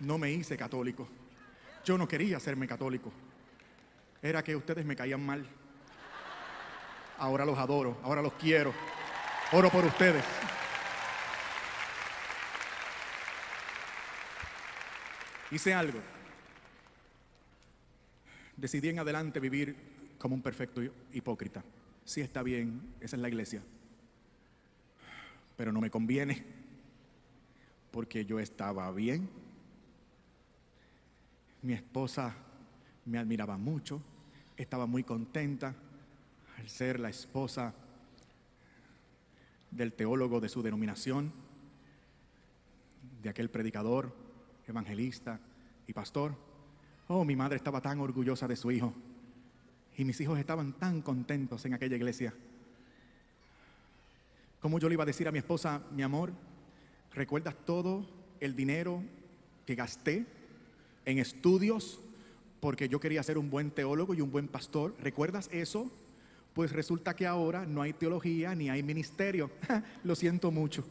No me hice católico. Yo no quería hacerme católico. Era que ustedes me caían mal. Ahora los adoro, ahora los quiero. Oro por ustedes. Hice algo. Decidí en adelante vivir como un perfecto hipócrita. Sí está bien, esa es la iglesia, pero no me conviene porque yo estaba bien. Mi esposa me admiraba mucho, estaba muy contenta al ser la esposa del teólogo de su denominación, de aquel predicador, evangelista y pastor. Oh, mi madre estaba tan orgullosa de su hijo y mis hijos estaban tan contentos en aquella iglesia. ¿Cómo yo le iba a decir a mi esposa, mi amor, ¿Recuerdas todo el dinero que gasté en estudios porque yo quería ser un buen teólogo y un buen pastor? ¿Recuerdas eso? Pues resulta que ahora no hay teología ni hay ministerio. Lo siento mucho.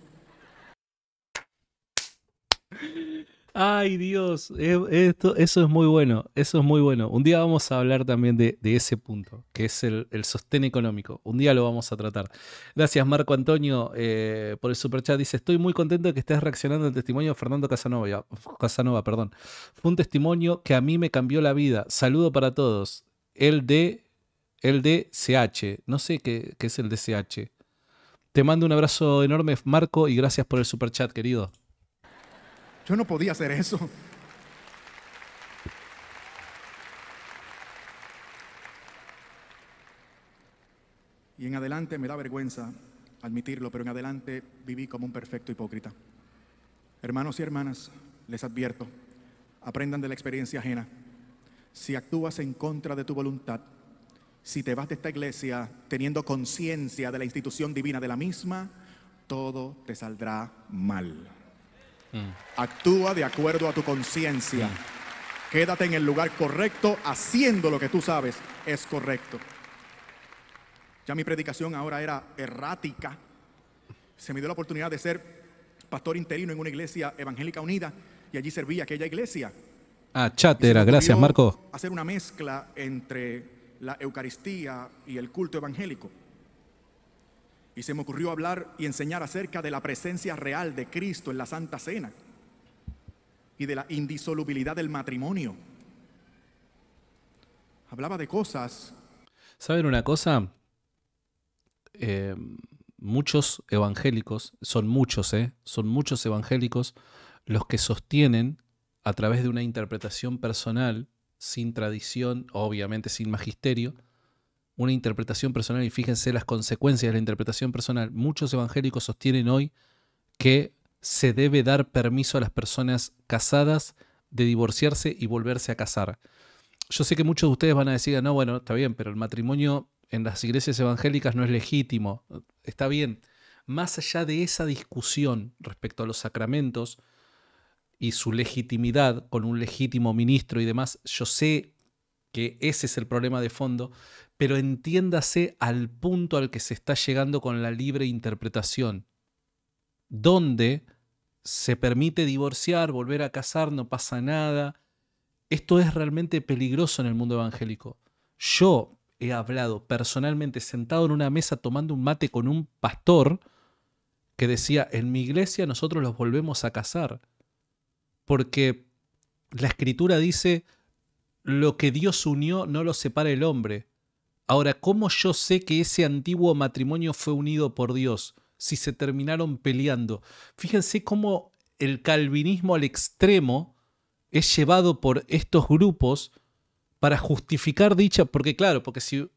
Ay, Dios, eh, esto, eso es muy bueno, eso es muy bueno. Un día vamos a hablar también de, ese punto, que es el, sostén económico. Un día lo vamos a tratar. Gracias, Marco Antonio, eh, por el superchat. Dice, estoy muy contento de que estés reaccionando al testimonio de Fernando Casanova. Casanova perdón. Fue un testimonio que a mí me cambió la vida. Saludo para todos. El de, el de CH. No sé qué, qué es el de CH. Te mando un abrazo enorme, Marco, y gracias por el superchat, querido. Yo no podía hacer eso. Y en adelante me da vergüenza admitirlo, pero en adelante viví como un perfecto hipócrita. Hermanos y hermanas, les advierto, aprendan de la experiencia ajena. Si actúas en contra de tu voluntad, si te vas de esta iglesia teniendo conciencia de la institución divina de la misma, todo te saldrá mal. Mm. Actúa de acuerdo a tu conciencia. Mm. Quédate en el lugar correcto haciendo lo que tú sabes es correcto. Ya mi predicación ahora era errática. Se me dio la oportunidad de ser pastor interino en una iglesia evangélica unida y allí servía aquella iglesia. Ah, chatera, gracias Marco. Hacer una mezcla entre la Eucaristía y el culto evangélico. Y se me ocurrió hablar y enseñar acerca de la presencia real de Cristo en la Santa Cena y de la indisolubilidad del matrimonio. Hablaba de cosas. ¿Saben una cosa? Eh, muchos evangélicos, son muchos, ¿eh? Son muchos evangélicos los que sostienen a través de una interpretación personal, sin tradición, obviamente sin magisterio, una interpretación personal y fíjense las consecuencias de la interpretación personal. Muchos evangélicos sostienen hoy que se debe dar permiso a las personas casadas de divorciarse y volverse a casar. Yo sé que muchos de ustedes van a decir, no, bueno, está bien, pero el matrimonio en las iglesias evangélicas no es legítimo. Está bien. Más allá de esa discusión respecto a los sacramentos y su legitimidad con un legítimo ministro y demás, yo sé que ese es el problema de fondo, pero entiéndase al punto al que se está llegando con la libre interpretación, donde se permite divorciar, volver a casar, no pasa nada. Esto es realmente peligroso en el mundo evangélico. Yo he hablado personalmente sentado en una mesa tomando un mate con un pastor que decía, en mi iglesia nosotros los volvemos a casar, porque la escritura dice, lo que Dios unió no lo separa el hombre. Ahora, ¿cómo yo sé que ese antiguo matrimonio fue unido por Dios si se terminaron peleando? Fíjense cómo el calvinismo al extremo es llevado por estos grupos para justificar dicha, porque claro, porque si,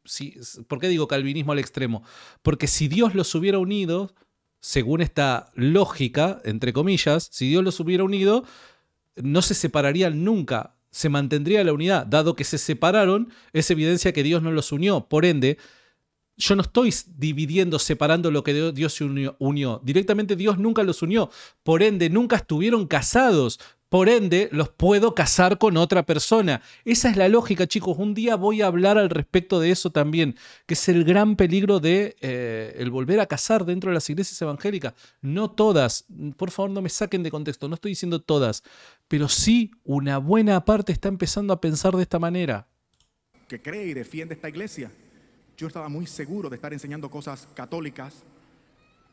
¿por qué digo calvinismo al extremo? Porque si Dios los hubiera unido, según esta lógica, entre comillas, si Dios los hubiera unido, no se separarían nunca se mantendría la unidad. Dado que se separaron, es evidencia que Dios no los unió. Por ende, yo no estoy dividiendo, separando lo que Dios unió, unió, Directamente Dios nunca los unió. Por ende, nunca estuvieron casados. Por ende, los puedo casar con otra persona. Esa es la lógica, chicos. Un día voy a hablar al respecto de eso también, que es el gran peligro de eh, el volver a casar dentro de las iglesias evangélicas. No todas, por favor, no me saquen de contexto, no estoy diciendo todas, pero sí una buena parte está empezando a pensar de esta manera. Que cree y defiende esta iglesia. Yo estaba muy seguro de estar enseñando cosas católicas.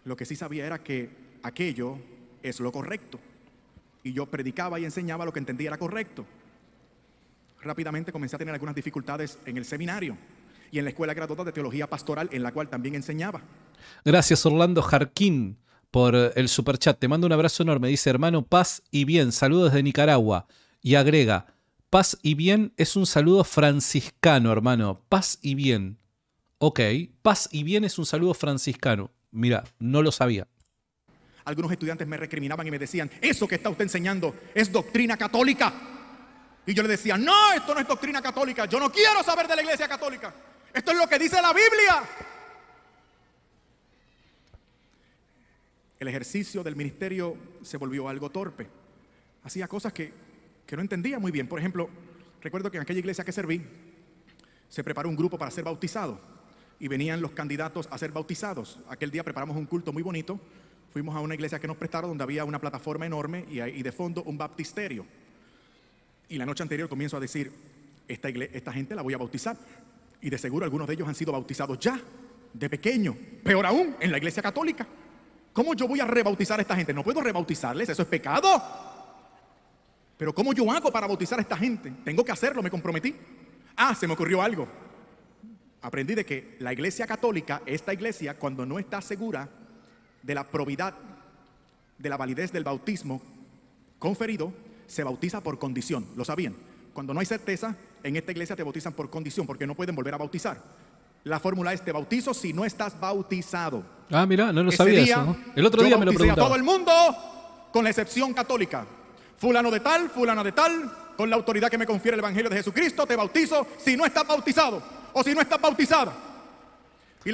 Lo que sí sabía era que aquello es lo correcto y yo predicaba y enseñaba lo que entendía era correcto. Rápidamente comencé a tener algunas dificultades en el seminario y en la Escuela graduada de Teología Pastoral, en la cual también enseñaba. Gracias, Orlando Jarquín, por el superchat. Te mando un abrazo enorme. Dice, hermano, paz y bien. Saludos desde Nicaragua. Y agrega, paz y bien es un saludo franciscano, hermano. Paz y bien. Ok, paz y bien es un saludo franciscano. Mira, no lo sabía. Algunos estudiantes me recriminaban y me decían, eso que está usted enseñando es doctrina católica. Y yo le decía, no, esto no es doctrina católica, yo no quiero saber de la iglesia católica. Esto es lo que dice la Biblia. El ejercicio del ministerio se volvió algo torpe. Hacía cosas que, no entendía muy bien. Por ejemplo, recuerdo que en aquella iglesia que serví, se preparó un grupo para ser bautizado. Y venían los candidatos a ser bautizados. Aquel día preparamos un culto muy bonito fuimos a una iglesia que nos prestaron donde había una plataforma enorme y, de fondo un baptisterio. Y la noche anterior comienzo a decir, esta, esta gente la voy a bautizar. Y de seguro algunos de ellos han sido bautizados ya, de pequeño, peor aún, en la iglesia católica. ¿Cómo yo voy a rebautizar a esta gente? No puedo rebautizarles, eso es pecado. Pero ¿cómo yo hago para bautizar a esta gente? Tengo que hacerlo, me comprometí. Ah, se me ocurrió algo. Aprendí de que la iglesia católica, esta iglesia, cuando no está segura de la probidad, de la validez del bautismo conferido, se bautiza por condición. ¿Lo sabían? Cuando no hay certeza, en esta iglesia te bautizan por condición, porque no pueden volver a bautizar. La fórmula es te bautizo si no estás bautizado. Ah, mira, no lo sabía El otro día me lo preguntaba. a todo el mundo, con la excepción católica. Fulano de tal, fulana de tal, con la autoridad que me confiere el Evangelio de Jesucristo, te bautizo si no estás bautizado o si no estás bautizada.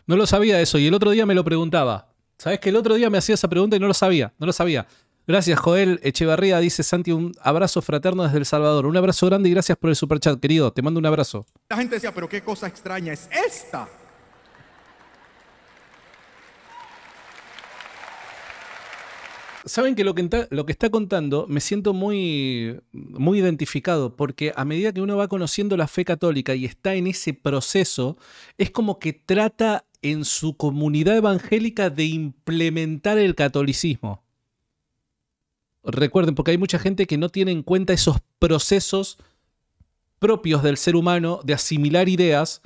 No lo sabía eso y el otro día me lo preguntaba. Sabes que el otro día me hacía esa pregunta y no lo sabía, no lo sabía. Gracias, Joel Echevarría, dice Santi, un abrazo fraterno desde El Salvador. Un abrazo grande y gracias por el superchat, querido. Te mando un abrazo. La gente decía, pero qué cosa extraña es esta. Saben que lo que, está contando me siento muy, muy identificado, porque a medida que uno va conociendo la fe católica y está en ese proceso, es como que trata en su comunidad evangélica de implementar el catolicismo. Recuerden, porque hay mucha gente que no tiene en cuenta esos procesos propios del ser humano de asimilar ideas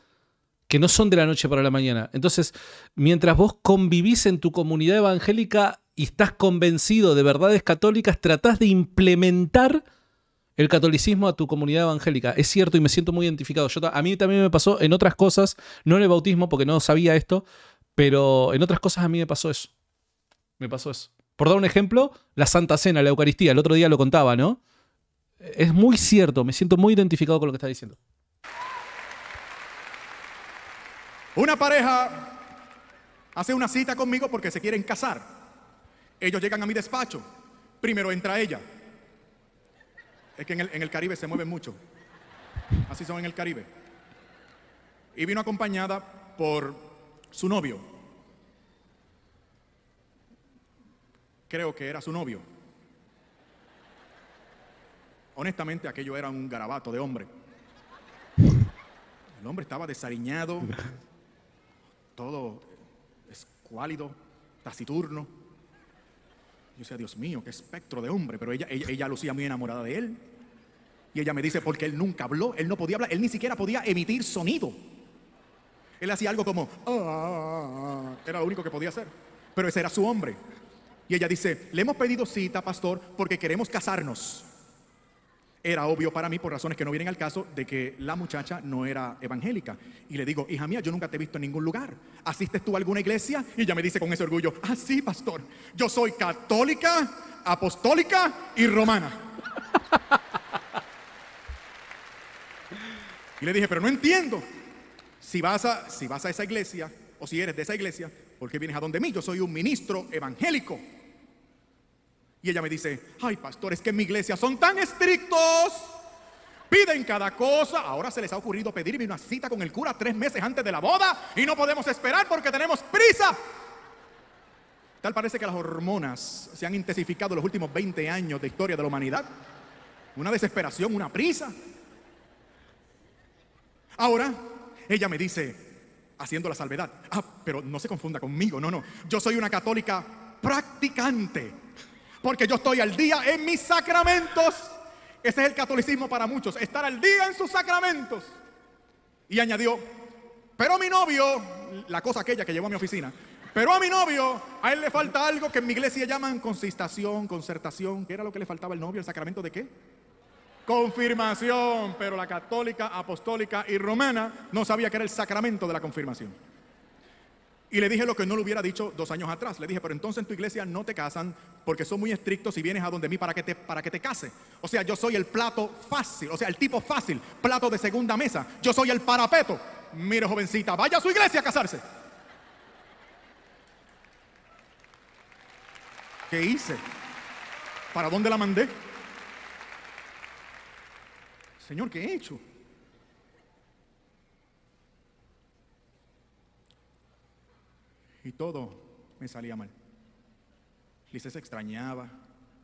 que no son de la noche para la mañana. Entonces, mientras vos convivís en tu comunidad evangélica, y estás convencido de verdades católicas, tratás de implementar el catolicismo a tu comunidad evangélica. Es cierto y me siento muy identificado. Yo, a mí también me pasó en otras cosas, no en el bautismo porque no sabía esto, pero en otras cosas a mí me pasó eso. Me pasó eso. Por dar un ejemplo, la Santa Cena, la Eucaristía, el otro día lo contaba, ¿no? Es muy cierto, me siento muy identificado con lo que está diciendo. Una pareja hace una cita conmigo porque se quieren casar. Ellos llegan a mi despacho. Primero entra ella. Es que en el, Caribe se mueven mucho. Así son en el Caribe. Y vino acompañada por su novio. Creo que era su novio. Honestamente, aquello era un garabato de hombre. El hombre estaba desariñado, todo escuálido, taciturno. Yo decía, Dios mío, qué espectro de hombre, pero ella, ella, lucía muy enamorada de él. Y ella me dice, porque él nunca habló, él no podía hablar, él ni siquiera podía emitir sonido. Él hacía algo como, ah, ah, ah, era lo único que podía hacer, pero ese era su hombre. Y ella dice, le hemos pedido cita, pastor, porque queremos casarnos. Era obvio para mí, por razones que no vienen al caso, de que la muchacha no era evangélica. Y le digo, hija mía, yo nunca te he visto en ningún lugar. ¿Asistes tú a alguna iglesia? Y ella me dice con ese orgullo, ah, sí, pastor, yo soy católica, apostólica y romana. y le dije, pero no entiendo. Si vas, a, si vas a esa iglesia, o si eres de esa iglesia, ¿por qué vienes a donde mí? Yo soy un ministro evangélico. Y ella me dice, ay pastor, es que en mi iglesia son tan estrictos. Piden cada cosa. Ahora se les ha ocurrido pedirme una cita con el cura tres meses antes de la boda y no podemos esperar porque tenemos prisa. Tal parece que las hormonas se han intensificado en los últimos 20 años de historia de la humanidad. Una desesperación, una prisa. Ahora, ella me dice, haciendo la salvedad, ah, pero no se confunda conmigo, no, no, yo soy una católica practicante porque yo estoy al día en mis sacramentos. Ese es el catolicismo para muchos, estar al día en sus sacramentos. Y añadió, pero a mi novio, la cosa aquella que llevó a mi oficina, pero a mi novio, a él le falta algo que en mi iglesia llaman consistación, concertación. ¿Qué era lo que le faltaba al novio? ¿El sacramento de qué? Confirmación. Pero la católica, apostólica y romana no sabía que era el sacramento de la confirmación. Y le dije lo que no le hubiera dicho dos años atrás. Le dije, pero entonces en tu iglesia no te casan porque son muy estrictos y vienes a donde mí para que, te, para que te case. O sea, yo soy el plato fácil, o sea, el tipo fácil, plato de segunda mesa. Yo soy el parapeto. Mire, jovencita, vaya a su iglesia a casarse. ¿Qué hice? ¿Para dónde la mandé? Señor, ¿qué he hecho? y todo me salía mal. Lice se extrañaba,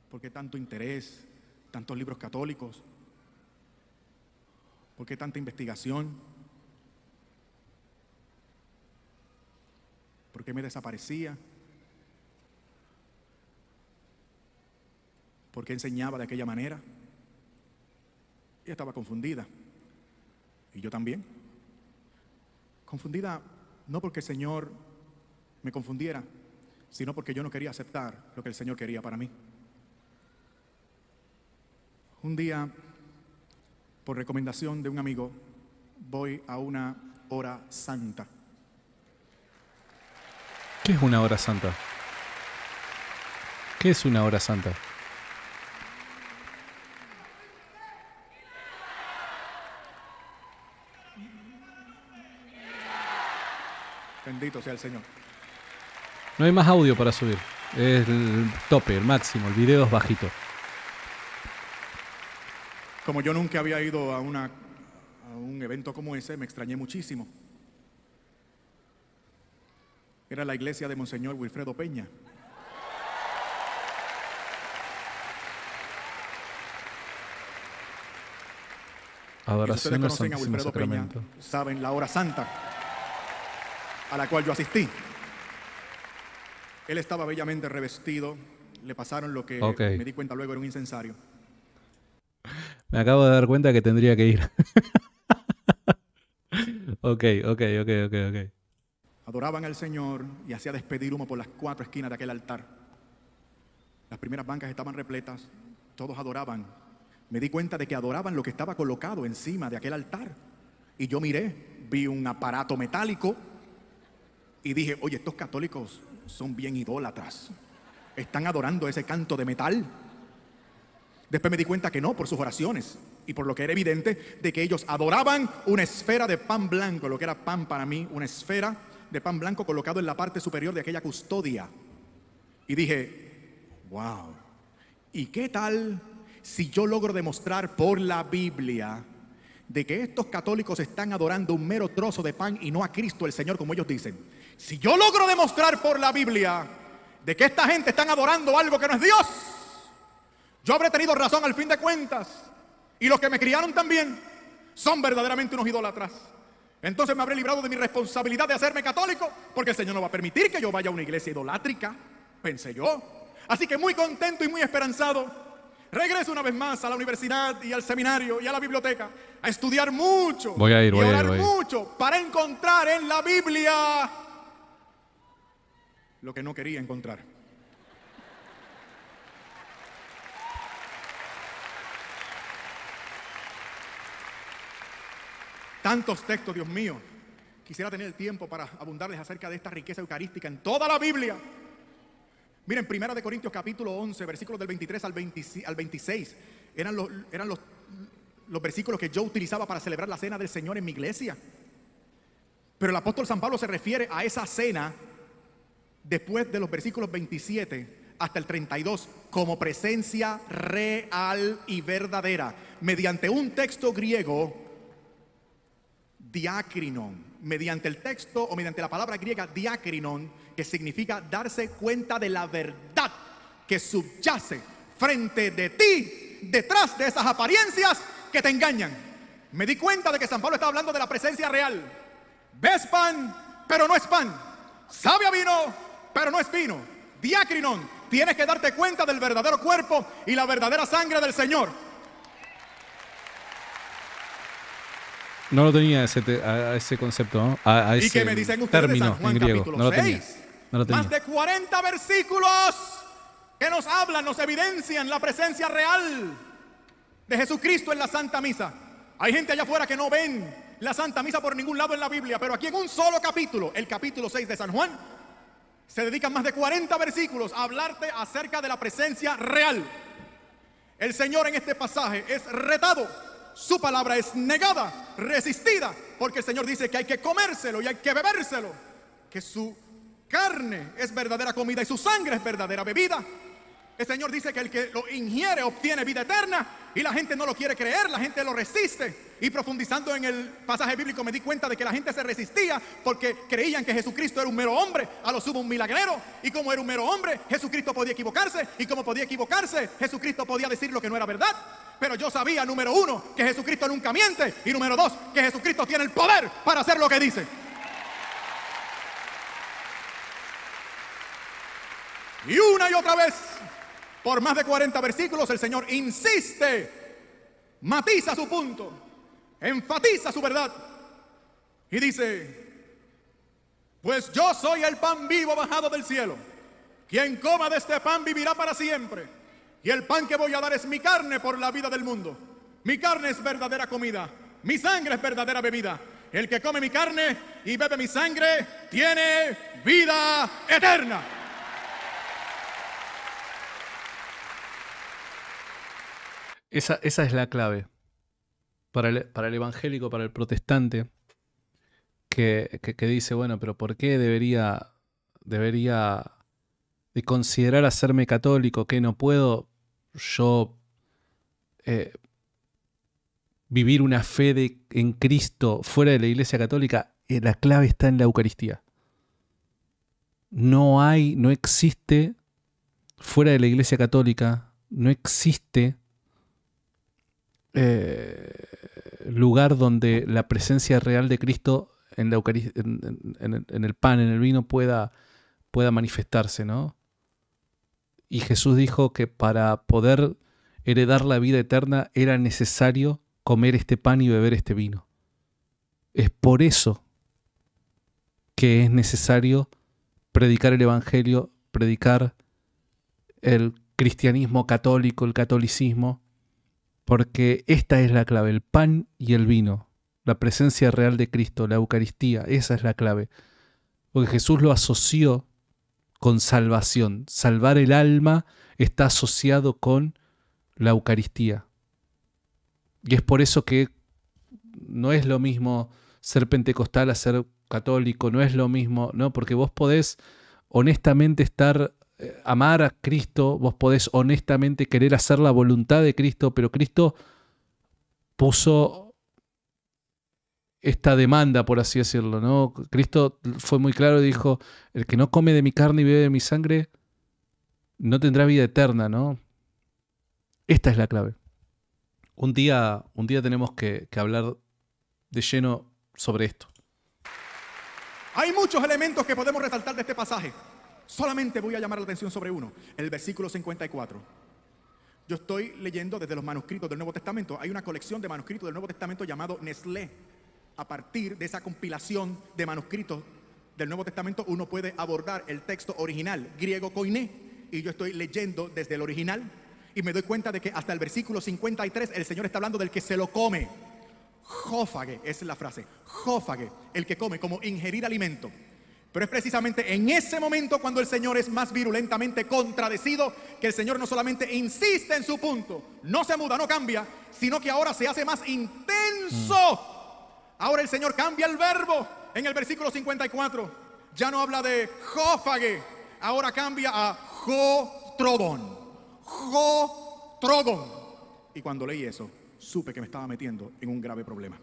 ¿por qué tanto interés, tantos libros católicos? ¿Por qué tanta investigación? ¿Por qué me desaparecía? ¿Por qué enseñaba de aquella manera? Y estaba confundida. Y yo también. Confundida no porque el Señor me confundiera, sino porque yo no quería aceptar lo que el Señor quería para mí. Un día, por recomendación de un amigo, voy a una hora santa. ¿Qué es una hora santa? ¿Qué es una hora santa? Bendito sea el Señor. No hay más audio para subir. Es el tope, el máximo. El video es bajito. Como yo nunca había ido a, una, a un evento como ese, me extrañé muchísimo. Era la iglesia de Monseñor Wilfredo Peña. Adoración conocen Santísimo Sacramento. Peña, saben la hora santa a la cual yo asistí. Él estaba bellamente revestido. Le pasaron lo que me di cuenta luego era un incensario. Me acabo de dar cuenta que tendría que ir. ok, ok, ok, ok, ok. Adoraban al Señor y hacía despedir humo por las cuatro esquinas de aquel altar. Las primeras bancas estaban repletas, todos adoraban. Me di cuenta de que adoraban lo que estaba colocado encima de aquel altar. Y yo miré, vi un aparato metálico y dije, oye, estos católicos son bien idólatras. Están adorando ese canto de metal. Después me di cuenta que no, por sus oraciones y por lo que era evidente de que ellos adoraban una esfera de pan blanco, lo que era pan para mí, una esfera de pan blanco colocado en la parte superior de aquella custodia. Y dije, wow, ¿y qué tal si yo logro demostrar por la Biblia de que estos católicos están adorando un mero trozo de pan y no a Cristo el Señor como ellos dicen? Si yo logro demostrar por la Biblia de que esta gente están adorando algo que no es Dios, yo habré tenido razón al fin de cuentas. Y los que me criaron también son verdaderamente unos idólatras. Entonces me habré librado de mi responsabilidad de hacerme católico, porque el Señor no va a permitir que yo vaya a una iglesia idolátrica, pensé yo. Así que muy contento y muy esperanzado, regreso una vez más a la universidad y al seminario y a la biblioteca a estudiar mucho voy a ir, y voy a mucho para encontrar en la Biblia lo que no quería encontrar. Tantos textos, Dios mío. Quisiera tener el tiempo para abundarles acerca de esta riqueza eucarística en toda la Biblia. Miren, 1 Corintios capítulo 11, versículos del 23 al, 26, eran, los versículos que yo utilizaba para celebrar la cena del Señor en mi iglesia. Pero el apóstol San Pablo se refiere a esa cena después de los versículos 27 hasta el 32 como presencia real y verdadera, mediante un texto griego diacrinon, mediante el texto o mediante la palabra griega diacrinon, que significa darse cuenta de la verdad que subyace frente de ti, detrás de esas apariencias que te engañan. Me di cuenta de que San Pablo está hablando de la presencia real. Ves pan, pero no es pan. Sabe a vino, pero no es vino. Diacrinón, tienes que darte cuenta del verdadero cuerpo y la verdadera sangre del Señor. No lo tenía ese, concepto, ¿no? a, ese y que me término San Más de 40 versículos que nos hablan, nos evidencian la presencia real de Jesucristo en la Santa Misa. Hay gente allá afuera que no ven la Santa Misa por ningún lado en la Biblia, pero aquí en un solo capítulo, el capítulo 6 de San Juan, se dedican más de 40 versículos a hablarte acerca de la presencia real. El Señor en este pasaje es retado, su palabra es negada, resistida, porque el Señor dice que hay que comérselo y hay que bebérselo, que su carne es verdadera comida y su sangre es verdadera bebida. El Señor dice que el que lo ingiere obtiene vida eterna y la gente no lo quiere creer, la gente lo resiste. Y profundizando en el pasaje bíblico me di cuenta de que la gente se resistía porque creían que Jesucristo era un mero hombre, a lo sumo un milagrero. Y como era un mero hombre, Jesucristo podía equivocarse. Y como podía equivocarse, Jesucristo podía decir lo que no era verdad. Pero yo sabía, número uno, que Jesucristo nunca miente. Y número dos, que Jesucristo tiene el poder para hacer lo que dice. Y una y otra vez, por más de 40 versículos, el Señor insiste, matiza su punto enfatiza su verdad y dice, pues yo soy el pan vivo bajado del cielo. Quien coma de este pan vivirá para siempre. Y el pan que voy a dar es mi carne por la vida del mundo. Mi carne es verdadera comida. Mi sangre es verdadera bebida. El que come mi carne y bebe mi sangre tiene vida eterna. Esa, esa es la clave para el, evangélico, para el protestante, que, dice, bueno, pero ¿por qué debería, debería de considerar hacerme católico? que no puedo yo eh, vivir una fe en Cristo fuera de la Iglesia Católica? Eh, la clave está en la Eucaristía. No hay, no existe fuera de la Iglesia Católica, no existe eh, lugar donde la presencia real de Cristo en, en, el pan, en el vino, pueda, pueda manifestarse, ¿no? Y Jesús dijo que para poder heredar la vida eterna era necesario comer este pan y beber este vino. Es por eso que es necesario predicar el Evangelio, predicar el cristianismo católico, el catolicismo, porque esta es la clave, el pan y el vino, la presencia real de Cristo, la Eucaristía, esa es la clave, porque Jesús lo asoció con salvación, salvar el alma está asociado con la Eucaristía. Y es por eso que no es lo mismo ser pentecostal a ser católico, no es lo mismo, ¿no? Porque vos podés honestamente estar eh, amar a Cristo, vos podés honestamente querer hacer la voluntad de Cristo, pero Cristo puso esta demanda, por así decirlo, ¿no? Cristo fue muy claro y dijo, el que no come de mi carne y bebe de mi sangre, no tendrá vida eterna, ¿no? Esta es la clave. Un día, un día tenemos que hablar de lleno sobre esto. Hay muchos elementos que podemos resaltar de este pasaje. Solamente voy a llamar la atención sobre uno, el versículo 54. Yo estoy leyendo desde los manuscritos del Nuevo Testamento. Hay una colección de manuscritos del Nuevo Testamento llamado Nestlé. A partir de esa compilación de manuscritos del Nuevo Testamento uno puede abordar el texto original, griego koiné. Y yo estoy leyendo desde el original y me doy cuenta de que hasta el versículo 53 el Señor está hablando del que se lo come. Jófage es la frase. Jófage, el que come, como ingerir alimento. Pero es precisamente en ese momento cuando el Señor es más virulentamente contradecido, que el Señor no solamente insiste en su punto, no se muda, no cambia, sino que ahora se hace más intenso. Mm. Ahora el Señor cambia el verbo en el versículo 54. Ya no habla de jófage, ahora cambia a jotrodón. Jotrodón. Y cuando leí eso, supe que me estaba metiendo en un grave problema.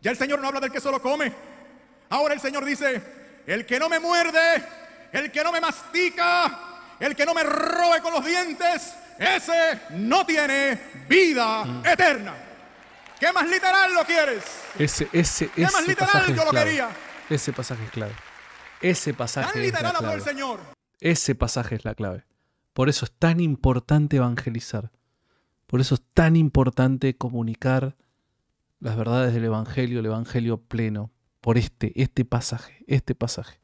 Ya el Señor no habla del que solo come, Ahora el Señor dice, el que no me muerde, el que no me mastica, el que no me robe con los dientes, ese no tiene vida mm. eterna. ¿Qué más literal lo quieres? Ese, ese, pasaje yo lo Ese pasaje es clave. Ese pasaje es la clave. Ese pasaje es la clave. Por eso es tan importante evangelizar. Por eso es tan importante comunicar las verdades del Evangelio, el Evangelio pleno, por este, este pasaje, este pasaje.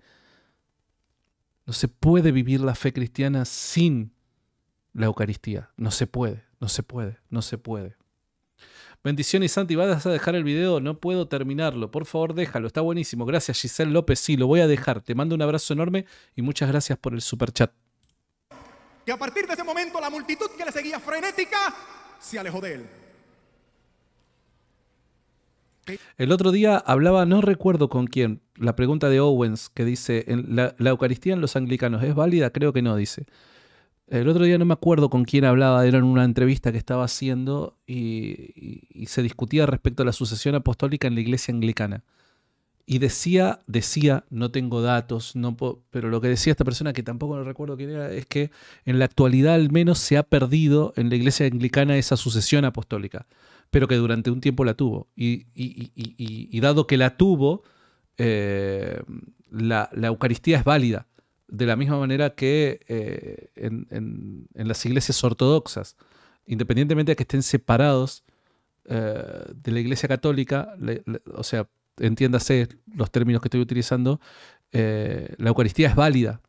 No se puede vivir la fe cristiana sin la Eucaristía. No se puede, no se puede, no se puede. Bendiciones, Santi. ¿Vas a dejar el video? No puedo terminarlo. Por favor, déjalo. Está buenísimo. Gracias, Giselle López. Sí, lo voy a dejar. Te mando un abrazo enorme y muchas gracias por el superchat. Que a partir de ese momento la multitud que le seguía frenética se alejó de él. El otro día hablaba, no recuerdo con quién, la pregunta de Owens que dice, ¿la, la, Eucaristía en los anglicanos es válida? Creo que no, dice. El otro día no me acuerdo con quién hablaba, era en una entrevista que estaba haciendo y, se discutía respecto a la sucesión apostólica en la iglesia anglicana. Y decía, decía, no tengo datos, no pero lo que decía esta persona, que tampoco no recuerdo quién era, es que en la actualidad al menos se ha perdido en la iglesia anglicana esa sucesión apostólica pero que durante un tiempo la tuvo. Y, dado que la tuvo, eh, la, Eucaristía es válida, de la misma manera que eh, en, las iglesias ortodoxas, independientemente de que estén separados eh, de la Iglesia Católica, o sea, entiéndase los términos que estoy utilizando, la Eucaristía es válida,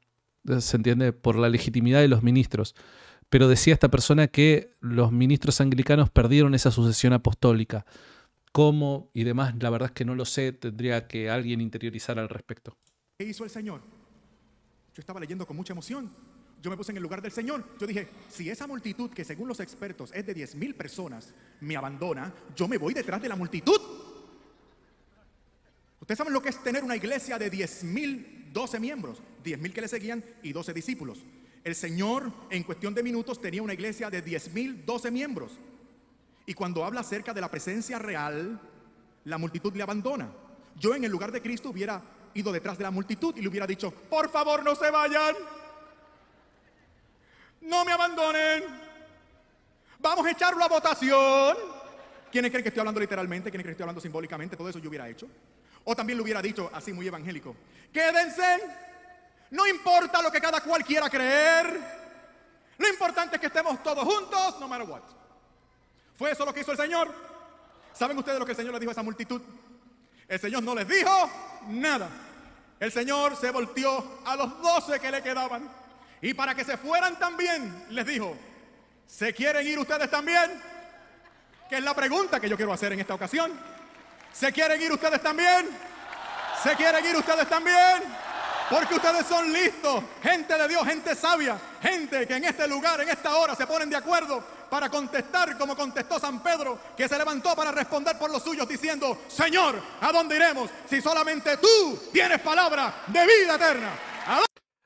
se entiende, por la legitimidad de los ministros. Pero decía esta persona que los ministros anglicanos perdieron esa sucesión apostólica. ¿Cómo y demás? La verdad es que no lo sé, tendría que alguien interiorizar al respecto. ¿Qué hizo el Señor? Yo estaba leyendo con mucha emoción. Yo me puse en el lugar del Señor. Yo dije, si esa multitud, que según los expertos es de 10.000 personas, me abandona, yo me voy detrás de la multitud. Ustedes saben lo que es tener una iglesia de 10.000, 12 miembros, 10.000 que le seguían y 12 discípulos. El Señor en cuestión de minutos tenía una iglesia de 10 mil, 12 miembros. Y cuando habla acerca de la presencia real, la multitud le abandona. Yo en el lugar de Cristo hubiera ido detrás de la multitud y le hubiera dicho, por favor no se vayan, no me abandonen, vamos a echarlo a votación. ¿Quiénes creen que estoy hablando literalmente? ¿Quiénes creen que estoy hablando simbólicamente? Todo eso yo hubiera hecho. O también le hubiera dicho, así muy evangélico, quédense no importa lo que cada cual quiera creer. Lo importante es que estemos todos juntos, no matter what. ¿Fue eso lo que hizo el Señor? ¿Saben ustedes lo que el Señor le dijo a esa multitud? El Señor no les dijo nada. El Señor se volteó a los doce que le quedaban. Y para que se fueran también, les dijo, ¿se quieren ir ustedes también? Que es la pregunta que yo quiero hacer en esta ocasión. ¿Se quieren ir ustedes también? ¿Se quieren ir ustedes también? Porque ustedes son listos, gente de Dios, gente sabia, gente que en este lugar, en esta hora, se ponen de acuerdo para contestar como contestó San Pedro, que se levantó para responder por los suyos, diciendo, Señor, ¿a dónde iremos si solamente tú tienes palabra de vida eterna?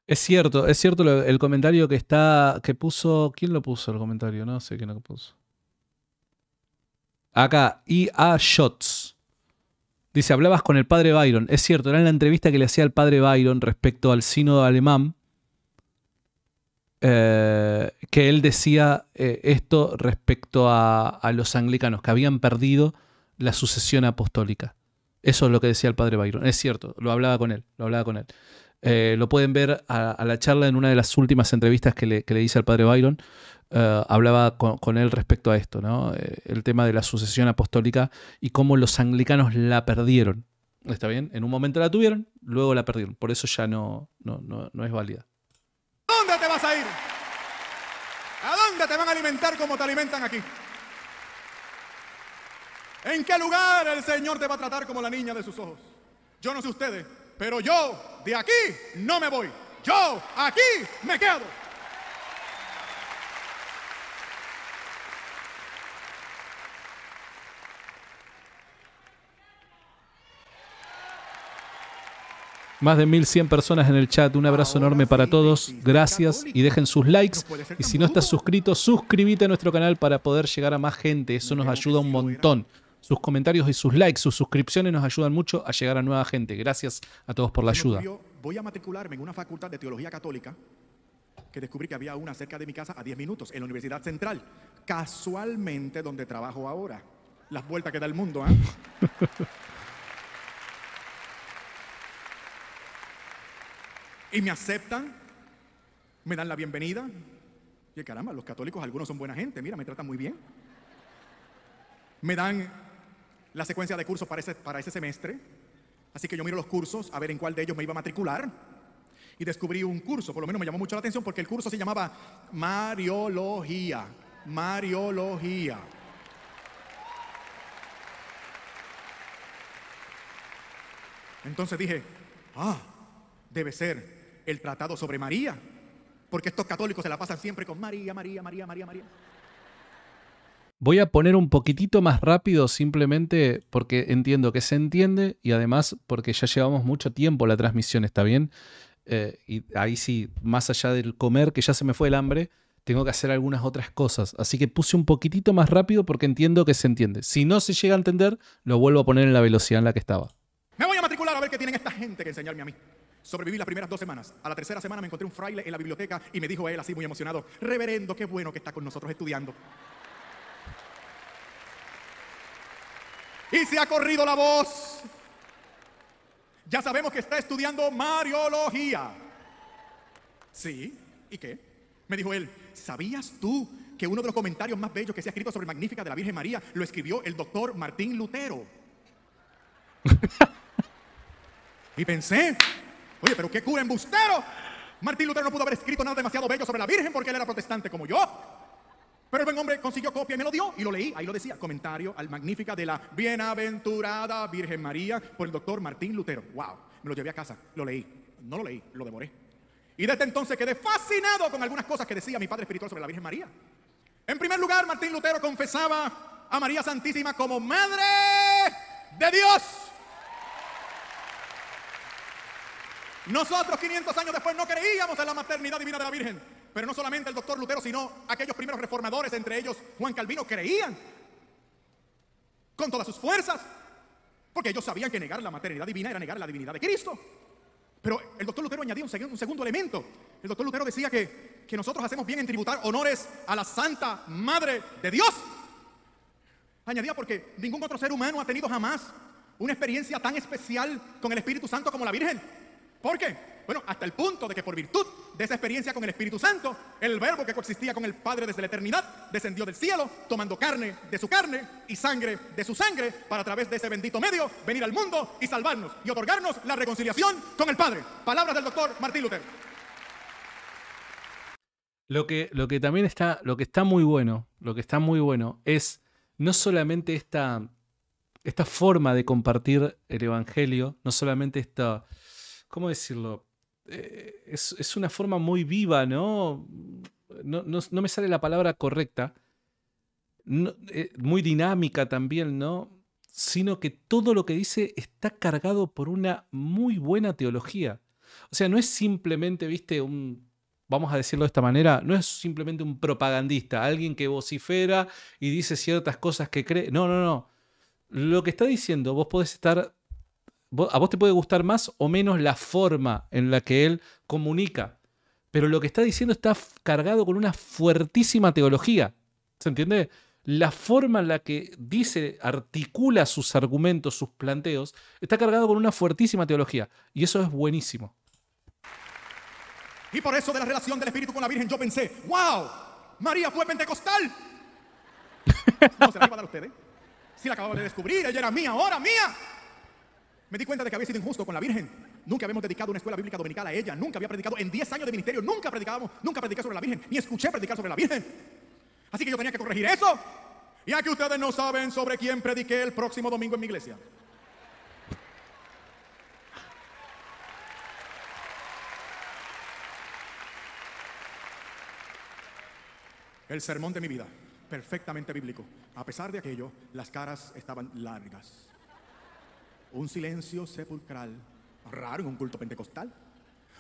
Es cierto, es cierto el comentario que está, que puso, ¿quién lo puso el comentario? No sé quién lo puso. Acá, IA Shots Dice, hablabas con el padre Byron. Es cierto, era en la entrevista que le hacía al padre Byron respecto al sínodo alemán, eh, que él decía eh, esto respecto a, a, los anglicanos, que habían perdido la sucesión apostólica. Eso es lo que decía el padre Byron. Es cierto, lo hablaba con él, lo hablaba con él. Eh, lo pueden ver a, la charla en una de las últimas entrevistas que le, hice al padre Byron. Eh, hablaba con, él respecto a esto, ¿no? Eh, el tema de la sucesión apostólica y cómo los anglicanos la perdieron. ¿Está bien? En un momento la tuvieron, luego la perdieron. Por eso ya no, no, no, no es válida. ¿A dónde te vas a ir? ¿A dónde te van a alimentar como te alimentan aquí? ¿En qué lugar el Señor te va a tratar como la niña de sus ojos? Yo no sé ustedes, pero yo de aquí no me voy. Yo aquí me quedo. Más de 1100 personas en el chat. Un abrazo enorme para todos. Gracias y dejen sus likes. Y si no estás suscrito, suscríbete a nuestro canal para poder llegar a más gente. Eso nos ayuda un montón. Sus comentarios y sus likes, sus suscripciones nos ayudan mucho a llegar a nueva gente. Gracias a todos por la ayuda. Yo voy a matricularme en una facultad de teología católica que descubrí que había una cerca de mi casa a 10 minutos, en la Universidad Central, casualmente donde trabajo ahora. Las vueltas que da el mundo, ¿eh? y me aceptan, me dan la bienvenida. Y caramba, los católicos, algunos son buena gente, mira, me tratan muy bien. Me dan la secuencia de cursos para ese, para ese semestre. Así que yo miro los cursos a ver en cuál de ellos me iba a matricular. Y descubrí un curso, por lo menos me llamó mucho la atención porque el curso se llamaba Mariología. Mariología. Entonces dije, ah, debe ser el tratado sobre María, porque estos católicos se la pasan siempre con María, María, María, María, María. Voy a poner un poquitito más rápido simplemente porque entiendo que se entiende y además porque ya llevamos mucho tiempo la transmisión, ¿está bien? Eh, y ahí sí, más allá del comer, que ya se me fue el hambre, tengo que hacer algunas otras cosas. Así que puse un poquitito más rápido porque entiendo que se entiende. Si no se llega a entender, lo vuelvo a poner en la velocidad en la que estaba. Me voy a matricular a ver qué tienen esta gente que enseñarme a mí. Sobreviví las primeras dos semanas. A la tercera semana me encontré un fraile en la biblioteca y me dijo él así muy emocionado, reverendo, qué bueno que está con nosotros estudiando. y se ha corrido la voz. Ya sabemos que está estudiando Mariología. Sí, ¿y qué? Me dijo él, ¿sabías tú que uno de los comentarios más bellos que se ha escrito sobre Magnífica de la Virgen María lo escribió el doctor Martín Lutero? y pensé, oye, pero qué cura embustero. Martín Lutero no pudo haber escrito nada demasiado bello sobre la Virgen porque él era protestante como yo. Pero el buen hombre consiguió copia y me lo dio y lo leí. Ahí lo decía, comentario al Magnífica de la Bienaventurada Virgen María por el doctor Martín Lutero. ¡Wow! Me lo llevé a casa, lo leí. No lo leí, lo devoré. Y desde entonces quedé fascinado con algunas cosas que decía mi padre espiritual sobre la Virgen María. En primer lugar, Martín Lutero confesaba a María Santísima como Madre de Dios. Nosotros 500 años después no creíamos en la maternidad divina de la Virgen. Pero no solamente el doctor Lutero, sino aquellos primeros reformadores, entre ellos Juan Calvino, creían con todas sus fuerzas, porque ellos sabían que negar la maternidad divina era negar la divinidad de Cristo. Pero el doctor Lutero añadía un, un segundo elemento. El doctor Lutero decía que, que nosotros hacemos bien en tributar honores a la Santa Madre de Dios. Añadía porque ningún otro ser humano ha tenido jamás una experiencia tan especial con el Espíritu Santo como la Virgen. ¿Por qué? Bueno, hasta el punto de que por virtud de esa experiencia con el Espíritu Santo, el verbo que coexistía con el Padre desde la eternidad descendió del cielo, tomando carne de su carne y sangre de su sangre, para a través de ese bendito medio venir al mundo y salvarnos y otorgarnos la reconciliación con el Padre. Palabras del doctor Martín Luther. Lo que, lo que también está, lo que está muy bueno, lo que está muy bueno es no solamente esta, esta forma de compartir el Evangelio, no solamente esta ¿cómo decirlo? Eh, es, una forma muy viva, ¿no? No, me sale la palabra correcta. Eh, muy dinámica también, ¿no? Sino que todo lo que dice está cargado por una muy buena teología. O sea, no es simplemente, viste, un, vamos a decirlo de esta manera, no es simplemente un propagandista, alguien que vocifera y dice ciertas cosas que cree. No, no, no. Lo que está diciendo, vos podés estar a vos te puede gustar más o menos la forma en la que él comunica, pero lo que está diciendo está cargado con una fuertísima teología. ¿Se entiende? La forma en la que dice, articula sus argumentos, sus planteos, está cargado con una fuertísima teología. Y eso es buenísimo. Y por eso de la relación del Espíritu con la Virgen yo pensé, wow, María fue pentecostal. No se la iba a dar a ustedes. Si la acababa de descubrir, ella era mía, ahora mía. Me di cuenta de que había sido injusto con la Virgen. Nunca habíamos dedicado una escuela bíblica dominical a ella. Nunca había predicado en 10 años de ministerio. Nunca predicábamos, nunca prediqué sobre la Virgen. Ni escuché predicar sobre la Virgen. Así que yo tenía que corregir eso. Y aquí ustedes no saben sobre quién prediqué el próximo domingo en mi iglesia. El sermón de mi vida, perfectamente bíblico. A pesar de aquello, las caras estaban largas un silencio sepulcral, raro en un culto pentecostal.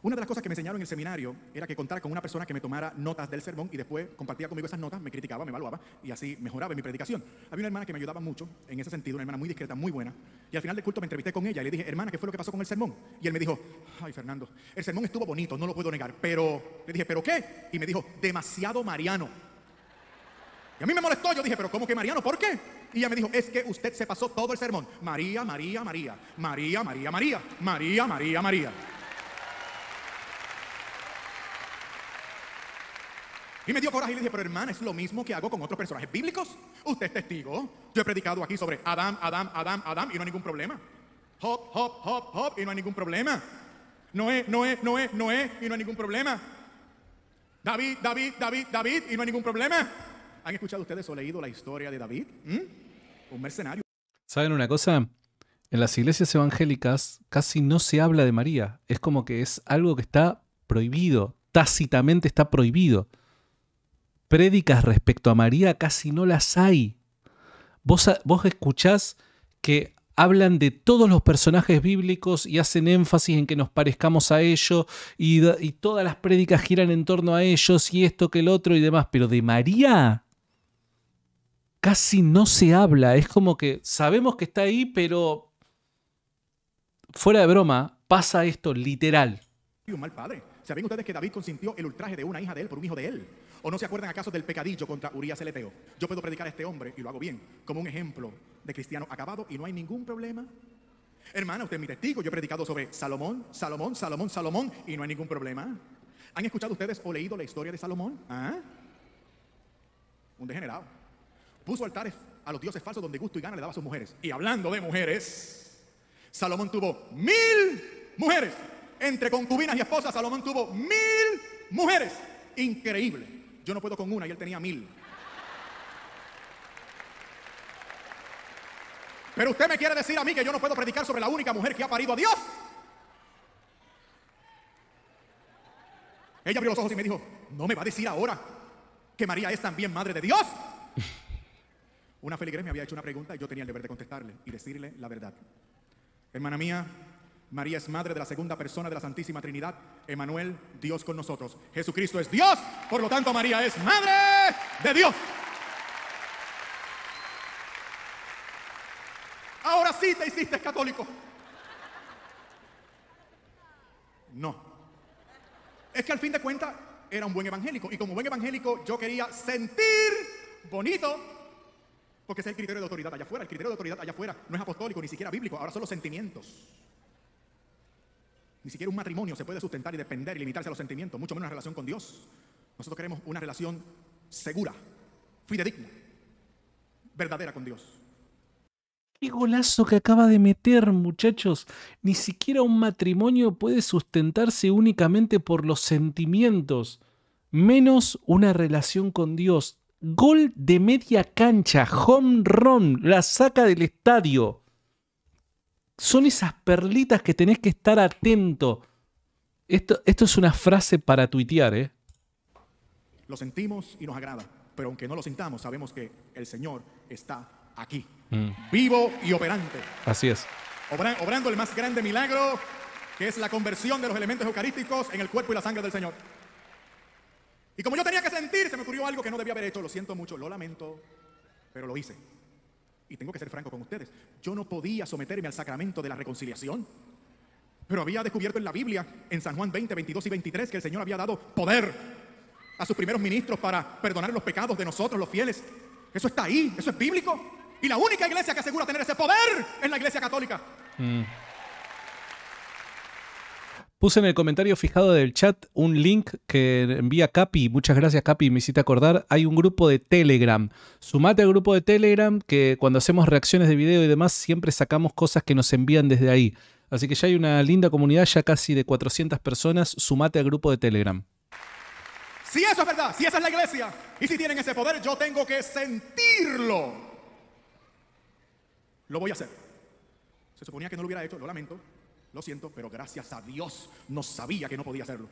Una de las cosas que me enseñaron en el seminario era que contara con una persona que me tomara notas del sermón y después compartía conmigo esas notas, me criticaba, me evaluaba y así mejoraba mi predicación. Había una hermana que me ayudaba mucho en ese sentido, una hermana muy discreta, muy buena. Y al final del culto me entrevisté con ella y le dije, hermana, ¿qué fue lo que pasó con el sermón? Y él me dijo, ay Fernando, el sermón estuvo bonito, no lo puedo negar, pero le dije, ¿pero qué? Y me dijo, demasiado mariano. Y a mí me molestó, yo dije, pero ¿cómo que Mariano? ¿Por qué? Y ella me dijo, es que usted se pasó todo el sermón. María, María, María, María, María, María, María, María, María. Y me dio coraje y le dije, pero hermano, es lo mismo que hago con otros personajes bíblicos. Usted es testigo. Yo he predicado aquí sobre Adán, Adán, Adán, Adán y no hay ningún problema. Hop, hop, hop, hop y no hay ningún problema. Noé, Noé, Noé, Noé y no hay ningún problema. David, David, David, David y no hay ningún problema. ¿Han escuchado ustedes o leído la historia de David? ¿Mm? Un mercenario. ¿Saben una cosa? En las iglesias evangélicas casi no se habla de María. Es como que es algo que está prohibido, tácitamente está prohibido. Prédicas respecto a María casi no las hay. Vos, vos escuchás que hablan de todos los personajes bíblicos y hacen énfasis en que nos parezcamos a ellos y, y todas las prédicas giran en torno a ellos y esto que el otro y demás, pero de María casi no se habla. Es como que sabemos que está ahí, pero fuera de broma, pasa esto literal. Y un mal padre. ¿Saben ustedes que David consintió el ultraje de una hija de él por un hijo de él? ¿O no se acuerdan acaso del pecadillo contra Urias Celeteo? Yo puedo predicar a este hombre, y lo hago bien, como un ejemplo de cristiano acabado y no hay ningún problema. Hermana, usted es mi testigo, yo he predicado sobre Salomón, Salomón, Salomón, Salomón y no hay ningún problema. ¿Han escuchado ustedes o leído la historia de Salomón? ¿Ah? Un degenerado puso altares a los dioses falsos donde gusto y gana le daba a sus mujeres. Y hablando de mujeres, Salomón tuvo mil mujeres. Entre concubinas y esposas, Salomón tuvo mil mujeres. Increíble. Yo no puedo con una y él tenía mil. Pero usted me quiere decir a mí que yo no puedo predicar sobre la única mujer que ha parido a Dios. Ella abrió los ojos y me dijo, no me va a decir ahora que María es también madre de Dios. Una feligrés me había hecho una pregunta y yo tenía el deber de contestarle y decirle la verdad. Hermana mía, María es madre de la segunda persona de la Santísima Trinidad, Emanuel, Dios con nosotros. Jesucristo es Dios, por lo tanto María es madre de Dios. Ahora sí te hiciste católico. No. Es que al fin de cuentas era un buen evangélico y como buen evangélico yo quería sentir bonito porque ese es el criterio de autoridad allá afuera. El criterio de autoridad allá afuera no es apostólico, ni siquiera bíblico. Ahora son los sentimientos. Ni siquiera un matrimonio se puede sustentar y depender y limitarse a los sentimientos, mucho menos una relación con Dios. Nosotros queremos una relación segura, fidedigna, verdadera con Dios. Qué golazo que acaba de meter, muchachos. Ni siquiera un matrimonio puede sustentarse únicamente por los sentimientos, menos una relación con Dios. Gol de media cancha, home run, la saca del estadio. Son esas perlitas que tenés que estar atento. Esto, esto es una frase para tuitear, ¿eh? Lo sentimos y nos agrada, pero aunque no lo sintamos, sabemos que el Señor está aquí, mm. vivo y operante. Así es. obrando el más grande milagro, que es la conversión de los elementos eucarísticos en el cuerpo y la sangre del Señor. Y como yo tenía que sentir, se me ocurrió algo que no debía haber hecho. Lo siento mucho, lo lamento, pero lo hice. Y tengo que ser franco con ustedes. Yo no podía someterme al sacramento de la reconciliación. Pero había descubierto en la Biblia, en San Juan 20, 22 y 23, que el Señor había dado poder a sus primeros ministros para perdonar los pecados de nosotros, los fieles. Eso está ahí, eso es bíblico. Y la única iglesia que asegura tener ese poder es la iglesia católica. Mm. Puse en el comentario fijado del chat un link que envía Capi. Muchas gracias, Capi. Me hiciste acordar. Hay un grupo de Telegram. Sumate al grupo de Telegram que cuando hacemos reacciones de video y demás siempre sacamos cosas que nos envían desde ahí. Así que ya hay una linda comunidad, ya casi de 400 personas. Sumate al grupo de Telegram. Si eso es verdad, si esa es la iglesia y si tienen ese poder, yo tengo que sentirlo. Lo voy a hacer. Se suponía que no lo hubiera hecho, lo lamento. Lo siento, pero gracias a Dios no sabía que no podía hacerlo.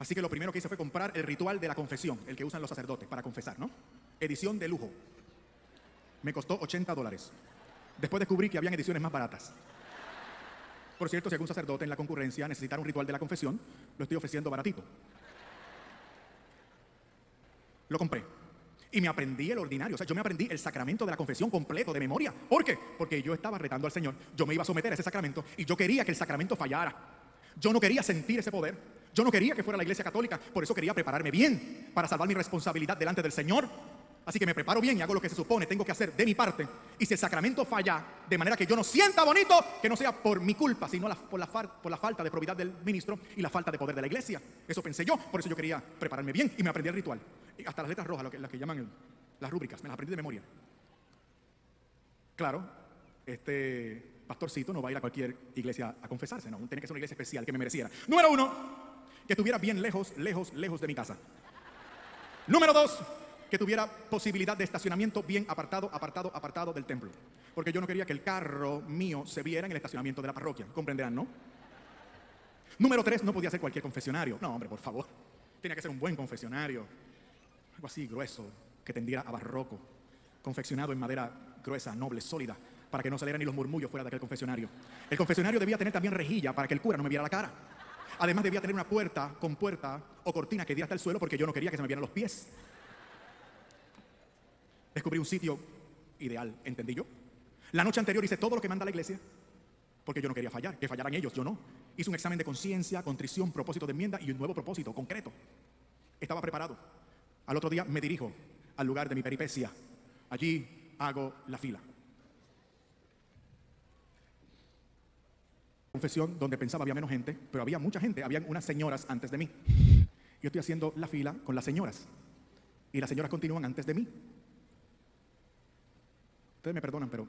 Así que lo primero que hice fue comprar el ritual de la confesión, el que usan los sacerdotes para confesar, ¿no? Edición de lujo. Me costó 80 dólares. Después descubrí que habían ediciones más baratas. Por cierto, si algún sacerdote en la concurrencia necesita un ritual de la confesión, lo estoy ofreciendo baratito. Lo compré. Y me aprendí el ordinario. O sea, yo me aprendí el sacramento de la confesión completo, de memoria. ¿Por qué? Porque yo estaba retando al Señor. Yo me iba a someter a ese sacramento y yo quería que el sacramento fallara. Yo no quería sentir ese poder. Yo no quería que fuera la iglesia católica. Por eso quería prepararme bien para salvar mi responsabilidad delante del Señor. Así que me preparo bien y hago lo que se supone tengo que hacer de mi parte. Y si el sacramento falla, de manera que yo no sienta bonito, que no sea por mi culpa, sino por, la por la falta de probidad del ministro y la falta de poder de la iglesia. Eso pensé yo, por eso yo quería prepararme bien y me aprendí el ritual hasta las letras rojas, las que llaman las rúbricas, me las aprendí de memoria. Claro, este pastorcito no va a ir a cualquier iglesia a confesarse, no, tiene que ser una iglesia especial que me mereciera. Número uno, que estuviera bien lejos, lejos, lejos de mi casa. Número dos, que tuviera posibilidad de estacionamiento bien apartado, apartado, apartado del templo. Porque yo no quería que el carro mío se viera en el estacionamiento de la parroquia, comprenderán, ¿no? Número tres, no podía ser cualquier confesionario. No, hombre, por favor. Tenía que ser un buen confesionario algo así grueso, que tendiera a barroco, confeccionado en madera gruesa, noble, sólida, para que no salieran ni los murmullos fuera de aquel confesionario. El confesionario debía tener también rejilla para que el cura no me viera la cara. Además debía tener una puerta con puerta o cortina que diera hasta el suelo porque yo no quería que se me vieran los pies. Descubrí un sitio ideal, ¿entendí yo? La noche anterior hice todo lo que manda la iglesia, porque yo no quería fallar, que fallaran ellos, yo no. Hice un examen de conciencia, contrición, propósito de enmienda y un nuevo propósito concreto. Estaba preparado. Al otro día me dirijo al lugar de mi peripecia. Allí hago la fila. Confesión donde pensaba había menos gente, pero había mucha gente, habían unas señoras antes de mí. Yo estoy haciendo la fila con las señoras y las señoras continúan antes de mí. Ustedes me perdonan, pero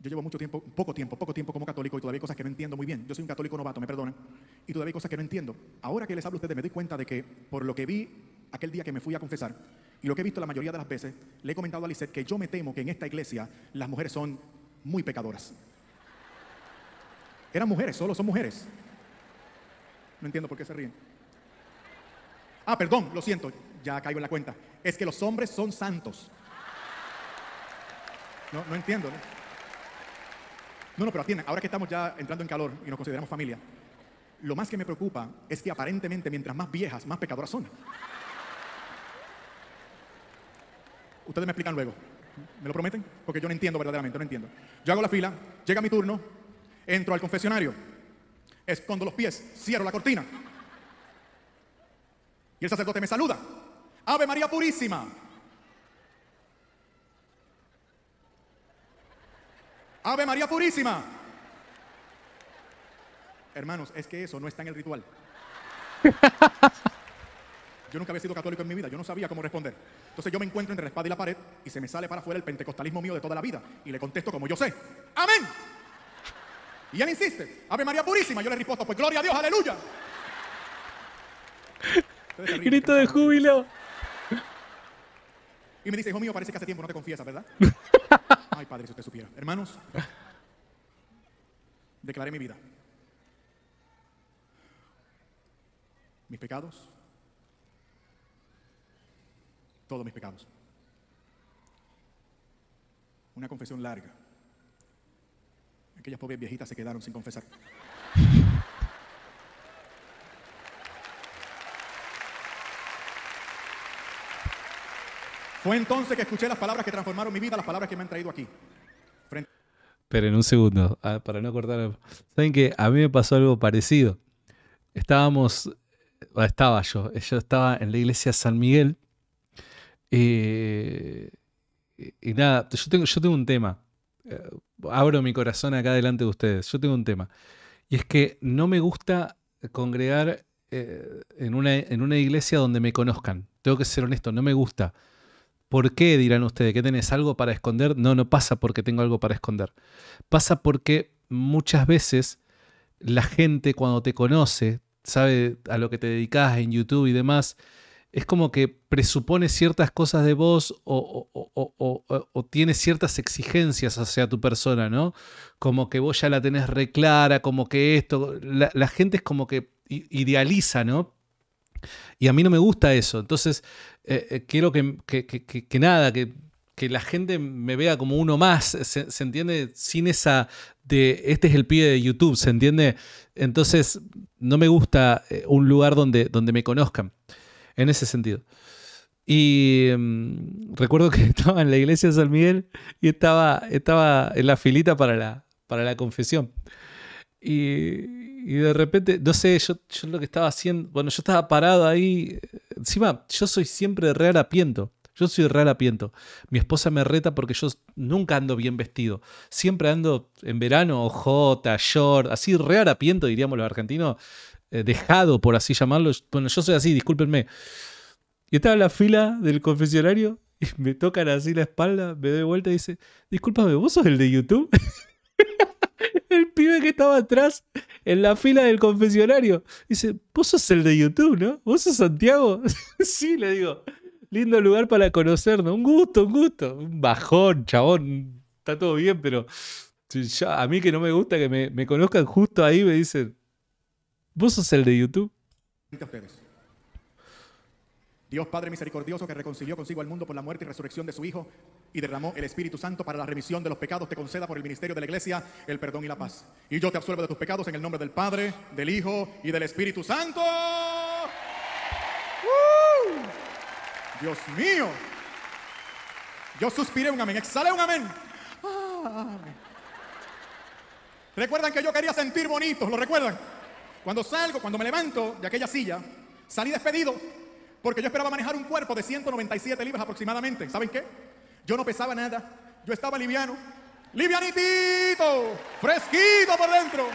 yo llevo mucho tiempo, poco tiempo, poco tiempo como católico y todavía hay cosas que no entiendo muy bien. Yo soy un católico novato, me perdonan. Y todavía hay cosas que no entiendo. Ahora que les hablo a ustedes me doy cuenta de que por lo que vi aquel día que me fui a confesar, y lo que he visto la mayoría de las veces, le he comentado a Lisette que yo me temo que en esta iglesia las mujeres son muy pecadoras. Eran mujeres, solo son mujeres. No entiendo por qué se ríen. Ah, perdón, lo siento, ya caigo en la cuenta. Es que los hombres son santos. No, entiendo. ¿no? no, pero atienden. ahora que estamos ya entrando en calor y nos consideramos familia, lo más que me preocupa es que aparentemente mientras más viejas, más pecadoras son. Ustedes me explican luego. ¿Me lo prometen? Porque yo no entiendo verdaderamente, no entiendo. Yo hago la fila, llega mi turno, entro al confesionario, escondo los pies, cierro la cortina. Y el sacerdote me saluda. Ave María Purísima. Ave María Purísima. Hermanos, es que eso no está en el ritual. Yo nunca había sido católico en mi vida, yo no sabía cómo responder. Entonces yo me encuentro entre la espada y la pared y se me sale para afuera el pentecostalismo mío de toda la vida y le contesto como yo sé. Amén. Y él insiste, Ave María Purísima, yo le respondo, pues gloria a Dios, aleluya. Grito de júbilo. Y me dice, hijo mío, parece que hace tiempo no te confiesas, ¿verdad? Ay, padre, si usted supiera. Hermanos, declaré mi vida. Mis pecados, todos mis pecados. Una confesión larga. Aquellas pobres viejitas se quedaron sin confesar. Fue entonces que escuché las palabras que transformaron mi vida, las palabras que me han traído aquí. Pero en un segundo, ah, para no cortar. Saben que a mí me pasó algo parecido. Estábamos, estaba yo, yo estaba en la iglesia San Miguel eh, y nada, yo tengo, yo tengo un tema. Eh, abro mi corazón acá delante de ustedes. Yo tengo un tema. Y es que no me gusta congregar eh, en, una, en una iglesia donde me conozcan. Tengo que ser honesto, no me gusta. ¿Por qué dirán ustedes que tenés algo para esconder? No, no pasa porque tengo algo para esconder. Pasa porque muchas veces la gente cuando te conoce, sabe a lo que te dedicas en YouTube y demás, es como que presupone ciertas cosas de vos o, tiene ciertas exigencias hacia tu persona, ¿no? Como que vos ya la tenés reclara, como que esto, la, gente es como que idealiza, ¿no? Y a mí no me gusta eso, entonces eh, eh, quiero que, nada, que la gente me vea como uno más, se, entiende, sin esa de este es el pie de YouTube, ¿se entiende? Entonces, no me gusta eh, un lugar donde, donde me conozcan en ese sentido. Y em, recuerdo que estaba en la iglesia de San Miguel y estaba, estaba en la filita para la, para la confesión. Y, de repente, no sé, yo, lo que estaba haciendo, bueno, yo estaba parado ahí. Encima, yo soy siempre real apiento. Yo soy real apiento. Mi esposa me reta porque yo nunca ando bien vestido. Siempre ando en verano, j short, así real apiento, diríamos los argentinos. Eh, dejado, por así llamarlo. Bueno, yo soy así, discúlpenme. Y estaba en la fila del confesionario y me tocan así la espalda, me doy vuelta y dice, discúlpame, ¿vos sos el de YouTube? el pibe que estaba atrás en la fila del confesionario. Dice, vos sos el de YouTube, ¿no? ¿Vos sos Santiago? sí, le digo, lindo lugar para conocernos. Un gusto, un gusto. Un bajón, chabón. Está todo bien, pero ya, a mí que no me gusta que me, me conozcan justo ahí, me dicen, ¿Vos sos el de YouTube? Dios Padre misericordioso que reconcilió consigo al mundo por la muerte y resurrección de su Hijo y derramó el Espíritu Santo para la remisión de los pecados, te conceda por el ministerio de la iglesia el perdón y la paz. Y yo te absuelvo de tus pecados en el nombre del Padre, del Hijo y del Espíritu Santo. ¡Uh! Dios mío. Yo suspiré un amén. Exhalé un amén. Ah, recuerdan que yo quería sentir bonitos, ¿Lo recuerdan? Cuando salgo, cuando me levanto de aquella silla, salí despedido porque yo esperaba manejar un cuerpo de 197 libras aproximadamente. ¿Saben qué? Yo no pesaba nada, yo estaba liviano, livianitito, fresquito por dentro.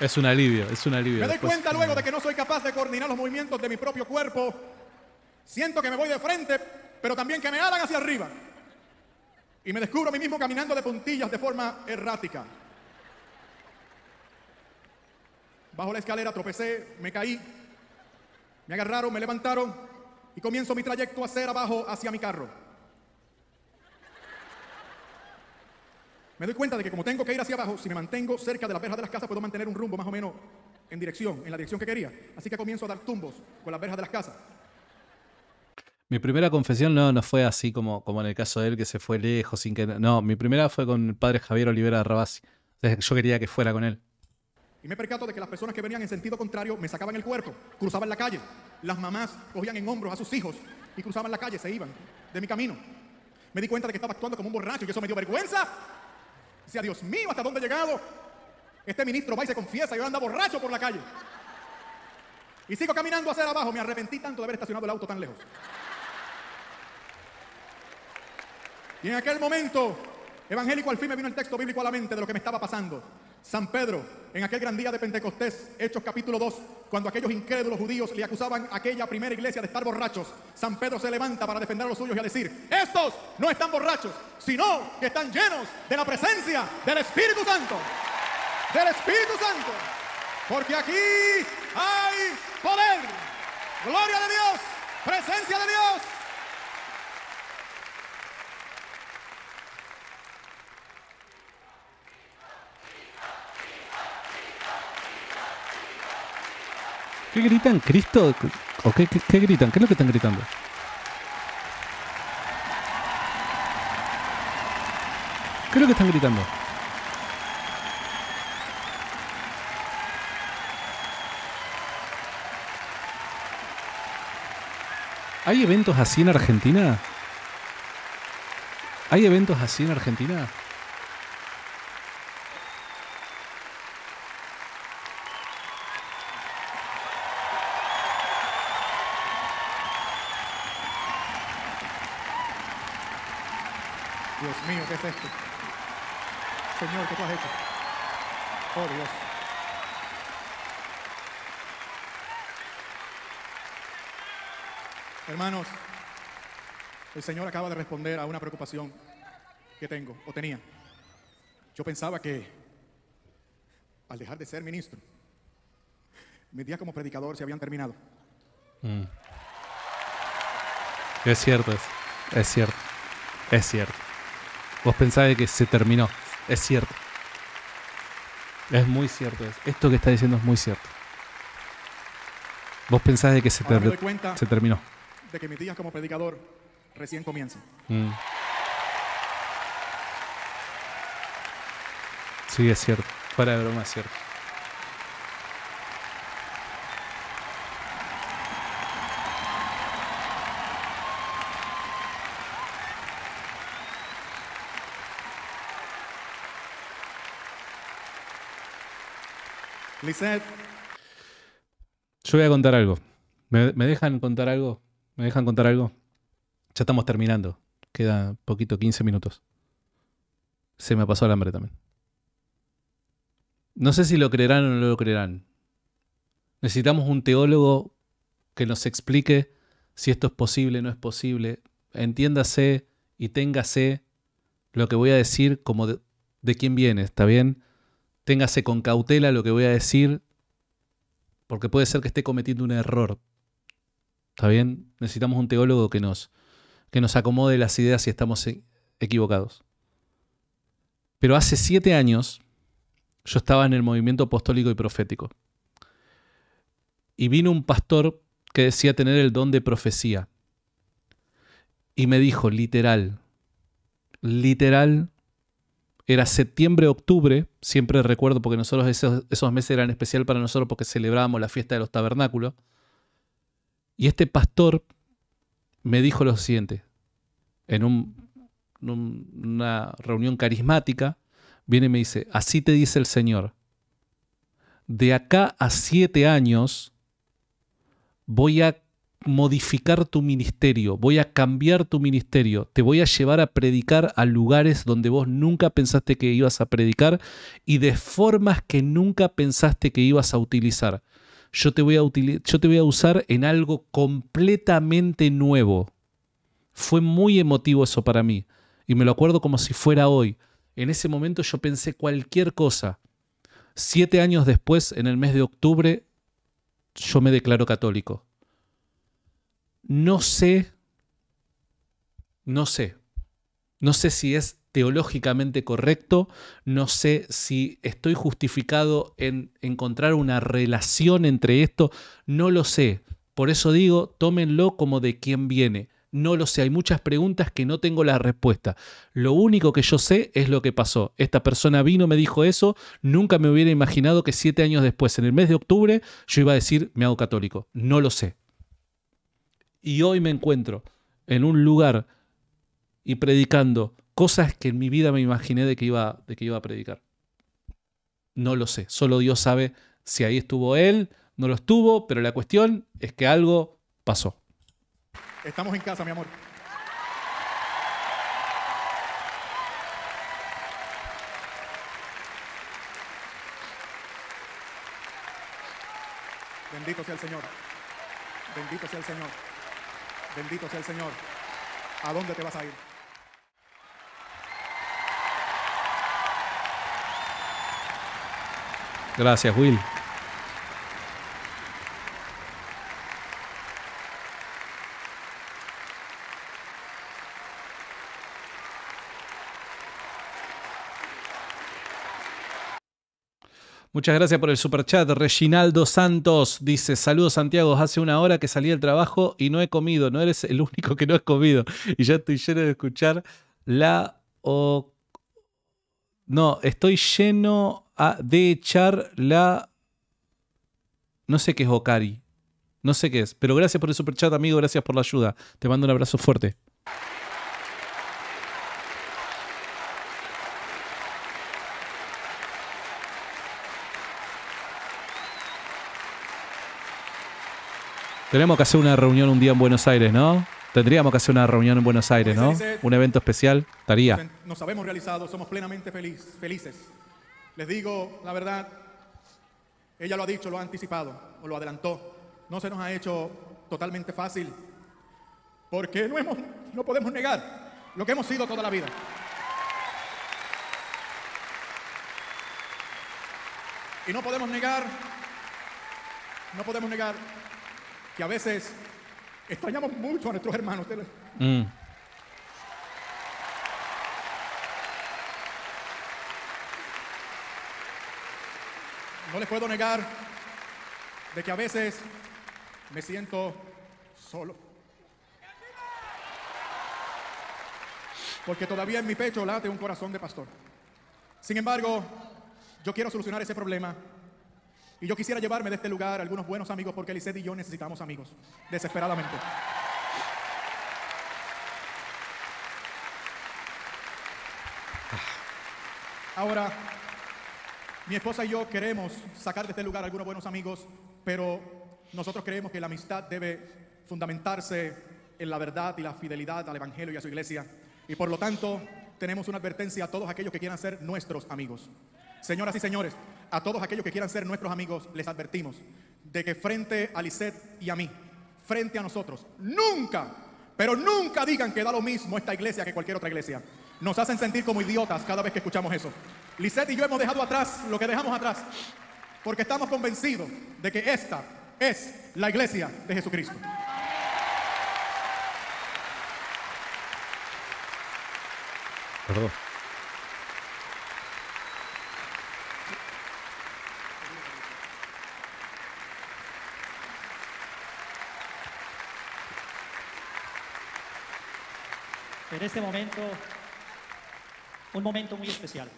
Es un alivio, es un alivio. Me doy cuenta luego de que no soy capaz de coordinar los movimientos de mi propio cuerpo. Siento que me voy de frente, pero también que me hagan hacia arriba. Y me descubro a mí mismo caminando de puntillas de forma errática. Bajo la escalera tropecé, me caí, me agarraron, me levantaron y comienzo mi trayecto a hacer abajo hacia mi carro. Me doy cuenta de que como tengo que ir hacia abajo, si me mantengo cerca de la verja de las casas, puedo mantener un rumbo más o menos en dirección, en la dirección que quería. Así que comienzo a dar tumbos con las verjas de las casas. Mi primera confesión no, no fue así como, como en el caso de él, que se fue lejos sin que... No, mi primera fue con el padre Javier Olivera Rabasi. yo quería que fuera con él. Y me percato de que las personas que venían en sentido contrario me sacaban el cuerpo, cruzaban la calle. Las mamás cogían en hombros a sus hijos y cruzaban la calle, se iban de mi camino. Me di cuenta de que estaba actuando como un borracho y eso me dio vergüenza. Decía, Dios mío, ¿hasta dónde he llegado? Este ministro va y se confiesa y anda borracho por la calle. Y sigo caminando hacia abajo. Me arrepentí tanto de haber estacionado el auto tan lejos. Y en aquel momento, evangélico, al fin me vino el texto bíblico a la mente de lo que me estaba pasando. San Pedro, en aquel gran día de Pentecostés, Hechos capítulo 2, cuando aquellos incrédulos judíos le acusaban a aquella primera iglesia de estar borrachos, San Pedro se levanta para defender a los suyos y a decir, estos no están borrachos, sino que están llenos de la presencia del Espíritu Santo, del Espíritu Santo, porque aquí hay poder, gloria de Dios, presencia de Dios. ¿Qué gritan? ¿Cristo? ¿O qué, gritan? ¿Qué es lo que están gritando? ¿Qué es lo que están gritando? ¿Hay eventos así en Argentina? ¿Hay eventos así en Argentina? Señor, ¿qué tú has hecho? Oh Dios. Hermanos, el Señor acaba de responder a una preocupación que tengo o tenía. Yo pensaba que al dejar de ser ministro, mis días como predicador se habían terminado. Mm. Es cierto, es cierto, es cierto. Vos pensáis que se terminó. Es cierto. Es muy cierto. Esto que está diciendo es muy cierto. Vos pensáis que se, terminó se terminó. De que mi tía como predicador recién comienza. Mm. Sí, es cierto. Para de broma, es cierto. Yo voy a contar algo. ¿Me, dejan contar algo? ¿Me dejan contar algo? Ya estamos terminando. Queda poquito, 15 minutos. Se me pasó el hambre también. No sé si lo creerán o no lo creerán. Necesitamos un teólogo que nos explique si esto es posible, o no es posible. Entiéndase y téngase lo que voy a decir como de, de quién viene, ¿está bien? Téngase con cautela lo que voy a decir, porque puede ser que esté cometiendo un error. ¿Está bien? Necesitamos un teólogo que nos, que nos acomode las ideas si estamos e-, equivocados. Pero hace siete años yo estaba en el movimiento apostólico y profético. Y vino un pastor que decía tener el don de profecía. Y me dijo, literal, literal, era septiembre-octubre, siempre recuerdo porque nosotros esos, esos, meses eran especial para nosotros porque celebrábamos la fiesta de los tabernáculos. Y este pastor me dijo lo siguiente, en, un, una reunión carismática, viene y me dice, así te dice el Señor, de acá a siete años voy a modificar tu ministerio, voy a cambiar tu ministerio, te voy a llevar a predicar a lugares donde vos nunca pensaste que ibas a predicar y de formas que nunca pensaste que ibas a utilizar. Yo te voy a, yo te voy a usar en algo completamente nuevo. Fue muy emotivo eso para mí y me lo acuerdo como si fuera hoy. En ese momento yo pensé cualquier cosa. Siete años después, en el mes de octubre, yo me declaro católico. No sé, no sé, no sé si es teológicamente correcto, no sé si estoy justificado en encontrar una relación entre esto, no lo sé. Por eso digo, tómenlo como de quién viene. No lo sé, hay muchas preguntas que no tengo la respuesta. Lo único que yo sé es lo que pasó. Esta persona vino, me dijo eso, nunca me hubiera imaginado que siete años después, en el mes de octubre, yo iba a decir, me hago católico. No lo sé. Y hoy me encuentro en un lugar y predicando cosas que en mi vida me imaginé de que iba, de que iba a predicar. No lo sé, solo Dios sabe si ahí estuvo él, no lo estuvo, pero la cuestión es que algo pasó. Estamos en casa, mi amor. Bendito sea el Señor. Bendito sea el Señor. Bendito sea el Señor. ¿A dónde te vas a ir? Gracias, Will. Muchas gracias por el superchat. Reginaldo Santos dice: Saludos, Santiago. Hace una hora que salí del trabajo y no he comido. No eres el único que no has comido. Y ya estoy lleno de escuchar la. O... No, estoy lleno de echar la. No sé qué es Okari. No sé qué es. Pero gracias por el superchat, amigo. Gracias por la ayuda. Te mando un abrazo fuerte. Tenemos que hacer una reunión un día en Buenos Aires, ¿no? Tendríamos que hacer una reunión en Buenos Aires, ¿no? Un evento especial, estaría. Nos sabemos realizado, somos plenamente feliz, felices. Les digo la verdad, ella lo ha dicho, lo ha anticipado o lo adelantó. No se nos ha hecho totalmente fácil porque no, no podemos negar lo que hemos sido toda la vida. Y no podemos negar, no podemos negar que a veces extrañamos mucho a nuestros hermanos. Mm. No les puedo negar de que a veces me siento solo. Porque todavía en mi pecho late un corazón de pastor. Sin embargo, yo quiero solucionar ese problema y yo quisiera llevarme de este lugar algunos buenos amigos porque Lisette y yo necesitamos amigos, desesperadamente. Ahora, mi esposa y yo queremos sacar de este lugar algunos buenos amigos, pero nosotros creemos que la amistad debe fundamentarse en la verdad y la fidelidad al Evangelio y a su iglesia. Y por lo tanto, tenemos una advertencia a todos aquellos que quieran ser nuestros amigos. Señoras y señores, a todos aquellos que quieran ser nuestros amigos, les advertimos de que frente a Lisette y a mí, frente a nosotros, nunca, pero nunca digan que da lo mismo esta iglesia que cualquier otra iglesia. Nos hacen sentir como idiotas cada vez que escuchamos eso. Lisette y yo hemos dejado atrás lo que dejamos atrás, porque estamos convencidos de que esta es la iglesia de Jesucristo. Perdón. en este momento, un momento muy especial.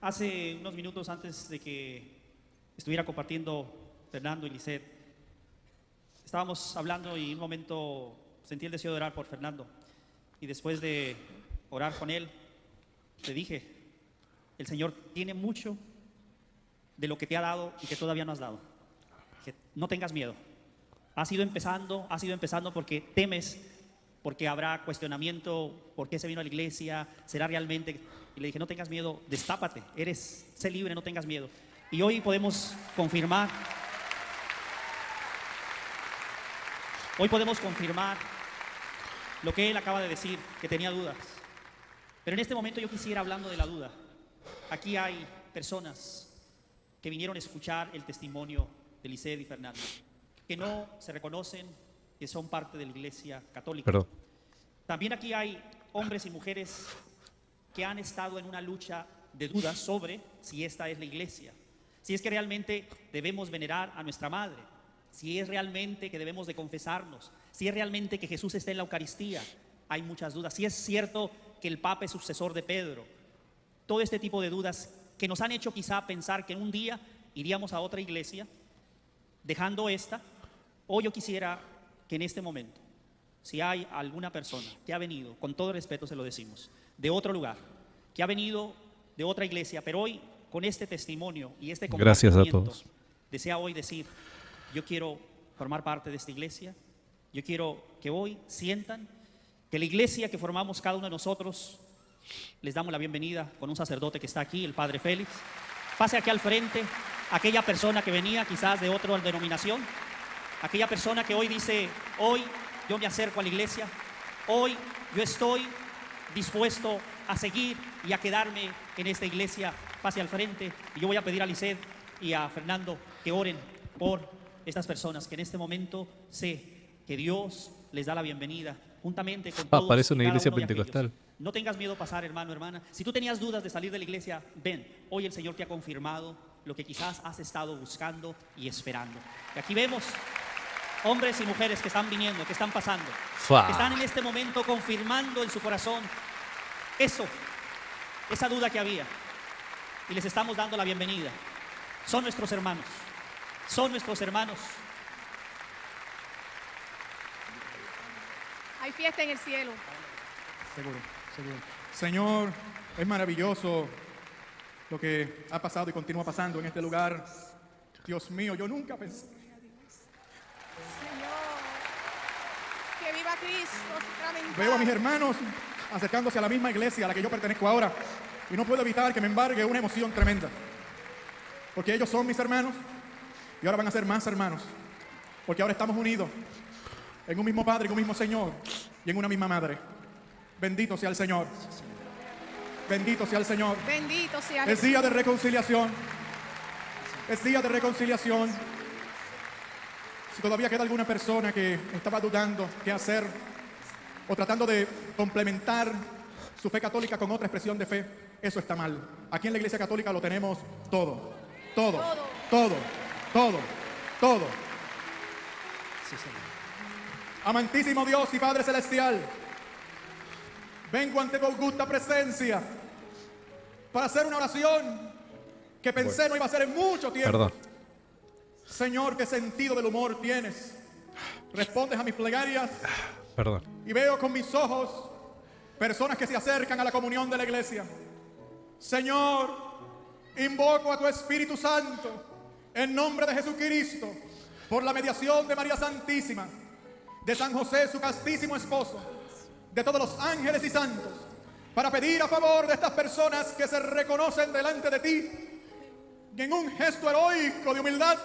Hace unos minutos antes de que estuviera compartiendo Fernando y Lisset, estábamos hablando y un momento sentí el deseo de orar por Fernando. Y después de orar con él, le dije, el Señor tiene mucho de lo que te ha dado y que todavía no has dado. no tengas miedo. Ha sido empezando, ha sido empezando porque temes porque habrá cuestionamiento, por qué se vino a la iglesia, será realmente... Y le dije, no tengas miedo, destápate, eres, sé libre, no tengas miedo. Y hoy podemos confirmar, hoy podemos confirmar lo que él acaba de decir, que tenía dudas. Pero en este momento yo quisiera hablando de la duda. Aquí hay personas que vinieron a escuchar el testimonio de Lisset y Fernando, que no se reconocen que son parte de la Iglesia Católica. También aquí hay hombres y mujeres que han estado en una lucha de dudas sobre si esta es la Iglesia, si es que realmente debemos venerar a nuestra Madre, si es realmente que debemos de confesarnos, si es realmente que Jesús está en la Eucaristía. Hay muchas dudas. Si es cierto que el Papa es sucesor de Pedro. Todo este tipo de dudas que nos han hecho quizá pensar que un día iríamos a otra iglesia, dejando esta. o yo quisiera que en este momento, si hay alguna persona que ha venido, con todo respeto se lo decimos, de otro lugar, que ha venido de otra iglesia, pero hoy con este testimonio y este Gracias a todos. desea hoy decir, yo quiero formar parte de esta iglesia, yo quiero que hoy sientan que la iglesia que formamos cada uno de nosotros, les damos la bienvenida con un sacerdote que está aquí, el Padre Félix. Pase aquí al frente aquella persona que venía quizás de otra denominación, Aquella persona que hoy dice, hoy yo me acerco a la iglesia, hoy yo estoy dispuesto a seguir y a quedarme en esta iglesia, pase al frente. Y yo voy a pedir a Lisset y a Fernando que oren por estas personas que en este momento sé que Dios les da la bienvenida juntamente con ah, todos. parece una iglesia pentecostal. No tengas miedo a pasar, hermano, hermana. Si tú tenías dudas de salir de la iglesia, ven. Hoy el Señor te ha confirmado lo que quizás has estado buscando y esperando. Y aquí vemos hombres y mujeres que están viniendo, que están pasando, que están en este momento confirmando en su corazón eso, esa duda que había. Y les estamos dando la bienvenida. Son nuestros hermanos, son nuestros hermanos. Hay fiesta en el cielo. Seguro, seguro. Señor, es maravilloso lo que ha pasado y continúa pasando en este lugar. Dios mío, yo nunca pensé Veo a mis hermanos acercándose a la misma iglesia a la que yo pertenezco ahora y no puedo evitar que me embargue una emoción tremenda. Porque ellos son mis hermanos y ahora van a ser más hermanos. Porque ahora estamos unidos en un mismo Padre, en un mismo Señor y en una misma Madre. Bendito sea el Señor. Bendito sea el Señor. Bendito sea el Señor. Es día de reconciliación. Es día de reconciliación. Si todavía queda alguna persona que estaba dudando qué hacer o tratando de complementar su fe católica con otra expresión de fe, eso está mal. Aquí en la Iglesia Católica lo tenemos todo, todo, todo, todo, todo. Amantísimo Dios y Padre Celestial, vengo ante tu augusta presencia para hacer una oración que pensé no iba a hacer en mucho tiempo. Señor, ¿qué sentido del humor tienes? Respondes a mis plegarias. Y veo con mis ojos personas que se acercan a la comunión de la iglesia. Señor, invoco a tu Espíritu Santo en nombre de Jesucristo, por la mediación de María Santísima, de San José, su castísimo esposo, de todos los ángeles y santos, para pedir a favor de estas personas que se reconocen delante de ti, y en un gesto heroico de humildad,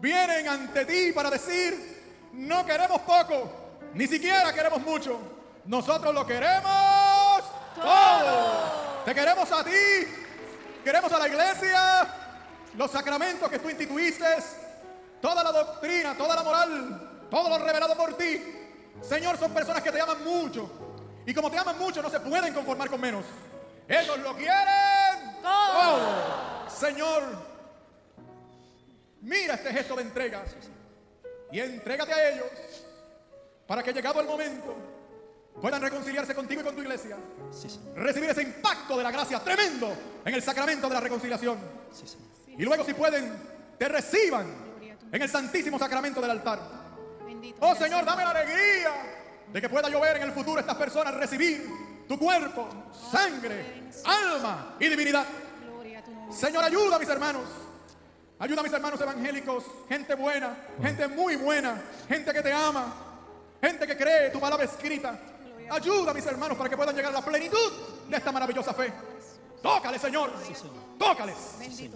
vienen ante ti para decir, no queremos poco, ni siquiera queremos mucho. Nosotros lo queremos todo. Te queremos a ti, queremos a la iglesia, los sacramentos que tú instituiste, toda la doctrina, toda la moral, todo lo revelado por ti. Señor, son personas que te aman mucho. Y como te aman mucho, no se pueden conformar con menos. Ellos lo quieren todo. Señor, Mira este gesto de entrega. Y entrégate a ellos para que llegado el momento puedan reconciliarse contigo y con tu iglesia. Recibir ese impacto de la gracia tremendo en el sacramento de la reconciliación. Y luego si pueden, te reciban en el santísimo sacramento del altar. oh Señor, dame la alegría de que pueda llover en el futuro estas personas recibir tu cuerpo, oh, sangre, alma y divinidad. Señor, ayuda a mis hermanos Ayuda a mis hermanos evangélicos, gente buena, gente muy buena, gente que te ama, gente que cree tu palabra escrita. Ayuda a mis hermanos para que puedan llegar a la plenitud de esta maravillosa fe. Tócales, Señor. Tócales.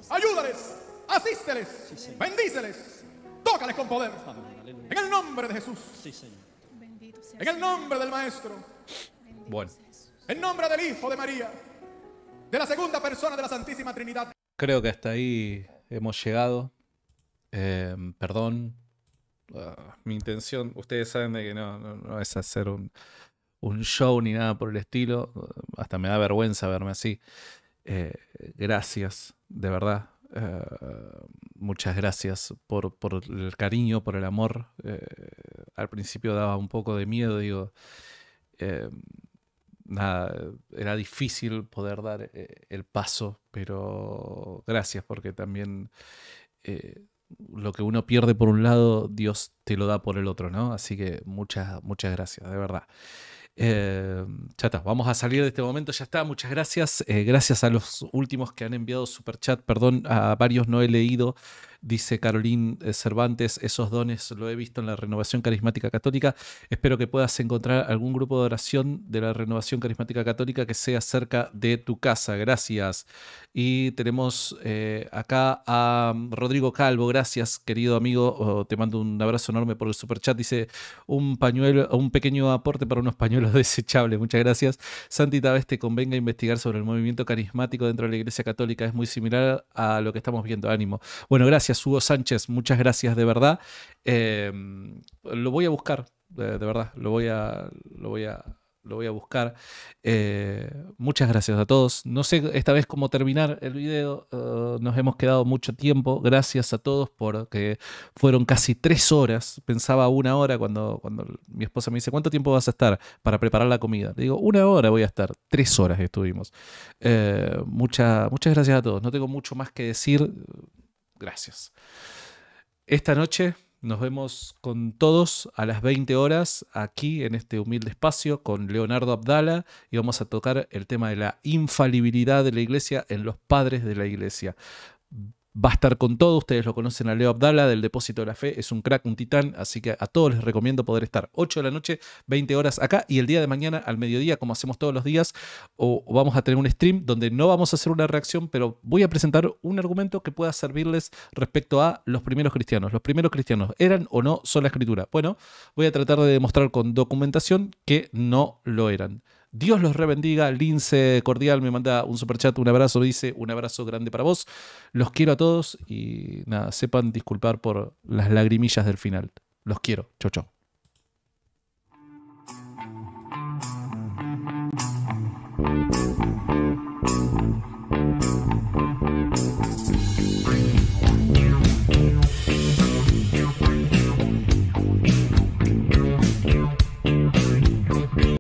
Ayúdales. Asísteles. Bendíceles. Tócales con poder. En el nombre de Jesús. En el nombre del Maestro. Bueno. En nombre del Hijo de María. De la segunda persona de la Santísima Trinidad. Creo que hasta ahí hemos llegado. Em, perdón. Ah, mi intención, ustedes saben de que no, es hacer un, show ni nada por el estilo. Hasta me da vergüenza verme así. Eh, gracias, de verdad. Eh, muchas gracias por, el cariño, por el amor. Eh, al principio daba un poco de miedo, digo, em, nada, era difícil poder dar eh, el paso, pero gracias porque también eh, lo que uno pierde por un lado, Dios te lo da por el otro, ¿no? Así que muchas, muchas gracias, de verdad. Eh, vamos a salir de este momento, ya está, muchas gracias. Eh, gracias a los últimos que han enviado super chat perdón, a varios no he leído. Dice Carolín eh, Cervantes, esos dones lo he visto en la Renovación Carismática Católica. Espero que puedas encontrar algún grupo de oración de la Renovación Carismática Católica que sea cerca de tu casa. Gracias. Y tenemos eh, acá a mm, Rodrigo Calvo. Gracias, querido amigo. Oh, te mando un abrazo enorme por el superchat. Dice un pañuelo, un pequeño aporte para unos pañuelos desechables. Muchas gracias. Santi vez te convenga investigar sobre el movimiento carismático dentro de la Iglesia Católica. Es muy similar a lo que estamos viendo. Ánimo. Bueno, gracias. Hugo Sánchez. Muchas gracias, de verdad. Em, lo voy a buscar, de, verdad. Lo voy a. Lo voy a lo voy a buscar. Eh, muchas gracias a todos. No sé esta vez cómo terminar el video. Eh, nos hemos quedado mucho tiempo. Gracias a todos porque fueron casi tres horas. Pensaba una hora cuando, cuando mi esposa me dice, ¿cuánto tiempo vas a estar para preparar la comida? digo, una hora voy a estar. Tres horas estuvimos. Eh, muchas gracias a todos. No tengo mucho más que decir. Gracias. Esta noche nos vemos con todos a las 20 horas aquí en este humilde espacio con Leonardo Abdala y vamos a tocar el tema de la infalibilidad de la iglesia en los padres de la iglesia va a estar con todo. Ustedes lo conocen a Leo Abdala del Depósito de la Fe. Es un crack, un titán. Así que a todos les recomiendo poder estar 8 de la noche, 20 horas acá. Y el día de mañana al mediodía, como hacemos todos los días, o vamos a tener un stream donde no vamos a hacer una reacción, pero voy a presentar un argumento que pueda servirles respecto a los primeros cristianos. ¿Los primeros cristianos eran o no son la escritura? Bueno, voy a tratar de demostrar con documentación que no lo eran. Dios los rebendiga. Lince Cordial me manda un chat, un abrazo, dice un abrazo grande para vos. Los quiero a todos y nada, sepan disculpar por las lagrimillas del final. Los quiero. Chau, chau.